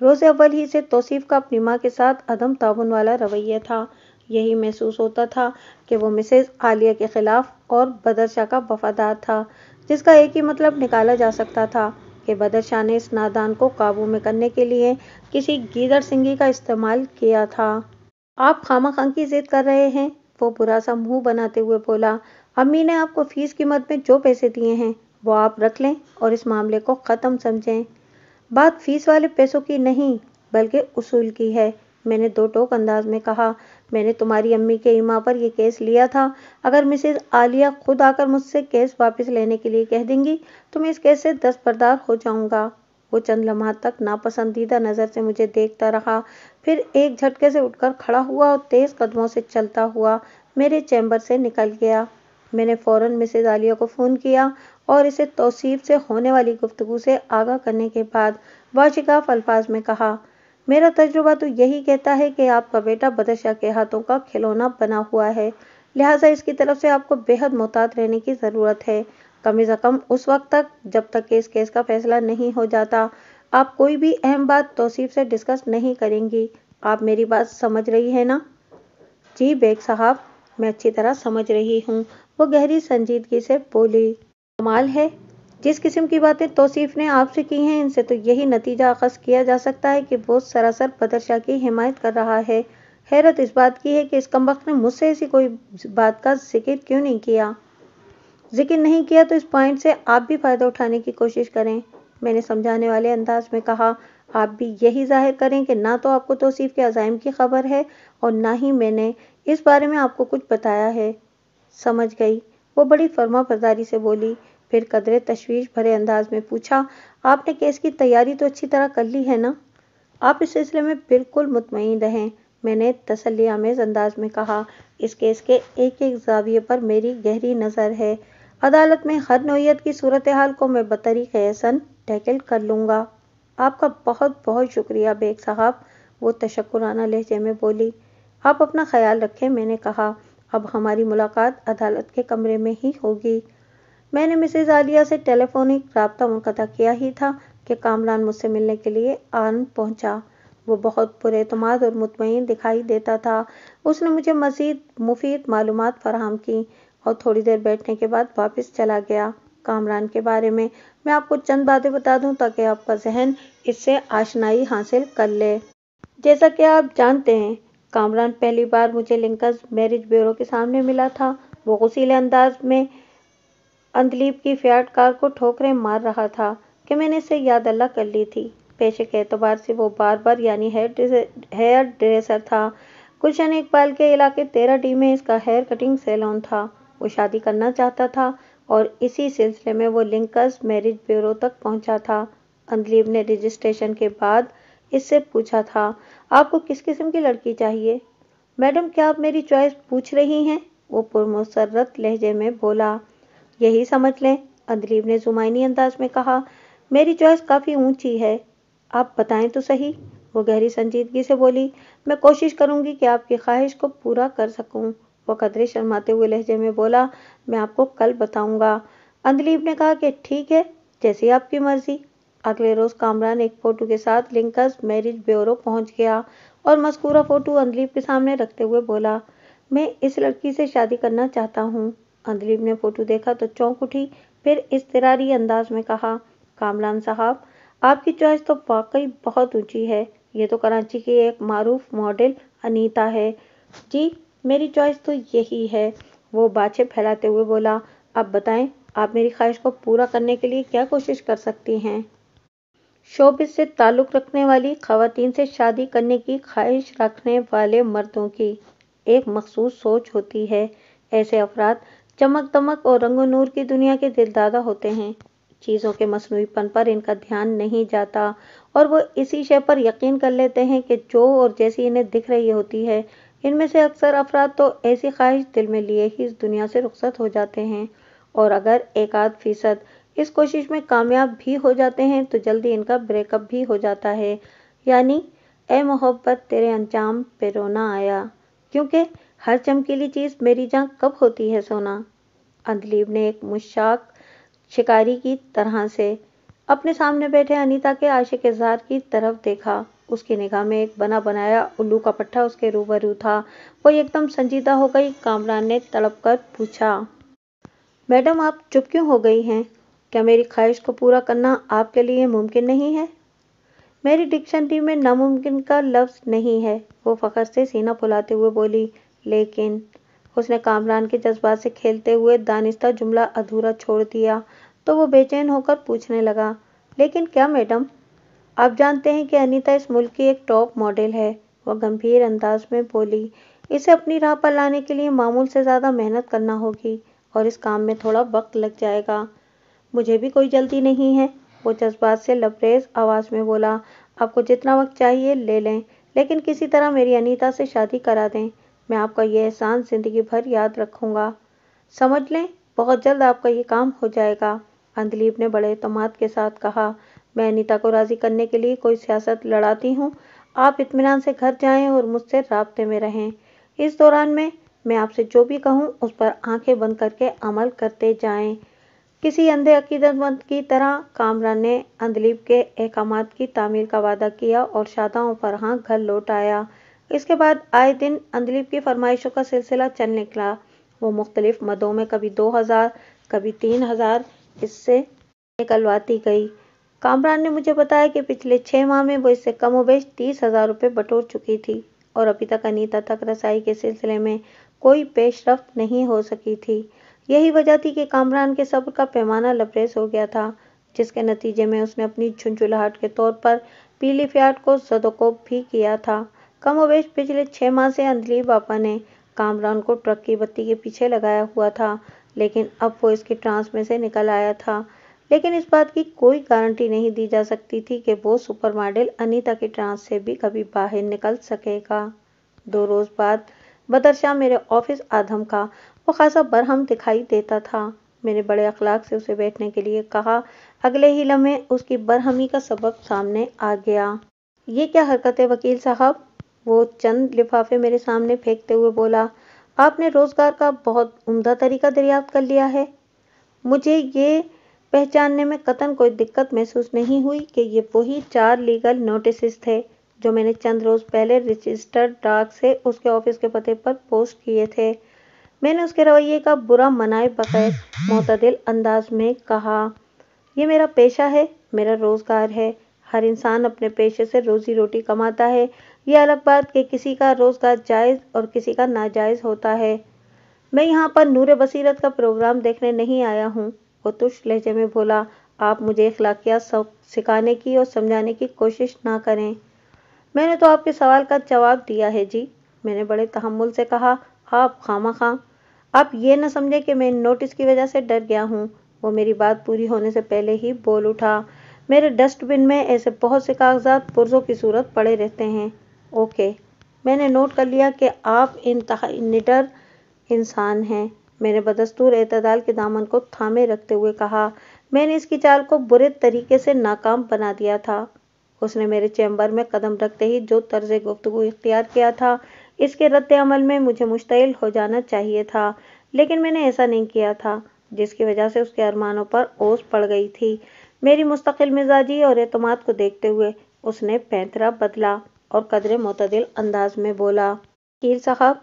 रोज़ अव्वल ही से तोसीफ़ का अपनी माँ के साथ अदम ताउन वाला रवैया था यही महसूस होता था कि वो मिसेज आलिया के ख़िलाफ़ और बदरशाह का वफादार था जिसका एक ही मतलब निकाला जा सकता था के बदर शाह ने इस नादान को काबू में करने के लिए किसी गीदड़ सिंगी का इस्तेमाल किया था आप खामा खां की जिद कर रहे हैं वो बुरा सा मुंह बनाते हुए बोला अम्मी ने आपको फीस की मद में जो पैसे दिए हैं वो आप रख लें और इस मामले को ख़त्म समझें बात फीस वाले पैसों की नहीं बल्कि उसूल की है मैंने दो टोक अंदाज में कहा मैंने तुम्हारी अम्मी के इमा पर यह केस लिया था अगर मिसेज आलिया खुद आकर मुझसे केस वापस लेने के लिए कह देंगी तो मैं इस केस से दस्तबरदार हो जाऊंगा वो चंद लम्हा तक नापसंदीदा नज़र से मुझे देखता रहा फिर एक झटके से उठकर खड़ा हुआ और तेज़ कदमों से चलता हुआ मेरे चैम्बर से निकल गया मैंने फौरन मिसेज आलिया को फ़ोन किया और इसे तोसीफ से होने वाली गुफ्तगु से आगाह करने के बाद बाशिकाफ अल्फाज में कहा मेरा तजुर्बा तो यही कहता है कि आपका बेटा बदशाह के हाथों का खिलौना बना हुआ है लिहाजा इसकी तरफ से आपको बेहद मोहतात रहने की ज़रूरत है कम अज़ कम उस वक्त तक जब तक कि इस केस का फैसला नहीं हो जाता आप कोई भी अहम बात तोसीफ से डिस्कस नहीं करेंगी आप मेरी बात समझ रही है ना जी बेग साहब मैं अच्छी तरह समझ रही हूँ वो गहरी संजीदगी से बोली कमाल है जिस किस्म की बातें तोसीफ़ ने आपसे की हैं इनसे तो यही नतीजा अखज़ किया जा सकता है कि वो सरासर शाह की हिमायत कर रहा है हैरत इस बात की है कि इस कमबख्त ने मुझसे ऐसी कोई बात का जिक्र क्यों नहीं किया जिक्र नहीं किया तो इस पॉइंट से आप भी फ़ायदा उठाने की कोशिश करें मैंने समझाने वाले अंदाज में कहा आप भी यही जाहिर करें कि ना तो आपको तोसीफ़ के अजायम की खबर है और ना ही मैंने इस बारे में आपको कुछ बताया है समझ गई वो बड़ी फर्मा से बोली फिर कदरे तशवीश भरे अंदाज में पूछा आपने केस की तैयारी तो अच्छी तरह कर ली है ना आप इस सिलसिले में बिल्कुल मुतमिन रहें मैंने तसली आमेज अंदाज में कहा इस केस के एक एक जाविये पर मेरी गहरी नज़र है अदालत में हर नोयत की सूरत हाल को मैं बतरी एहसन टैकल कर लूँगा आपका बहुत बहुत शुक्रिया बेग साहब वो तशक्राना लहजे में बोली आप अपना ख्याल रखें मैंने कहा अब हमारी मुलाकात अदालत के कमरे में ही होगी मैंने मिसेज आलिया से टेलीफोनिक रबता मुनता किया ही था कि कामरान मुझसे मिलने के लिए आन पहुंचा वो बहुत पुरमाद और मुतमिन दिखाई देता था उसने मुझे मज़ीद मुफीद मालूम फराहम की और थोड़ी देर बैठने के बाद वापस चला गया कामरान के बारे में मैं आपको चंद बातें बता दूं ताकि आपका जहन इससे आशनाई हासिल कर ले जैसा कि आप जानते हैं कामरान पहली बार मुझे लिंकस मैरिज ब्यूरो के सामने मिला था वो गुसीले अंदाज में अंदलीप की फ्याट कार को ठोकरें मार रहा था कि मैंने इसे याद अल्लाह कर ली थी पेशे के एतबार से वो बार बार यानी हेयर ड्रेसर था गुलशन इकबाल के इलाके तेरह डी में इसका हेयर कटिंग सैलून था वो शादी करना चाहता था और इसी सिलसिले में वो लिंकर्स मैरिज ब्यूरो तक पहुंचा था अंदलीब ने रजिस्ट्रेशन के बाद इससे पूछा था आपको किस किस्म की लड़की चाहिए मैडम क्या आप मेरी चॉइस पूछ रही हैं वो पुरमसरत लहजे में बोला यही समझ लें अंदरीब ने जुमाइनी अंदाज में कहा मेरी चॉइस काफ़ी ऊंची है आप बताएं तो सही वो गहरी संजीदगी से बोली मैं कोशिश करूंगी कि आपकी ख्वाहिश को पूरा कर सकूं वो कदरे शर्माते हुए लहजे में बोला मैं आपको कल बताऊंगा अंदलीब ने कहा कि ठीक है जैसी आपकी मर्जी अगले रोज़ कामरान एक फ़ोटो के साथ लिंकस मैरिज ब्यूरो पहुंच गया और मस्कूरा फ़ोटो अंदलीब के सामने रखते हुए बोला मैं इस लड़की से शादी करना चाहता हूँ अंदलीब ने फोटो देखा तो चौंक उठी फिर तरारी अंदाज में कहा कामरान साहब आपकी चॉइस तो वाकई बहुत ऊंची है ये तो कराची की एक मरूफ मॉडल अनीता है जी मेरी चॉइस तो यही है वो बाछे फैलाते हुए बोला अब बताएं आप मेरी ख्वाहिश को पूरा करने के लिए क्या कोशिश कर सकती हैं शोबिस से ताल्लुक़ रखने वाली खातन से शादी करने की ख्वाहिश रखने वाले मर्दों की एक मखसूस सोच होती है ऐसे अफराद चमक दमक और रंगो नूर की दुनिया के दिलदादा होते हैं चीज़ों के मसनूपन पर इनका ध्यान नहीं जाता और वो इसी शय पर यकीन कर लेते हैं कि जो और जैसी इन्हें दिख रही होती है इनमें से अक्सर अफराद तो ऐसी ख्वाहिश दिल में लिए ही इस दुनिया से रुखसत हो जाते हैं और अगर एक आध फीसद इस कोशिश में कामयाब भी हो जाते हैं तो जल्दी इनका ब्रेकअप भी हो जाता है यानी ए मोहब्बत तेरे अंजाम पे रोना आया क्योंकि हर चमकीली चीज मेरी जहाँ कब होती है सोना अंधलीब ने एक मुशाक शिकारी की तरह से अपने सामने बैठे अनीता के आशिक इजहार की तरफ देखा उसकी निगाह में एक बना बनाया उल्लू का पट्टा उसके रूबरू था वो एकदम संजीदा हो गई कामरान ने तड़प कर पूछा मैडम आप चुप क्यों हो गई हैं क्या मेरी ख्वाहिश को पूरा करना आपके लिए मुमकिन नहीं है मेरी डिक्शनरी में नामुमकिन का लफ्ज़ नहीं है वो फ़खर से सीना फुलाते हुए बोली लेकिन उसने कामरान के जज्बात से खेलते हुए दानिस्ता जुमला अधूरा छोड़ दिया तो वो बेचैन होकर पूछने लगा लेकिन क्या मैडम आप जानते हैं कि अनीता इस मुल्क की एक टॉप मॉडल है वह गंभीर अंदाज में बोली इसे अपनी राह पर लाने के लिए मामूल से ज़्यादा मेहनत करना होगी और इस काम में थोड़ा वक्त लग जाएगा मुझे भी कोई जल्दी नहीं है वो जज्बात से लबरेज आवाज़ में बोला आपको जितना वक्त चाहिए ले लें लेकिन किसी तरह मेरी अनीता से शादी करा दें मैं आपका यह एहसान ज़िंदगी भर याद रखूँगा समझ लें बहुत जल्द आपका ये काम हो जाएगा अंदलीप ने बड़े तमाद के साथ कहा मैं अनिता को राज़ी करने के लिए कोई सियासत लड़ाती हूँ आप इतमान से घर जाएं और मुझसे रबते में रहें इस दौरान में मैं आपसे जो भी कहूँ उस पर आंखें बंद करके अमल करते जाएं किसी अंधे अकीदतमंद की तरह कामरान ने अंदलीप के अहकाम की तामीर का वादा किया और शादाओं पर हाँ घर लौट आया इसके बाद आए दिन अंदलीप की फरमाइशों का सिलसिला चल निकला वो मुख्तलिफ मदों में कभी दो हज़ार कभी तीन हज़ार इससे निकलवाती गई कामरान ने मुझे बताया कि पिछले छह माह में वो इससे कम उबेश तीस हज़ार रुपये बटोर चुकी थी और अभी तक अनीता तक रसाई के सिलसिले में कोई पेशरफ नहीं हो सकी थी यही वजह थी कि कामरान के सब्र का पैमाना लबरेज हो गया था जिसके नतीजे में उसने अपनी झुंझुलाहट के तौर पर पीली फ्याट को सदोकोप भी किया था कमोबेश पिछले छः माह से अंधेरी पापा ने कामरान को ट्रक की बत्ती के पीछे लगाया हुआ था लेकिन अब वो इसके ट्रांस में से निकल आया था लेकिन इस बात की कोई गारंटी नहीं दी जा सकती थी कि वो सुपर मॉडल अनीता के ट्रांस से भी कभी बाहर निकल सकेगा दो रोज़ बाद बदरशाह मेरे ऑफिस आदम का वो खासा बरहम दिखाई देता था मैंने बड़े अखलाक से उसे बैठने के लिए कहा अगले ही लम्हे उसकी बरहमी का सबक सामने आ गया ये क्या हरकत है वकील साहब वो चंद लिफाफे मेरे सामने फेंकते हुए बोला आपने रोज़गार का बहुत उम्दा तरीका दरियाफ्त कर लिया है मुझे ये पहचानने में कतन कोई दिक्कत महसूस नहीं हुई कि ये वही चार लीगल नोटिस थे जो मैंने चंद रोज़ पहले रजिस्टर्ड डाक से उसके ऑफिस के पते पर पोस्ट किए थे मैंने उसके रवैये का बुरा मनाए बगैर मतदिल अंदाज में कहा यह मेरा पेशा है मेरा रोज़गार है हर इंसान अपने पेशे से रोज़ी रोटी कमाता है यह अलग बात कि किसी का रोज़गार जायज़ और किसी का नाजायज़ होता है मैं यहाँ पर नूर बसीरत का प्रोग्राम देखने नहीं आया हूँ वो तुश लहजे में बोला आप मुझे अखलाकियात सिखाने की और समझाने की कोशिश ना करें मैंने तो आपके सवाल का जवाब दिया है जी मैंने बड़े तहमुल से कहा आप खामा खां आप ये न समझे कि मैं नोटिस की वजह से डर गया हूँ वो मेरी बात पूरी होने से पहले ही बोल उठा मेरे डस्टबिन में ऐसे बहुत से कागजात पुरजों की सूरत पड़े रहते हैं ओके मैंने नोट कर लिया कि आप इंतहा निडर इंसान हैं मैंने बदस्तूर अतदाल के दामन को थामे रखते हुए कहा मैंने इसकी चाल को बुरे तरीके से नाकाम बना दिया था उसने मेरे चैम्बर में कदम रखते ही जो तर्ज गुफ्तु इख्तियार किया था इसके रद्द अमल में मुझे मुश्तिल हो जाना चाहिए था लेकिन मैंने ऐसा नहीं किया था जिसकी वजह से उसके अरमानों पर ओस पड़ गई थी मेरी मुस्तकिल मिजाजी और अतमाद को देखते हुए उसने पैंतरा बदला और कदरे मतदिल अंदाज में बोला कीर साहब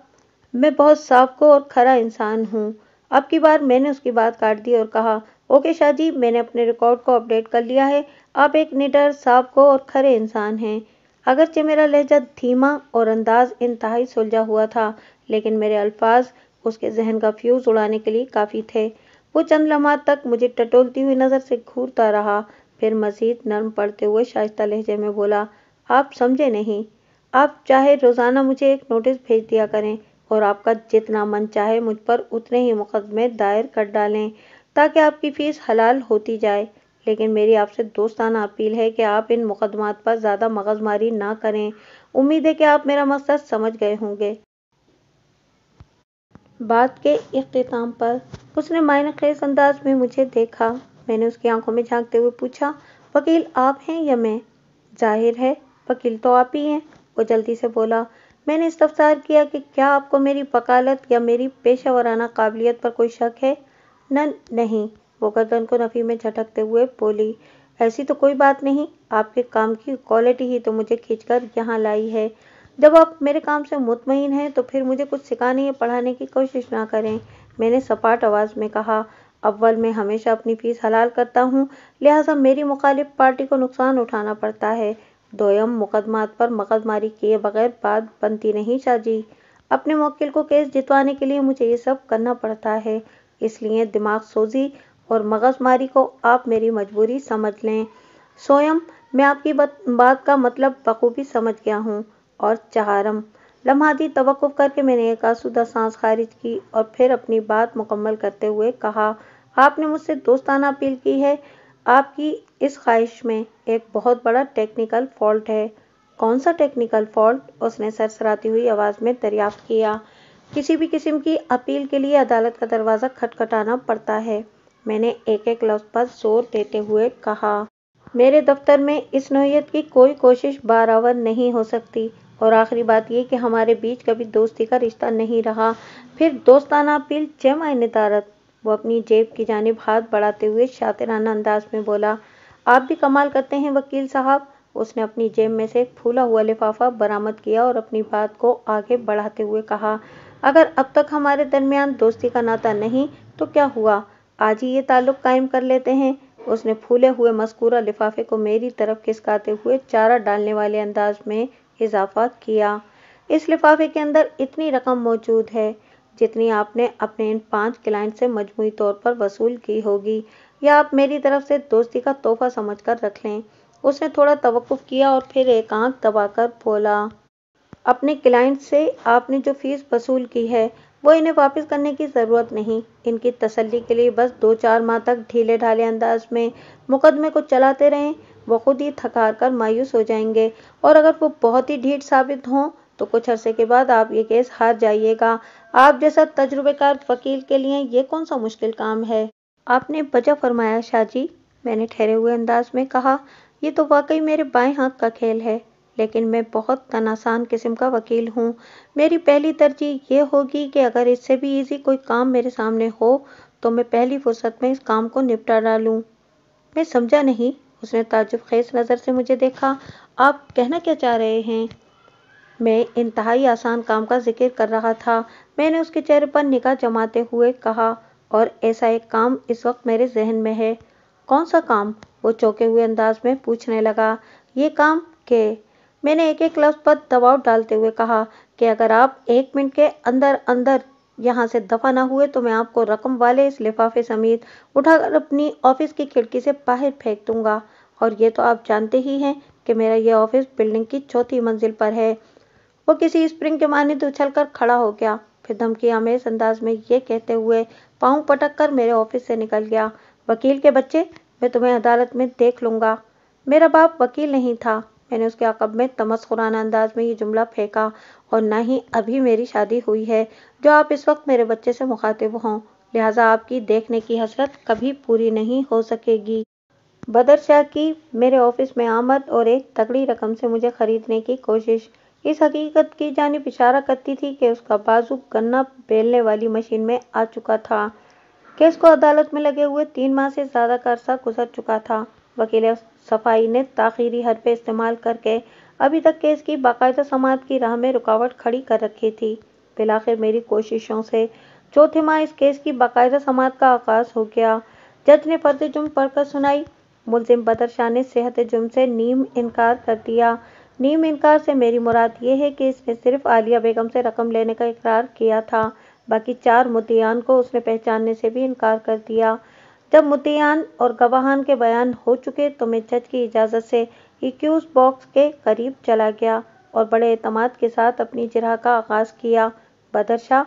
मैं बहुत को और खरा इंसान हूँ अब की बार मैंने उसकी बात काट दी और कहा ओके शाह जी मैंने अपने रिकॉर्ड को अपडेट कर लिया है आप एक निडर को और खरे इंसान हैं अगरचे मेरा लहजा धीमा और अंदाज इंतहाई सुलझा हुआ था लेकिन मेरे अल्फाज उसके जहन का फ्यूज़ उड़ाने के लिए काफ़ी थे वो चंद लम्हा तक मुझे टटोलती हुई नज़र से घूरता रहा फिर मजीद नर्म पड़ते हुए शाइस्ता लहजे में बोला आप समझे नहीं आप चाहे रोज़ाना मुझे एक नोटिस भेज दिया करें और आपका जितना मन चाहे मुझ पर उतने ही मुकदमे दायर कर डालें ताकि आपकी फ़ीस हलाल होती जाए लेकिन मेरी आपसे दोस्ताना अपील है कि आप इन मुकदमात पर ज़्यादा मगजमारी ना करें उम्मीद है कि आप मेरा मकसद समझ गए होंगे बात के अख्ताम पर उसने मायने खेस अंदाज में मुझे देखा मैंने उसकी आंखों में झांकते हुए पूछा वकील आप हैं या मैं जाहिर है वकील तो आप ही हैं वो जल्दी से बोला मैंने इस्तफसार किया कि क्या आपको मेरी वकालत या मेरी पेशा वराना काबिलियत पर कोई शक है न नहीं वो गर्दन को नफ़ी में झटकते हुए बोली ऐसी तो कोई बात नहीं आपके काम की क्वालिटी ही तो मुझे खींचकर यहाँ लाई है जब आप मेरे काम से मुतमिन हैं तो फिर मुझे कुछ सिखाने या पढ़ाने की कोशिश ना करें मैंने सपाट आवाज़ में कहा अव्वल मैं हमेशा अपनी फ़ीस हलाल करता हूँ लिहाजा मेरी मुखालिफ पार्टी को नुकसान उठाना पड़ता है दोयम मुकदमात पर मकदमारी किए बगैर बात बनती नहीं चाची अपने वकील को केस जितवाने के लिए मुझे ये सब करना पड़ता है इसलिए दिमाग सोजी और मगजमारी को आप मेरी मजबूरी समझ लें सोयम मैं आपकी बात का मतलब बखूबी समझ गया हूँ और चहारम लम्हादी तवक़ करके मैंने एक आसुदा सांस खारिज की और फिर अपनी बात मुकम्मल करते हुए कहा आपने मुझसे दोस्ताना अपील की है आपकी इस ख्वाहिश में एक बहुत बड़ा टेक्निकल फॉल्ट है कौन सा टेक्निकल फॉल्ट उसने सरसराती हुई आवाज़ में दरियाफ्त किया किसी भी किस्म की अपील के लिए अदालत का दरवाज़ा खटखटाना पड़ता है मैंने एक एक लफ्ज़ पर जोर देते हुए कहा मेरे दफ्तर में इस नोयत की कोई कोशिश बारावर नहीं हो सकती और आखिरी बात यह कि हमारे बीच कभी दोस्ती का रिश्ता नहीं रहा फिर दोस्ताना अपील चेमा नितारत वो अपनी जेब की जानब हाथ बढ़ाते हुए शातिराना अंदाज में बोला आप भी कमाल करते हैं वकील साहब उसने अपनी जेब में से फूला हुआ लिफाफा बरामद किया और अपनी बात को आगे बढ़ाते हुए कहा अगर अब तक हमारे दरमियान दोस्ती का नाता नहीं तो क्या हुआ आज ही ये ताल्लुक कायम कर लेते हैं उसने फूले हुए मस्कूरा लिफाफे को मेरी तरफ खिसकाते हुए चारा डालने वाले अंदाज में इजाफा किया इस लिफाफे के अंदर इतनी रकम मौजूद है जितनी आपने अपने इन पांच क्लाइंट से मजमू तौर पर वसूल की होगी या आप मेरी तरफ से दोस्ती का तोहफा समझ कर रख लें उसने थोड़ा तवक्फ किया और फिर एक आंख दबाकर बोला अपने क्लाइंट से आपने जो फीस वसूल की है वो इन्हें वापस करने की ज़रूरत नहीं इनकी तसल्ली के लिए बस दो चार माह तक ढीले ढाले अंदाज में मुकदमे को चलाते रहें वो खुद ही थकार कर मायूस हो जाएंगे और अगर वो बहुत ही ढीठ साबित हों तो कुछ अरसे के बाद आप ये केस हार जाइएगा आप जैसा तजुर्बेकार वकील के लिए ये कौन सा मुश्किल काम है आपने वजह फरमाया शाहजी मैंने ठहरे हुए अंदाज में कहा ये तो वाकई मेरे बाएं हाथ का खेल है लेकिन मैं बहुत तनासान किस्म का वकील हूँ मेरी पहली तरजीह ये होगी कि अगर इससे भी इजी कोई काम मेरे सामने हो तो मैं पहली फुर्सत में इस काम को निपटा डालूँ मैं समझा नहीं उसने ताजुब खेस नज़र से मुझे देखा आप कहना क्या चाह रहे हैं मैं इंतहाई आसान काम का जिक्र कर रहा था मैंने उसके चेहरे पर निगाह जमाते हुए कहा और ऐसा एक काम इस वक्त मेरे जहन में है कौन सा काम वो चौके हुए अंदाज में पूछने लगा ये काम के मैंने एक एक लफ्ज़ पर दबाव डालते हुए कहा कि अगर आप एक मिनट के अंदर अंदर यहाँ से दफा ना हुए तो मैं आपको रकम वाले इस लिफाफे समेत उठाकर अपनी ऑफिस की खिड़की से बाहर फेंक दूंगा और ये तो आप जानते ही हैं कि मेरा यह ऑफिस बिल्डिंग की चौथी मंजिल पर है वो किसी स्प्रिंग के माने तो उछल कर खड़ा हो गया फिर धमकी आमेज अंदाज में ये कहते हुए पाँव पटक कर मेरे ऑफिस से निकल गया वकील के बच्चे मैं तुम्हें अदालत में देख लूंगा मेरा बाप वकील नहीं था मैंने उसके अकब में तमस्कुराना अंदाज में ये जुमला फेंका और ना ही अभी मेरी शादी हुई है जो आप इस वक्त मेरे बच्चे से मुखातिब हों लिहाजा आपकी देखने की हसरत कभी पूरी नहीं हो सकेगी बदर शाह की मेरे ऑफिस में आमद और एक तगड़ी रकम से मुझे खरीदने की कोशिश इस हकीकत की जानी इशारा करती थी कि उसका बाजू गन्ना बेलने वाली मशीन में आ चुका था केस को अदालत में लगे हुए तीन माह से ज़्यादा का अरसा गुजर चुका था वकील सफाई ने ताखीरी हर पे इस्तेमाल करके अभी तक केस की बाकायदा समाज की राह में रुकावट खड़ी कर रखी थी बिलाखिर मेरी कोशिशों से चौथे माह इस केस की बाकायदा समाज का आगाज हो गया जज ने फर्ज जुम्म पढ़कर सुनाई मुलजिम बदर शाह ने सेहत जुम्म से नीम इनकार कर दिया नीम इनकार से मेरी मुराद ये है कि इसने सिर्फ आलिया बेगम से रकम लेने का इकरार किया था बाकी चार मुतियान को उसने पहचानने से भी इनकार कर दिया जब मुतियान और गवाहान के बयान हो चुके तो मैं जज की इजाज़त से एक्यूज बॉक्स के करीब चला गया और बड़े अतमाद के साथ अपनी जिरह का आगाज़ किया बदरशाह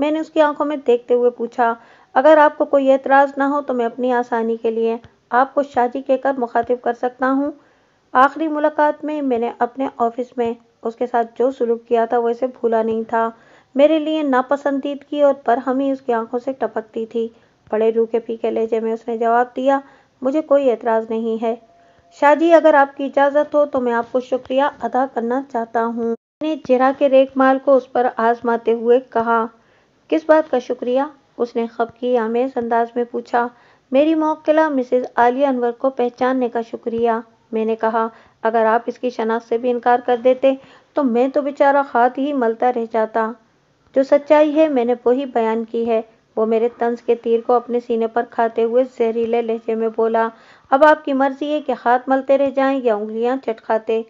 मैंने उसकी आंखों में देखते हुए पूछा अगर आपको कोई एतराज़ ना हो तो मैं अपनी आसानी के लिए आपको शादी कहकर मुखातिब कर सकता हूँ आखिरी मुलाकात में मैंने अपने ऑफिस में उसके साथ जो सुलूक किया था वो इसे भूला नहीं था मेरे लिए नापसंदीदगी और ही उसकी आंखों से टपकती थी बड़े रूखे फीके लहजे में उसने जवाब दिया मुझे कोई एतराज़ नहीं है शाहजी अगर आपकी इजाज़त हो तो मैं आपको शुक्रिया अदा करना चाहता हूँ मैंने जिरा के रेखमाल को उस पर आजमाते हुए कहा किस बात का शुक्रिया उसने की आमेज अंदाज में पूछा मेरी मौकला मिसेज आलिया अनवर को पहचानने का शुक्रिया मैंने कहा अगर आप इसकी शनाख्त से भी इनकार कर देते तो मैं तो बेचारा खात ही मलता रह जाता जो सच्चाई है मैंने वही बयान की है वो मेरे तंज के तीर को अपने सीने पर खाते हुए जहरीले लहजे में बोला अब आपकी मर्जी है कि हाथ मलते रह जाएं या उंगलियां चटखाते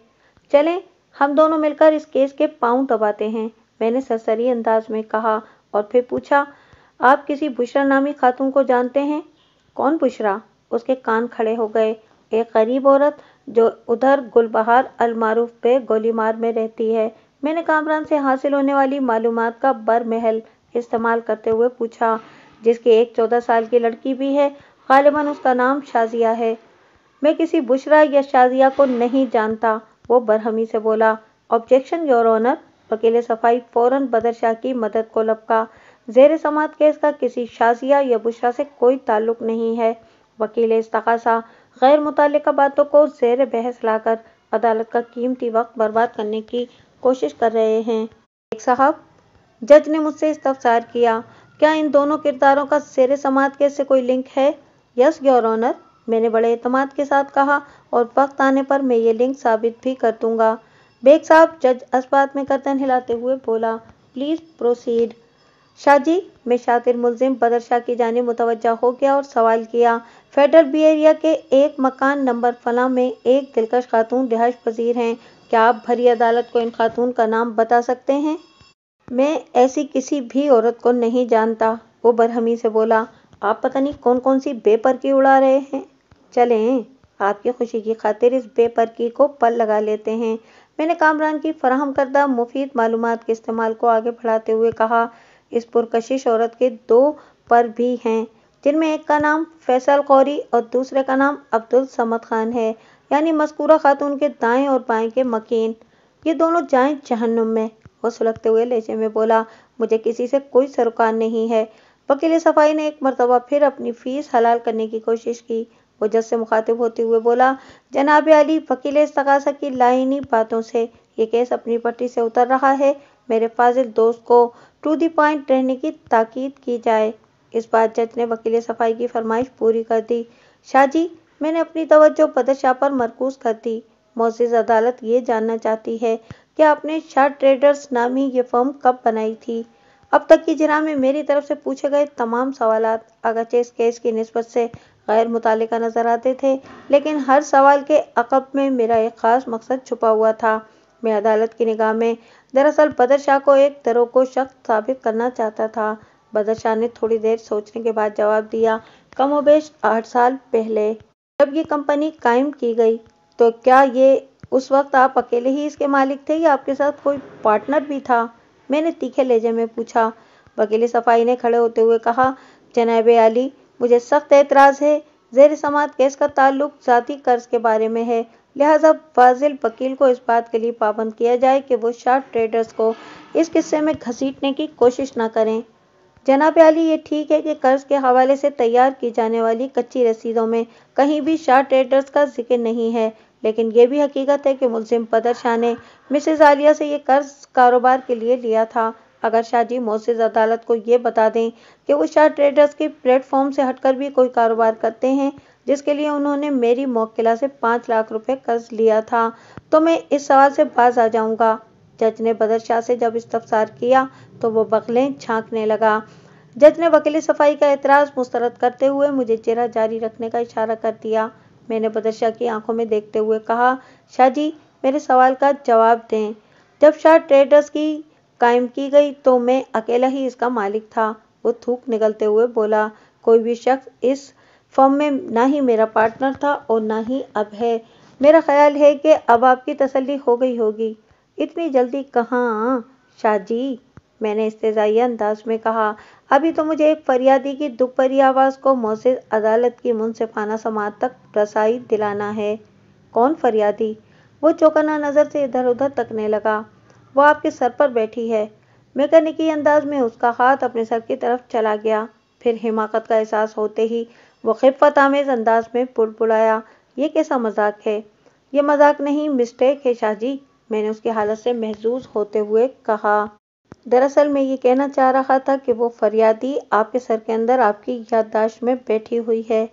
चलें हम दोनों मिलकर इस केस के पांव दबाते हैं मैंने सरसरी अंदाज में कहा और फिर पूछा आप किसी बुशरा नामी खातून को जानते हैं कौन बुशरा उसके कान खड़े हो गए एक गरीब औरत जो उधर गुलबहार अलमारूफ पे गोलीमार में रहती है मैंने कामरान से हासिल होने वाली मालूम का बर महल इस्तेमाल करते हुए पूछा जिसकी एक चौदह साल की लड़की भी है गालिबा उसका नाम शाजिया है मैं किसी बुशरा या शाजिया को नहीं जानता वो बरहमी से बोला ऑब्जेक्शन योर ऑनर वकील सफाई फौरन बदर शाह की मदद को लपका जेर समात केस का किसी शाजिया या बुशरा से कोई ताल्लुक नहीं है वकील इस्तकासा गैर मुतल बातों को जेर बहस लाकर अदालत का कीमती वक्त बर्बाद करने की कोशिश कर रहे हैं एक साहब जज ने मुझसे इस्तफसार किया क्या इन दोनों किरदारों का सेर समाज के से कोई लिंक है यस योर ऑनर मैंने बड़े अतमाद के साथ कहा और वक्त आने पर मैं ये लिंक साबित भी कर दूंगा बेग साहब जज अस्पात में कर्तन हिलाते हुए बोला प्लीज़ प्रोसीड शाह जी मैं शातिर मुलिम बदर शाह की जाने मुतवजा हो गया और सवाल किया फेडरल बियरिया के एक मकान नंबर फला में एक दिलकश खातून रिहाइश पजीर हैं क्या आप भरी अदालत को इन खातून का नाम बता सकते हैं मैं ऐसी किसी भी औरत को नहीं जानता वो बरहमी से बोला आप पता नहीं कौन कौन सी बेपरकी उड़ा रहे हैं चलें आपकी खुशी की खातिर इस बेपरकी को पल लगा लेते हैं मैंने कामरान की फराहम करदा मुफीद मालूम के इस्तेमाल को आगे बढ़ाते हुए कहा इस पुरकशिश औरत के दो पर भी हैं जिनमें एक का नाम फैसल कौरी और दूसरे का नाम अब्दुल समद खान है यानी मस्कूरा खातून के दाएं और बाएं के मकीन ये दोनों जाए जहन्नुम में वो सुलगते हुए लेचे में बोला मुझे किसी से कोई सरोकार नहीं है वकील सफाई ने एक मरतबा फिर अपनी फीस हलाल करने की कोशिश की वो जज से मुखातिब होते हुए बोला जनाब अली वकील इस्तकासा की लाइनी बातों से ये केस अपनी पट्टी से उतर रहा है मेरे फाजिल दोस्त को टू दी पॉइंट रहने की ताकीद की जाए इस बार जज ने वकील सफाई की फरमाइश पूरी कर दी शाहजी मैंने अपनी तवज्जो बदशाह पर मरकूज कर दी मोजिज अदालत ये जानना चाहती है कि आपने शाह ट्रेडर्स नामी ये फर्म कब बनाई थी अब तक की जना में मेरी तरफ से पूछे गए तमाम सवाल अगरचे इस केस की नस्बत से गैर मुतल नज़र आते थे लेकिन हर सवाल के अकब में मेरा एक ख़ास मकसद छुपा हुआ था मैं अदालत की निगाह में दरअसल बदर शाह को एक दरों को शख्स साबित करना चाहता था बदर शाह ने थोड़ी देर सोचने के बाद जवाब दिया कमोबेश आठ साल पहले जब ये कंपनी कायम की गई तो क्या ये उस वक्त आप अकेले ही इसके मालिक थे या आपके साथ कोई पार्टनर भी था मैंने तीखे लहजे में पूछा वकील सफाई ने खड़े होते हुए कहा जनाब अली मुझे सख्त एतराज़ है जेर समात केस का ताल्लुक जाती कर्ज के बारे में है लिहाजा फाजिल वकील को इस बात के लिए पाबंद किया जाए कि वो शार्ट ट्रेडर्स को इस किस्से में घसीटने की कोशिश ना करें जनाब अली ये ठीक है कि कर्ज के हवाले से तैयार की जाने वाली कच्ची रसीदों में कहीं भी शाह ट्रेडर्स का जिक्र नहीं है लेकिन ये भी हकीकत है कि मुलिम पदर शाह ने मिसेज आलिया से ये कर्ज कारोबार के लिए लिया था अगर शाह जी मोसेज अदालत को ये बता दें कि वो शाह ट्रेडर्स के प्लेटफॉर्म से हटकर भी कोई कारोबार करते हैं जिसके लिए उन्होंने मेरी मोकिला से पाँच लाख रुपए कर्ज लिया था तो मैं इस सवाल से बाज आ जाऊंगा जज ने बदर शाह से जब इस्तफसार किया तो वो बगलें छांकने लगा जज ने वकील सफाई का एतराज़ मुस्तरद करते हुए मुझे चेहरा जारी रखने का इशारा कर दिया मैंने बदर शाह की आंखों में देखते हुए कहा शाह जी मेरे सवाल का जवाब दें जब शाह ट्रेडर्स की कायम की गई तो मैं अकेला ही इसका मालिक था वो थूक निकलते हुए बोला कोई भी शख्स इस फर्म में ना ही मेरा पार्टनर था और ना ही अब है मेरा ख्याल है कि अब आपकी तसल्ली हो गई होगी इतनी जल्दी कहाँ शाहजी मैंने इस्तेजाई अंदाज में कहा अभी तो मुझे एक फरियादी की दुख आवाज़ को मोसिस अदालत की मुनसिफाना समाज तक रसाई दिलाना है कौन फरियादी वो चौकना नज़र से इधर उधर तकने लगा वो आपके सर पर बैठी है मैकेनिकी अंदाज में उसका हाथ अपने सर की तरफ चला गया फिर हिमाकत का एहसास होते ही वो खिफत आमेज अंदाज में पुल पुलाया ये कैसा मजाक है ये मजाक नहीं मिस्टेक है शाहजी मैंने उसकी हालत से महजूज होते हुए कहा दरअसल मैं ये कहना चाह रहा था कि वो फरियादी आपके सर के अंदर आपकी याददाश्त में बैठी हुई है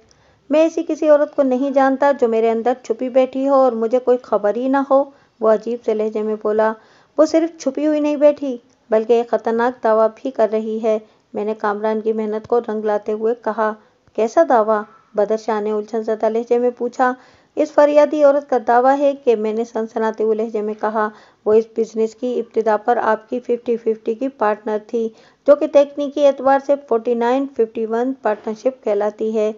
मैं ऐसी किसी औरत को नहीं जानता जो मेरे अंदर छुपी बैठी हो और मुझे कोई खबर ही ना हो वो अजीब से लहजे में बोला वो सिर्फ छुपी हुई नहीं बैठी बल्कि एक ख़तरनाक दावा भी कर रही है मैंने कामरान की मेहनत को रंग लाते हुए कहा कैसा दावा बदर शाह ने उलझन सदा लहजे में पूछा इस फरियादी औरत का दावा है कि मैंने सनसनाते हुए लहजे में कहा वो इस बिजनेस की इब्तदा पर आपकी फिफ्टी फिफ्टी की पार्टनर थी जो कि तकनीकी एतवार से forty nine fifty one partnership कहलाती है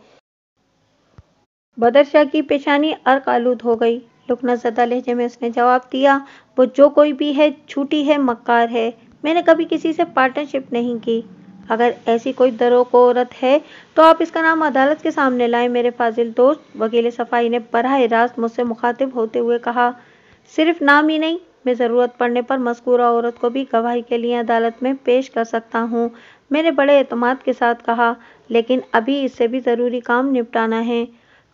बदरशाह की पेशानी अर्क आलूद हो गई लुकना जदा लहजे में उसने जवाब दिया वो जो कोई भी है छूटी है मक्कार है मैंने कभी किसी से पार्टनरशिप नहीं की अगर ऐसी कोई को औरत है तो आप इसका नाम अदालत के सामने लाएं मेरे फाजिल दोस्त वकील सफाई ने बरह रास्त मुझसे मुखातिब होते हुए कहा सिर्फ नाम ही नहीं मैं ज़रूरत पड़ने पर मस्कूरा औरत को भी गवाही के लिए अदालत में पेश कर सकता हूँ मैंने बड़े अतमाद के साथ कहा लेकिन अभी इससे भी ज़रूरी काम निपटाना है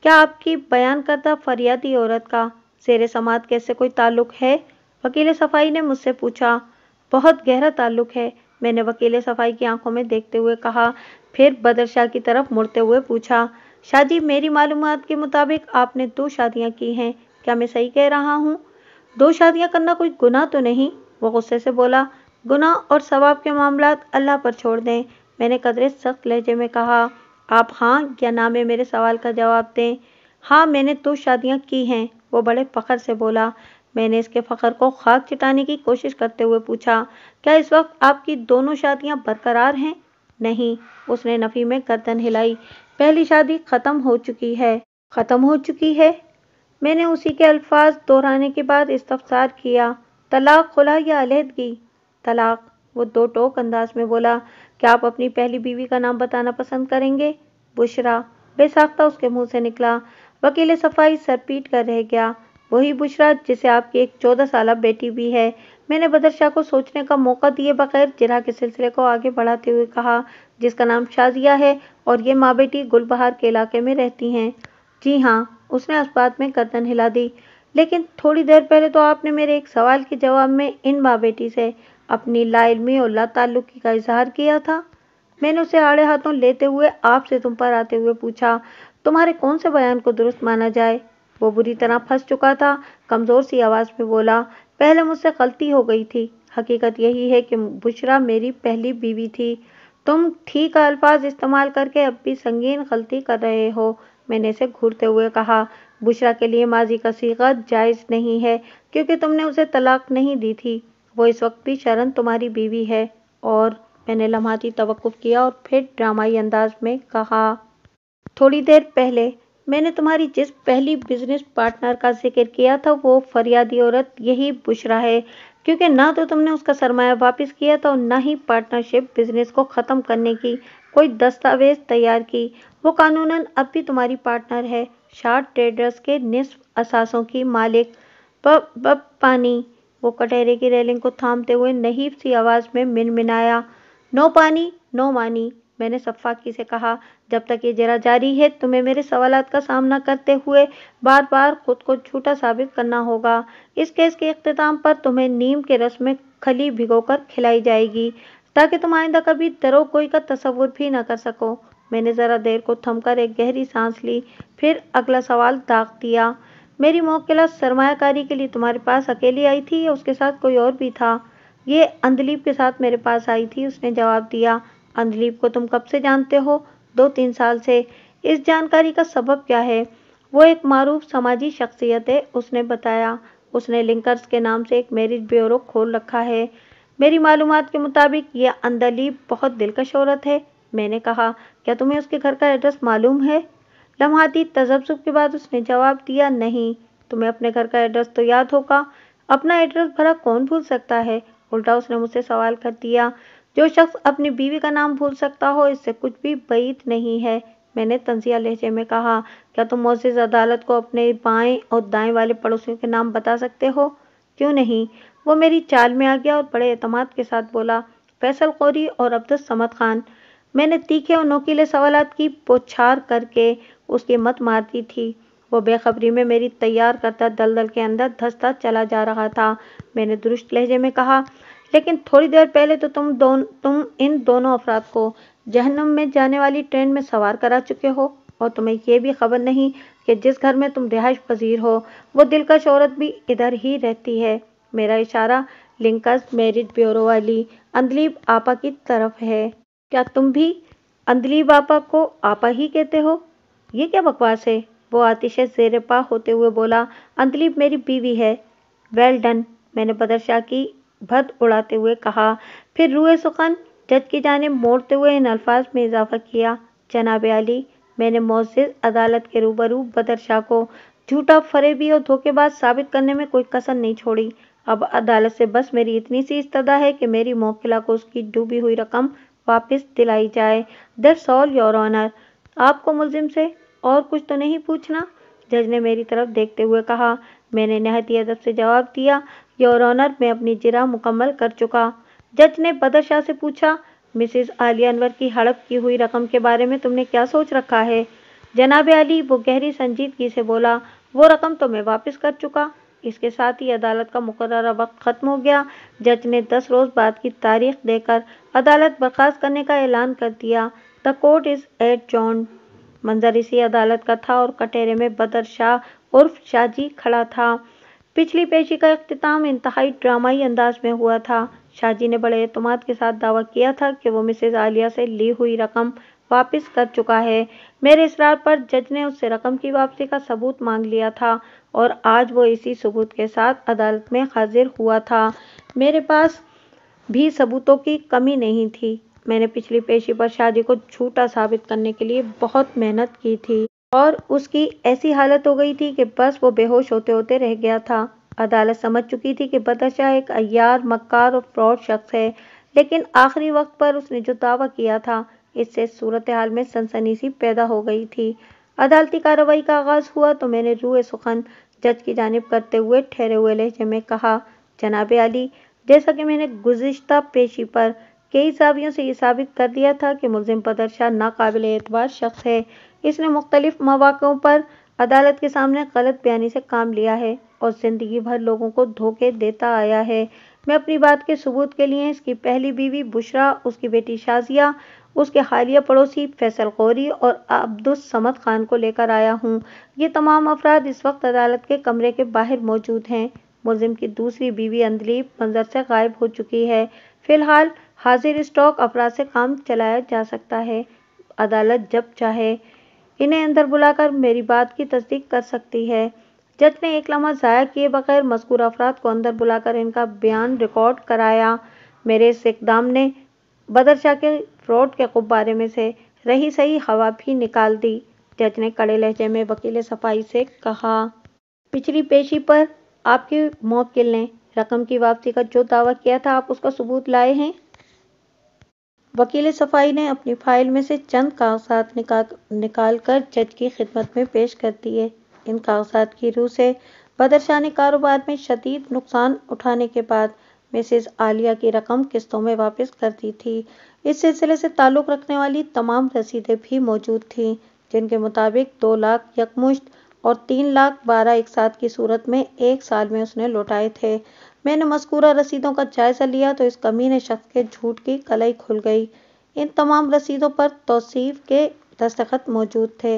क्या आपकी बयान करता फरियादी औरत का शेर समात कैसे कोई ताल्लुक है वकील सफाई ने मुझसे पूछा बहुत गहरा ताल्लुक है मैंने वकीले सफाई की आंखों में देखते हुए कहा फिर बदरशाह की तरफ मुड़ते हुए पूछा शाहजी मेरी मालूम के मुताबिक आपने दो शादियां की हैं क्या मैं सही कह रहा हूँ दो शादियां करना कोई गुनाह तो नहीं वो गुस्से से बोला गुनाह और सवाब के मामला अल्लाह पर छोड़ दें मैंने कदरे सख्त लहजे में कहा आप हाँ या ना में मेरे सवाल का जवाब दें हाँ मैंने दो शादियां की हैं वो बड़े फखर से बोला मैंने इसके फखर को खाक चिटाने की कोशिश करते हुए पूछा क्या इस वक्त आपकी दोनों शादियां बरकरार हैं नहीं उसने नफ़ी में गर्दन हिलाई पहली शादी ख़त्म हो चुकी है ख़त्म हो चुकी है मैंने उसी के अल्फाज दोहराने के बाद इस्तफसार किया तलाक खुला या अलहदगी तलाक वो दो टोक अंदाज में बोला क्या आप अपनी पहली बीवी का नाम बताना पसंद करेंगे बुशरा बेसाख्ता उसके मुंह से निकला वकील सफाई सर पीट कर रह गया वही बुशरा जिसे आपकी एक चौदह साल बेटी भी है मैंने बदर शाह को सोचने का मौका दिए बगैर जिरा के सिलसिले को आगे बढ़ाते हुए कहा जिसका नाम शाजिया है और ये माँ बेटी गुलबहार के इलाके में रहती हैं जी हाँ उसने उस बात में गर्दन हिला दी लेकिन थोड़ी देर पहले तो आपने मेरे एक सवाल के जवाब में इन माँ बेटी से अपनी लाइलमी और ला का इजहार किया था मैंने उसे आड़े हाथों लेते हुए आपसे तुम पर आते हुए पूछा तुम्हारे कौन से बयान को दुरुस्त माना जाए वो बुरी तरह फंस चुका था कमज़ोर सी आवाज़ में बोला पहले मुझसे गलती हो गई थी हकीकत यही है कि बुशरा मेरी पहली बीवी थी तुम ठीक अल्फाज इस्तेमाल करके अब भी संगीन गलती कर रहे हो मैंने इसे घूरते हुए कहा बुशरा के लिए माजी का सीगत जायज़ नहीं है क्योंकि तुमने उसे तलाक नहीं दी थी वो इस वक्त भी शरण तुम्हारी बीवी है और मैंने लम्हाती तवक़ किया और फिर ड्रामाई अंदाज में कहा थोड़ी देर पहले मैंने तुम्हारी जिस पहली बिजनेस पार्टनर का जिक्र किया था वो फरियादी औरत यही बुशरा है क्योंकि ना तो तुमने उसका सरमाया वापस किया था और ना ही पार्टनरशिप बिजनेस को ख़त्म करने की कोई दस्तावेज तैयार की वो कानूनन अब भी तुम्हारी पार्टनर है शार्ट ट्रेडर्स के निसफ असासों की मालिक बब पानी वो कटहरे की रेलिंग को थामते हुए नहीब सी आवाज़ में मिनमिनाया नो पानी नो मानी मैंने सफाकी से कहा जब तक ये जरा जारी है तुम्हें मेरे सवाल का सामना करते हुए बार बार खुद को झूठा साबित करना होगा इस केस के अख्ताम पर तुम्हें नीम के रस में खली भिगोकर खिलाई जाएगी ताकि तुम आइंदा कभी दरो कोई का तस्वुर भी ना कर सको मैंने ज़रा देर को थमकर एक गहरी सांस ली फिर अगला सवाल दाग दिया मेरी मोकिला सरमाकारी के लिए तुम्हारे पास अकेली आई थी या उसके साथ कोई और भी था ये अंदलीप के साथ मेरे पास आई थी उसने जवाब दिया अंदलीप को तुम कब से जानते हो दो तीन साल से इस जानकारी का सबब क्या है वो एक मरूफ समाजी शख्सियत है उसने बताया उसने लिंकर्स के नाम से एक मैरिज ब्यूरो खोल रखा है मेरी मालूम के मुताबिक यह अंदलीब बहुत दिलकश औरत है मैंने कहा क्या तुम्हें उसके घर का एड्रेस मालूम है लम्हाती तजब्सुब के बाद उसने जवाब दिया नहीं तुम्हें अपने घर का एड्रेस तो याद होगा अपना एड्रेस भरा कौन भूल सकता है उल्टा उसने मुझसे सवाल कर दिया जो शख्स अपनी बीवी का नाम भूल सकता हो इससे कुछ भी बैत नहीं है मैंने तंजिया लहजे में कहा क्या तुम मोजिज अदालत को अपने बाएं और दाएं वाले पड़ोसियों के नाम बता सकते हो क्यों नहीं वो मेरी चाल में आ गया और बड़े अतमाद के साथ बोला फैसल कौरी और अब्दुल समद खान मैंने तीखे और नोकीले सवाल की पोछार करके उसकी मत मार दी थी वो बेखबरी में मेरी तैयार करता दलदल के अंदर धसता चला जा रहा था मैंने दुरुस्त लहजे में कहा लेकिन थोड़ी देर पहले तो तुम दोन तुम इन दोनों अफराद को जहनम में जाने वाली ट्रेन में सवार करा चुके हो और तुम्हें यह भी खबर नहीं कि जिस घर में तुम रिहाइश पजीर हो वो दिलकश औरत भी इधर ही रहती है मेरा इशारा लिंकस मेरिट ब्यूरो वाली अंदलीब आपा की तरफ है क्या तुम भी अंदलीब आपा को आपा ही कहते हो ये क्या बकवास है वो आतिश जेरपा होते हुए बोला अंदलीब मेरी बीवी है वेल डन मैंने बदरशाह की भद उड़ाते हुए कहा फिर रूए सुखन जज की जानब मोड़ते हुए इन अल्फाज में इजाफा किया जनाब अली मैंने मोजिज अदालत के रूबरू बदर शाह को झूठा फरेबी और धोखेबाज साबित करने में कोई कसर नहीं छोड़ी अब अदालत से बस मेरी इतनी सी इस्तदा है कि मेरी मोकिला को उसकी डूबी हुई रकम वापस दिलाई जाए दस ऑल योर ऑनर आपको मुलिम से और कुछ तो नहीं पूछना जज ने मेरी तरफ देखते हुए कहा मैंने नहती अदब से जवाब दिया योर ऑनर में अपनी जिरा मुकम्मल कर चुका जज ने बदर शाह से पूछा मिसिज आलिया अनवर की हड़प की हुई रकम के बारे में तुमने क्या सोच रखा है जनाब अली वो गहरी संजीदगी से बोला वो रकम तो मैं वापस कर चुका इसके साथ ही अदालत का मुकर वक्त ख़त्म हो गया जज ने दस रोज़ बाद की तारीख देकर अदालत बर्खास्त करने का ऐलान कर दिया the court is adjourned मंजर इसी अदालत का था और कटेरे में बदर शाह उर्फ शाहजी खड़ा था पिछली पेशी का अख्ताम इंतहाई ड्रामाई अंदाज में हुआ था शाहजी ने बड़े अतमाद के साथ दावा किया था कि वो मिसेज आलिया से ली हुई रकम वापस कर चुका है मेरे इसरार पर जज ने उससे रकम की वापसी का सबूत मांग लिया था और आज वो इसी सबूत के साथ अदालत में हाजिर हुआ था मेरे पास भी सबूतों की कमी नहीं थी मैंने पिछली पेशी पर शादी को झूठा साबित करने के लिए बहुत मेहनत की थी और उसकी ऐसी हालत हो गई थी कि बस वो बेहोश होते होते रह गया था अदालत समझ चुकी थी कि बदशाह एक अयार मक्कार और फ्रॉड शख्स है लेकिन आखिरी वक्त पर उसने जो दावा किया था इससे सूरत हाल में सनसनी सी पैदा हो गई थी अदालती कार्रवाई का आगाज हुआ तो मैंने रूए सुखन जज की जानब करते हुए ठहरे हुए लहजे में कहा जनाब अली जैसा कि मैंने गुजशत पेशी पर कई साबियों से ये साबित कर दिया था कि मुलिम बदरशाह नाकबिल एतबार शख्स है इसने मुख्तलिफ मौक़ों पर अदालत के सामने गलत बयानी से काम लिया है और ज़िंदगी भर लोगों को धोखे देता आया है मैं अपनी बात के सबूत के लिए इसकी पहली बीवी बुशरा उसकी बेटी शाजिया उसके हालिया पड़ोसी फैसल गौरी और अब्दुलसमद खान को लेकर आया हूँ ये तमाम अफराद इस वक्त अदालत के कमरे के बाहर मौजूद हैं मुलिम की दूसरी बीवी अंदलीप मंजर से गायब हो चुकी है फिलहाल हाजिर स्टॉक अफराद से काम चलाया जा सकता है अदालत जब चाहे इन्हें अंदर बुलाकर मेरी बात की तस्दीक कर सकती है जज ने एक लम्हा ज़ाया किए बगैर मस्कूर अफराद को अंदर बुलाकर इनका बयान रिकॉर्ड कराया मेरे इस इकदाम ने बदर शाह के फ्रॉड के गुब्बारे में से रही सही हवा भी निकाल दी जज ने कड़े लहजे में वकील सफाई से कहा पिछली पेशी पर आपके मोकिल ने रकम की वापसी का जो दावा किया था आप उसका सबूत लाए हैं वकील सफाई ने अपनी फाइल में से चंद कागजात निकाल कर जज की खिदमत में पेश कर दिए इन कागजात की रूह से बदर ने कारोबार में शदीद नुकसान उठाने के बाद मिसेज आलिया की रकम किस्तों में वापस कर दी थी इस सिलसिले से ताल्लुक़ रखने वाली तमाम रसीदें भी मौजूद थीं जिनके मुताबिक दो लाख यकमुश्त और तीन लाख बारह एक साथ की सूरत में एक साल में उसने लौटाए थे मैंने मस्कूरा रसीदों का जायजा लिया तो इस कमीने शख्स के झूठ की कलई खुल गई इन तमाम रसीदों पर तोसीफ के दस्तखत मौजूद थे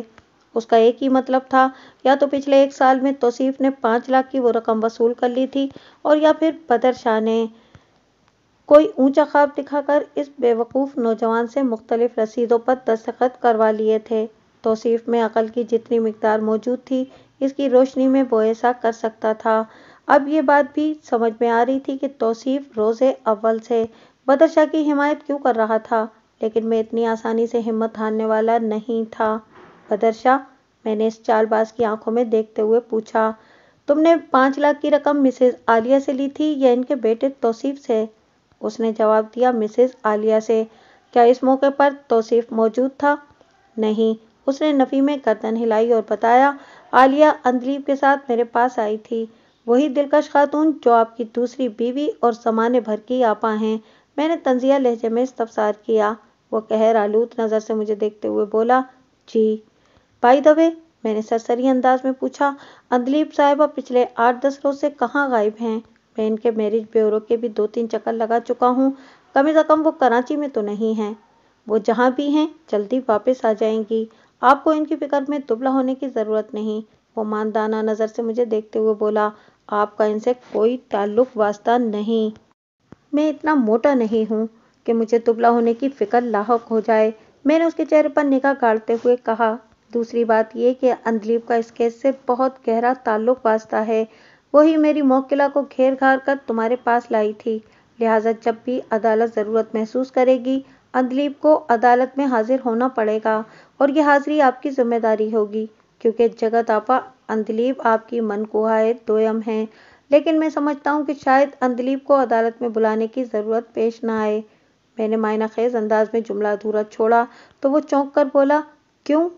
उसका एक ही मतलब था या तो पिछले एक साल में तोसीफ ने पाँच लाख की वो रकम वसूल कर ली थी और या फिर बदर शाह ने कोई ऊंचा ख्वाब दिखाकर इस बेवकूफ़ नौजवान से मुख्तलिफ रसीदों पर दस्तखत करवा लिए थे तोसीफ में अकल की जितनी मकदार मौजूद थी इसकी रोशनी में ऐसा कर सकता था अब ये बात भी समझ में आ रही थी कि तोसीफ रोज़े अव्वल से बदर शाह की हिमायत क्यों कर रहा था लेकिन मैं इतनी आसानी से हिम्मत हारने वाला नहीं था बदर शाह मैंने इस चालबाज की आंखों में देखते हुए पूछा तुमने पाँच लाख की रकम मिसेज आलिया से ली थी या इनके बेटे तोसीफ़ से उसने जवाब दिया मिसेज आलिया से क्या इस मौके पर तोसीफ मौजूद था नहीं उसने नफ़ी में गर्दन हिलाई और बताया आलिया अंदलीब के साथ मेरे पास आई थी वही दिलकश खातून जो आपकी दूसरी बीवी और सामान्य भर की आपा हैं मैंने तंजिया लहजे में इस्तफसार किया वो कहर आलूत नज़र से मुझे देखते हुए बोला जी भाई दबे मैंने सरसरी अंदाज में पूछा अंदलीप साहिबा पिछले आठ दस रोज से कहाँ गायब हैं मैं इनके मैरिज ब्यूरो के भी दो तीन चक्कर लगा चुका हूँ कम से कम वो कराची में तो नहीं है वो जहाँ भी हैं जल्दी वापस आ जाएंगी आपको इनकी फिक्र में दुबला होने की ज़रूरत नहीं वो मानदाना नज़र से मुझे देखते हुए बोला आपका इनसे कोई ताल्लुक वास्ता नहीं मैं इतना मोटा नहीं हूँ कि मुझे दुबला होने की फिक्र लाक हो जाए मैंने उसके चेहरे पर निगाह गाड़ते हुए कहा दूसरी बात यह कि अंदलीप का इस केस से बहुत गहरा ताल्लुक वास्ता है वही मेरी मोकिला को घेर घार कर तुम्हारे पास लाई थी लिहाजा जब भी अदालत ज़रूरत महसूस करेगी अंदलीप को अदालत में हाजिर होना पड़ेगा और यह हाजिरी आपकी जिम्मेदारी होगी क्योंकि जगत आपा अंतलीप आपकी मन कुहाय दोयम है लेकिन मैं समझता हूँ कि शायद अंतलीप को अदालत में बुलाने की ज़रूरत पेश ना आए मैंने मायना खेज अंदाज में जुमला अधूरा छोड़ा तो वो चौंक कर बोला क्यों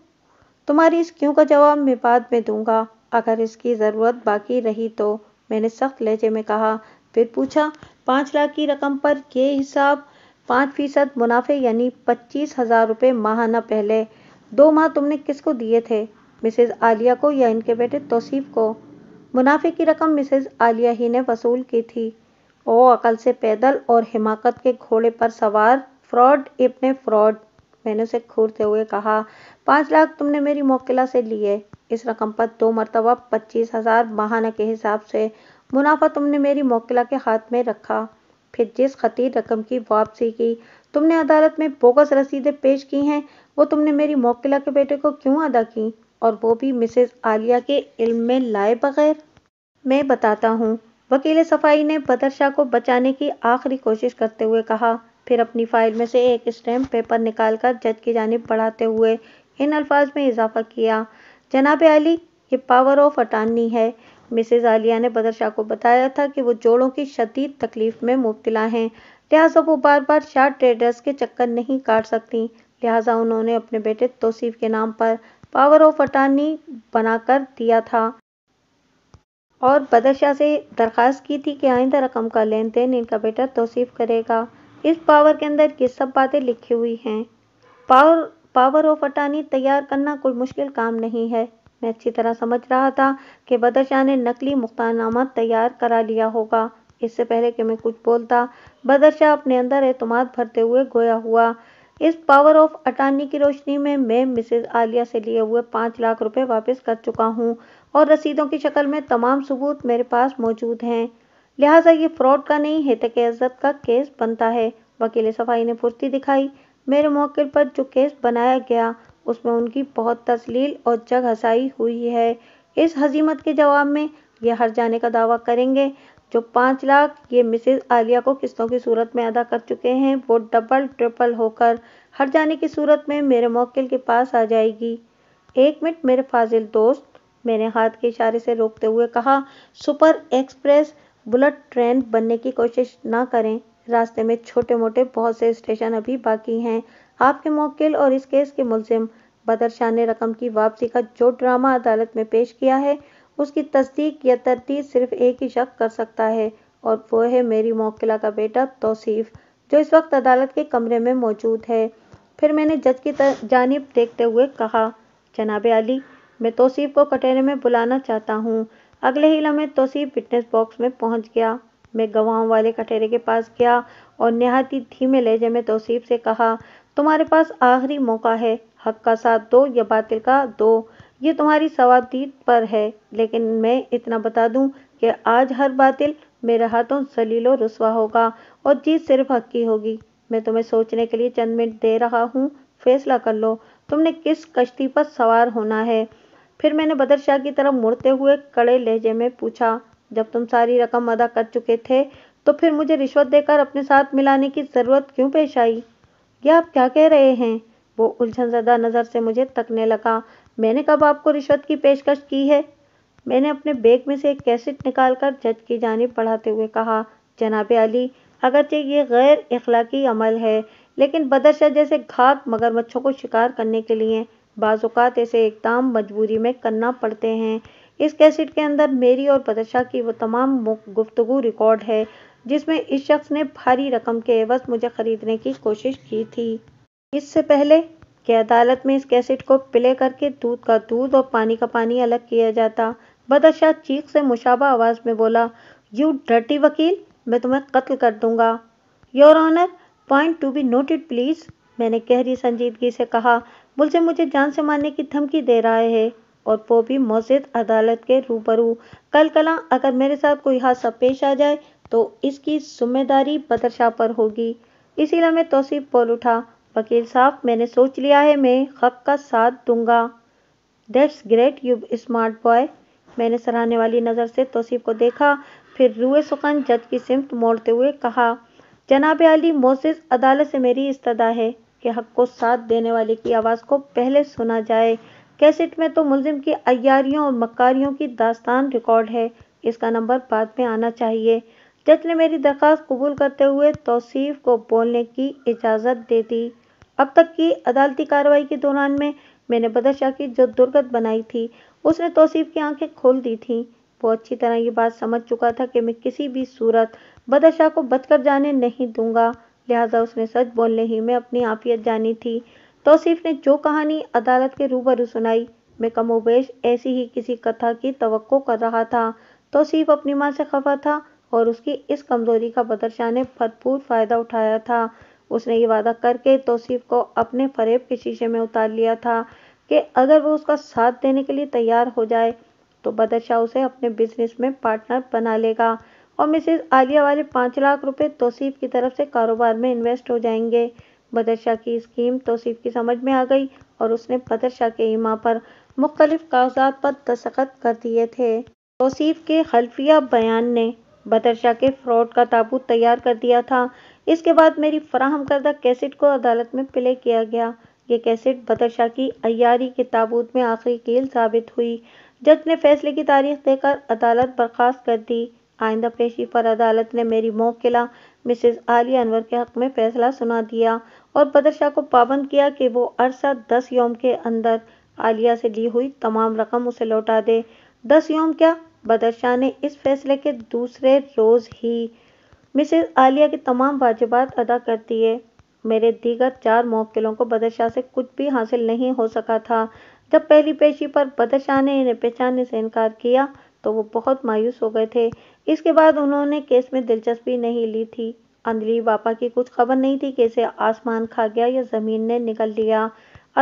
तुम्हारी इस क्यों का जवाब मैं बाद में दूंगा अगर इसकी ज़रूरत बाकी रही तो मैंने सख्त लहजे में कहा फिर पूछा पांच लाख की रकम पर यह हिसाब पांच फीसद मुनाफे यानी पच्चीस हज़ार रुपये माहाना पहले दो माह तुमने किसको दिए थे मिसेज आलिया को या इनके बेटे तोसीफ को मुनाफे की रकम मिसेज आलिया ही ने वसूल की थी ओ अकल से पैदल और हिमाकत के घोड़े पर सवार फ्रॉड इपने फ्रॉड मैंने उसे खूरते हुए कहा पाँच लाख तुमने मेरी मोकिला से लिए इस रकम पर दो मरतबा पच्चीस हज़ार माहाना के हिसाब से मुनाफा तुमने मेरी मोकिला के हाथ में रखा फिर जिस खतीर रकम की वापसी की तुमने अदालत में बोगस रसीदें पेश की हैं वो तुमने मेरी मोकिला के बेटे को क्यों अदा की और वो भी मिसेस आलिया के इल्म में लाए बगैर मैं बताता हूँ वकील सफाई ने बदर शाह को बचाने की आखिरी कोशिश करते हुए कहा फिर अपनी फाइल में से एक स्टैम्प पेपर निकाल कर जज की जानब बढ़ाते हुए इन अल्फाज में इजाफा किया जनाब अली ये पावर ऑफ अटानी है मिसेज आलिया ने बदर शाह को बताया था कि वो जोड़ों की शदीद तकलीफ में मुबतला हैं लिहाजा वो बार बार शार्ट ट्रेडर्स के चक्कर नहीं काट सकती लिहाजा उन्होंने अपने बेटे तोसीफ के नाम पर पावर ऑफ अटॉर्नी बनाकर दिया था और बदशाह से दरख्वास्त की थी कि आइंदा रकम का लेन देन इनका बेटा तोसीफ करेगा इस पावर के अंदर ये सब बातें लिखी हुई हैं पावर पावर ऑफ अटॉर्नी तैयार करना कोई मुश्किल काम नहीं है मैं अच्छी तरह समझ रहा था कि बदरशाह ने नकली मुख्तारनामा तैयार करा लिया होगा इससे पहले कि मैं कुछ बोलता बदरशाह अपने अंदर एतमाद भरते हुए गोया हुआ इस पावर ऑफ अटानी की रोशनी में मैं मिसेज आलिया से लिए हुए पाँच लाख रुपए वापस कर चुका हूँ और रसीदों की शक्ल में तमाम सबूत मेरे पास मौजूद हैं लिहाजा ये फ्रॉड का नहीं है तक इज्जत का केस बनता है वकील सफाई ने फुर्ती दिखाई मेरे मौके पर जो केस बनाया गया उसमें उनकी बहुत तस्लील और जग हसाई हुई है इस हजीमत के जवाब में यह हर जाने का दावा करेंगे जो पाँच लाख ये मिसेज आलिया को किस्तों की सूरत में अदा कर चुके हैं वो डबल ट्रिपल होकर हर जाने की सूरत में मेरे मौकिल के पास आ जाएगी एक मिनट मेरे फाजिल दोस्त मैंने हाथ के इशारे से रोकते हुए कहा सुपर एक्सप्रेस बुलेट ट्रेन बनने की कोशिश ना करें रास्ते में छोटे मोटे बहुत से स्टेशन अभी बाकी हैं आपके मौकिल और इस केस के मुलिम बदर शाह ने रकम की वापसी का जो ड्रामा अदालत में पेश किया है उसकी तस्दीक या तरतीब सिर्फ एक ही शख्स कर सकता है और वो है मेरी मोकिला का बेटा तोसीफ़ जो इस वक्त अदालत के कमरे में मौजूद है फिर मैंने जज की जानब देखते हुए कहा जनाब अली मैं तोसीफ़ को कटहरे में बुलाना चाहता हूँ अगले ही लम्हे तोसीफ़ फिटनेस बॉक्स में पहुँच गया मैं गवाहों वाले कटहरे के पास गया और नहायती धीमे लहजे में तोसीफ़ से कहा तुम्हारे पास आखिरी मौका है हक का साथ दो या बातिल का दो ये तुम्हारी सवातीत पर है लेकिन मैं इतना बता दूं कि आज हर बातिल मेरे हाथों सलीलो रसवा होगा और जीत सिर्फ हक की होगी मैं तुम्हें सोचने के लिए चंद मिनट दे रहा हूँ फैसला कर लो तुमने किस कश्ती पर सवार होना है फिर मैंने बदर शाह की तरफ मुड़ते हुए कड़े लहजे में पूछा जब तुम सारी रकम अदा कर चुके थे तो फिर मुझे रिश्वत देकर अपने साथ मिलाने की ज़रूरत क्यों पेश आई यह आप क्या कह रहे हैं वो उलझन ज़दा नज़र से मुझे तकने लगा मैंने कब आपको रिश्वत की पेशकश की है मैंने अपने बैग में से एक कैसेट निकाल कर जज की जानब पढ़ाते हुए कहा जनाब अली अगरचे ये गैर अखलाकी अमल है लेकिन बदरशाह जैसे घाक मगरमच्छों को शिकार करने के लिए बाज़ात ऐसे एकदम मजबूरी में करना पड़ते हैं इस कैसेट के अंदर मेरी और बदरशाह की वो तमाम गुफ्तु रिकॉर्ड है जिसमें इस शख्स ने भारी रकम के एवज मुझे ख़रीदने की कोशिश की थी इससे पहले कि अदालत में इस कैसेट को प्ले करके दूध का दूध और पानी का पानी अलग किया जाता बदशाह चीख से मुशाबा आवाज़ में बोला यू डर्टी वकील मैं तुम्हें कत्ल कर दूंगा your honour point to be noted please मैंने गहरी संजीदगी से कहा मुझे मुझे जान से मारने की धमकी दे रहा है और वो भी मस्जिद अदालत के रूबरू कल कला अगर मेरे साथ कोई हादसा पेश आ जाए तो इसकी जिम्मेदारी बदरशाह पर होगी इसी लम्हे तोसीफ बोल उठा वकील साहब मैंने सोच लिया है मैं हक का साथ दूंगा that's great you smart boy मैंने सराहने वाली नज़र से तोसीफ को देखा फिर रूए सुकन जज की सिमत मोड़ते हुए कहा जनाब अली मोसिस अदालत से मेरी इस्तदा है कि हक को साथ देने वाले की आवाज़ को पहले सुना जाए कैसेट में तो मुलिम की अयारियों और मकारियों की दास्तान रिकॉर्ड है इसका नंबर बाद में आना चाहिए जज ने मेरी दरख्वास्त कबूल करते हुए तोसीफ को बोलने की इजाज़त दे दी अब तक की अदालती कार्रवाई के दौरान में मैंने बदशाह की जो दुर्गत बनाई थी उसने तोसीफ की आंखें खोल दी थी वो अच्छी तरह ये बात समझ चुका था कि मैं किसी भी सूरत बदशाह को बचकर जाने नहीं दूंगा लिहाजा उसने सच बोलने ही में अपनी आफियत जानी थी तोसीफ ने जो कहानी अदालत के रूबरू सुनाई मैं कमोबेश ऐसी ही किसी कथा की तवक्को कर रहा था तोसीफ अपनी माँ से खफा था और उसकी इस कमज़ोरी का बदरशाह ने भरपूर फ़ायदा उठाया था उसने ये वादा करके तोसीफ को अपने फरेब के शीशे में उतार लिया था कि अगर वो उसका साथ देने के लिए तैयार हो जाए तो बदरशाह उसे अपने बिजनेस में पार्टनर बना लेगा और मिसेस आलिया वाले पाँच लाख रुपए तोसीफ की तरफ से कारोबार में इन्वेस्ट हो जाएंगे बदरशाह की स्कीम तोसीफ की समझ में आ गई और उसने बदरशाह के इमा पर मुख्तलिफ कागजात पर दस्तखत कर दिए थे तोसीफ के हल्फिया बयान ने बदरशाह के फ्रॉड का ताबूत तैयार कर दिया था इसके बाद मेरी फराहम करदा कैसेट को अदालत में प्ले किया गया ये कैसेट बदरशाह की अयारी के ताबूत में आखिरी कील साबित हुई जज ने फैसले की तारीख देकर अदालत बर्खास्त कर दी आइंदा पेशी पर अदालत ने मेरी मोकिला मिसेस आलिया अनवर के हक में फैसला सुना दिया और बदरशाह को पाबंद किया कि वो अरसा दस योम के अंदर आलिया से ली हुई तमाम रकम उसे लौटा दे दस योम क्या बदरशाह ने इस फैसले के दूसरे रोज़ ही मिसेज आलिया के तमाम वाजिबात अदा करती है मेरे दीगर चार मोकिलों को बदरशाह से कुछ भी हासिल नहीं हो सका था जब पहली पेशी पर बदरशाह ने इन्हें पहचानने से इनकार किया तो वो बहुत मायूस हो गए थे इसके बाद उन्होंने केस में दिलचस्पी नहीं ली थी अंधली बापा की कुछ खबर नहीं थी कि इसे आसमान खा गया या ज़मीन ने निकल लिया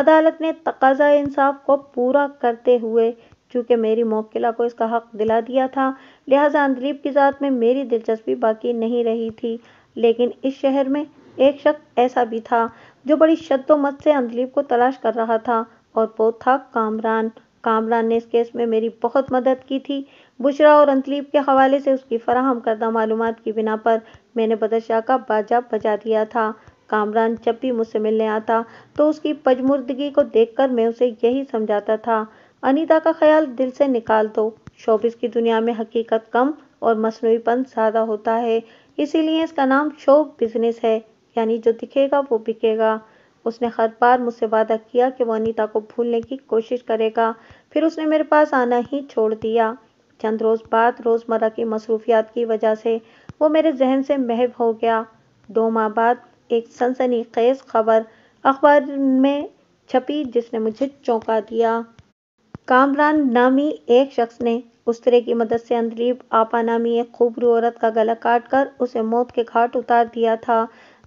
अदालत ने तकाजा इंसाफ को पूरा करते हुए क्योंकि मेरी मोकिला को इसका हक दिला दिया था लिहाजा अंदरीब की ज़ात में मेरी दिलचस्पी बाकी नहीं रही थी लेकिन इस शहर में एक शख्स ऐसा भी था जो बड़ी शद्दोमत से अंदलीब को तलाश कर रहा था और वो था कामरान कामरान ने इस केस में मेरी बहुत मदद की थी बुशरा और अंतलीब के हवाले से उसकी फराहम करदा मालूम की बिना पर मैंने बदशाह का बाजा बजा दिया था कामरान जब भी मुझसे मिलने आता तो उसकी पजमुर्दगी को देखकर मैं उसे यही समझाता था अनीता का ख्याल दिल से निकाल दो शोबिस की दुनिया में हकीकत कम और मसनूपन ज़्यादा होता है इसीलिए इसका नाम शो बिजनेस है यानी जो दिखेगा वो बिकेगा उसने हर बार मुझसे वादा किया कि वह अनीता को भूलने की कोशिश करेगा फिर उसने मेरे पास आना ही छोड़ दिया चंद रोज़ बाद रोज़मर्रा की मसरूफियात की वजह से वो मेरे जहन से महव हो गया दो माह बाद एक सनसनी खेज खबर अखबार में छपी जिसने मुझे चौंका दिया कामरान नामी एक शख्स ने उसरे की मदद से अंदलीब आपा नामी एक खूबरू औरत का गला काट कर उसे मौत के घाट उतार दिया था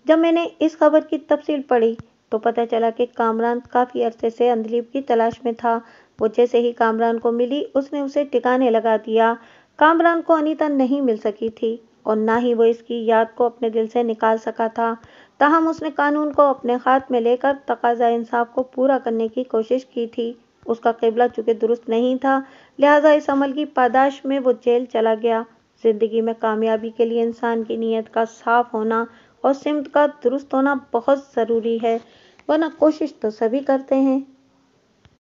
जब मैंने इस खबर की तफसील पढ़ी तो पता चला कि कामरान काफ़ी अरसे से अंदलीब की तलाश में था वो जैसे ही कामरान को मिली उसने उसे टिकाने लगा दिया कामरान को अनिता नहीं मिल सकी थी और ना ही वो इसकी याद को अपने दिल से निकाल सका था तहम उसने कानून को अपने हाथ में लेकर तकाजा इंसाफ को पूरा करने की कोशिश की थी उसका कबला चूंकि दुरुस्त नहीं था लिहाजा इस अमल की पादाश में वो जेल चला गया ज़िंदगी में कामयाबी के लिए इंसान की नीयत का साफ होना और सिमत का दुरुस्त होना बहुत ज़रूरी है वरना कोशिश तो सभी करते हैं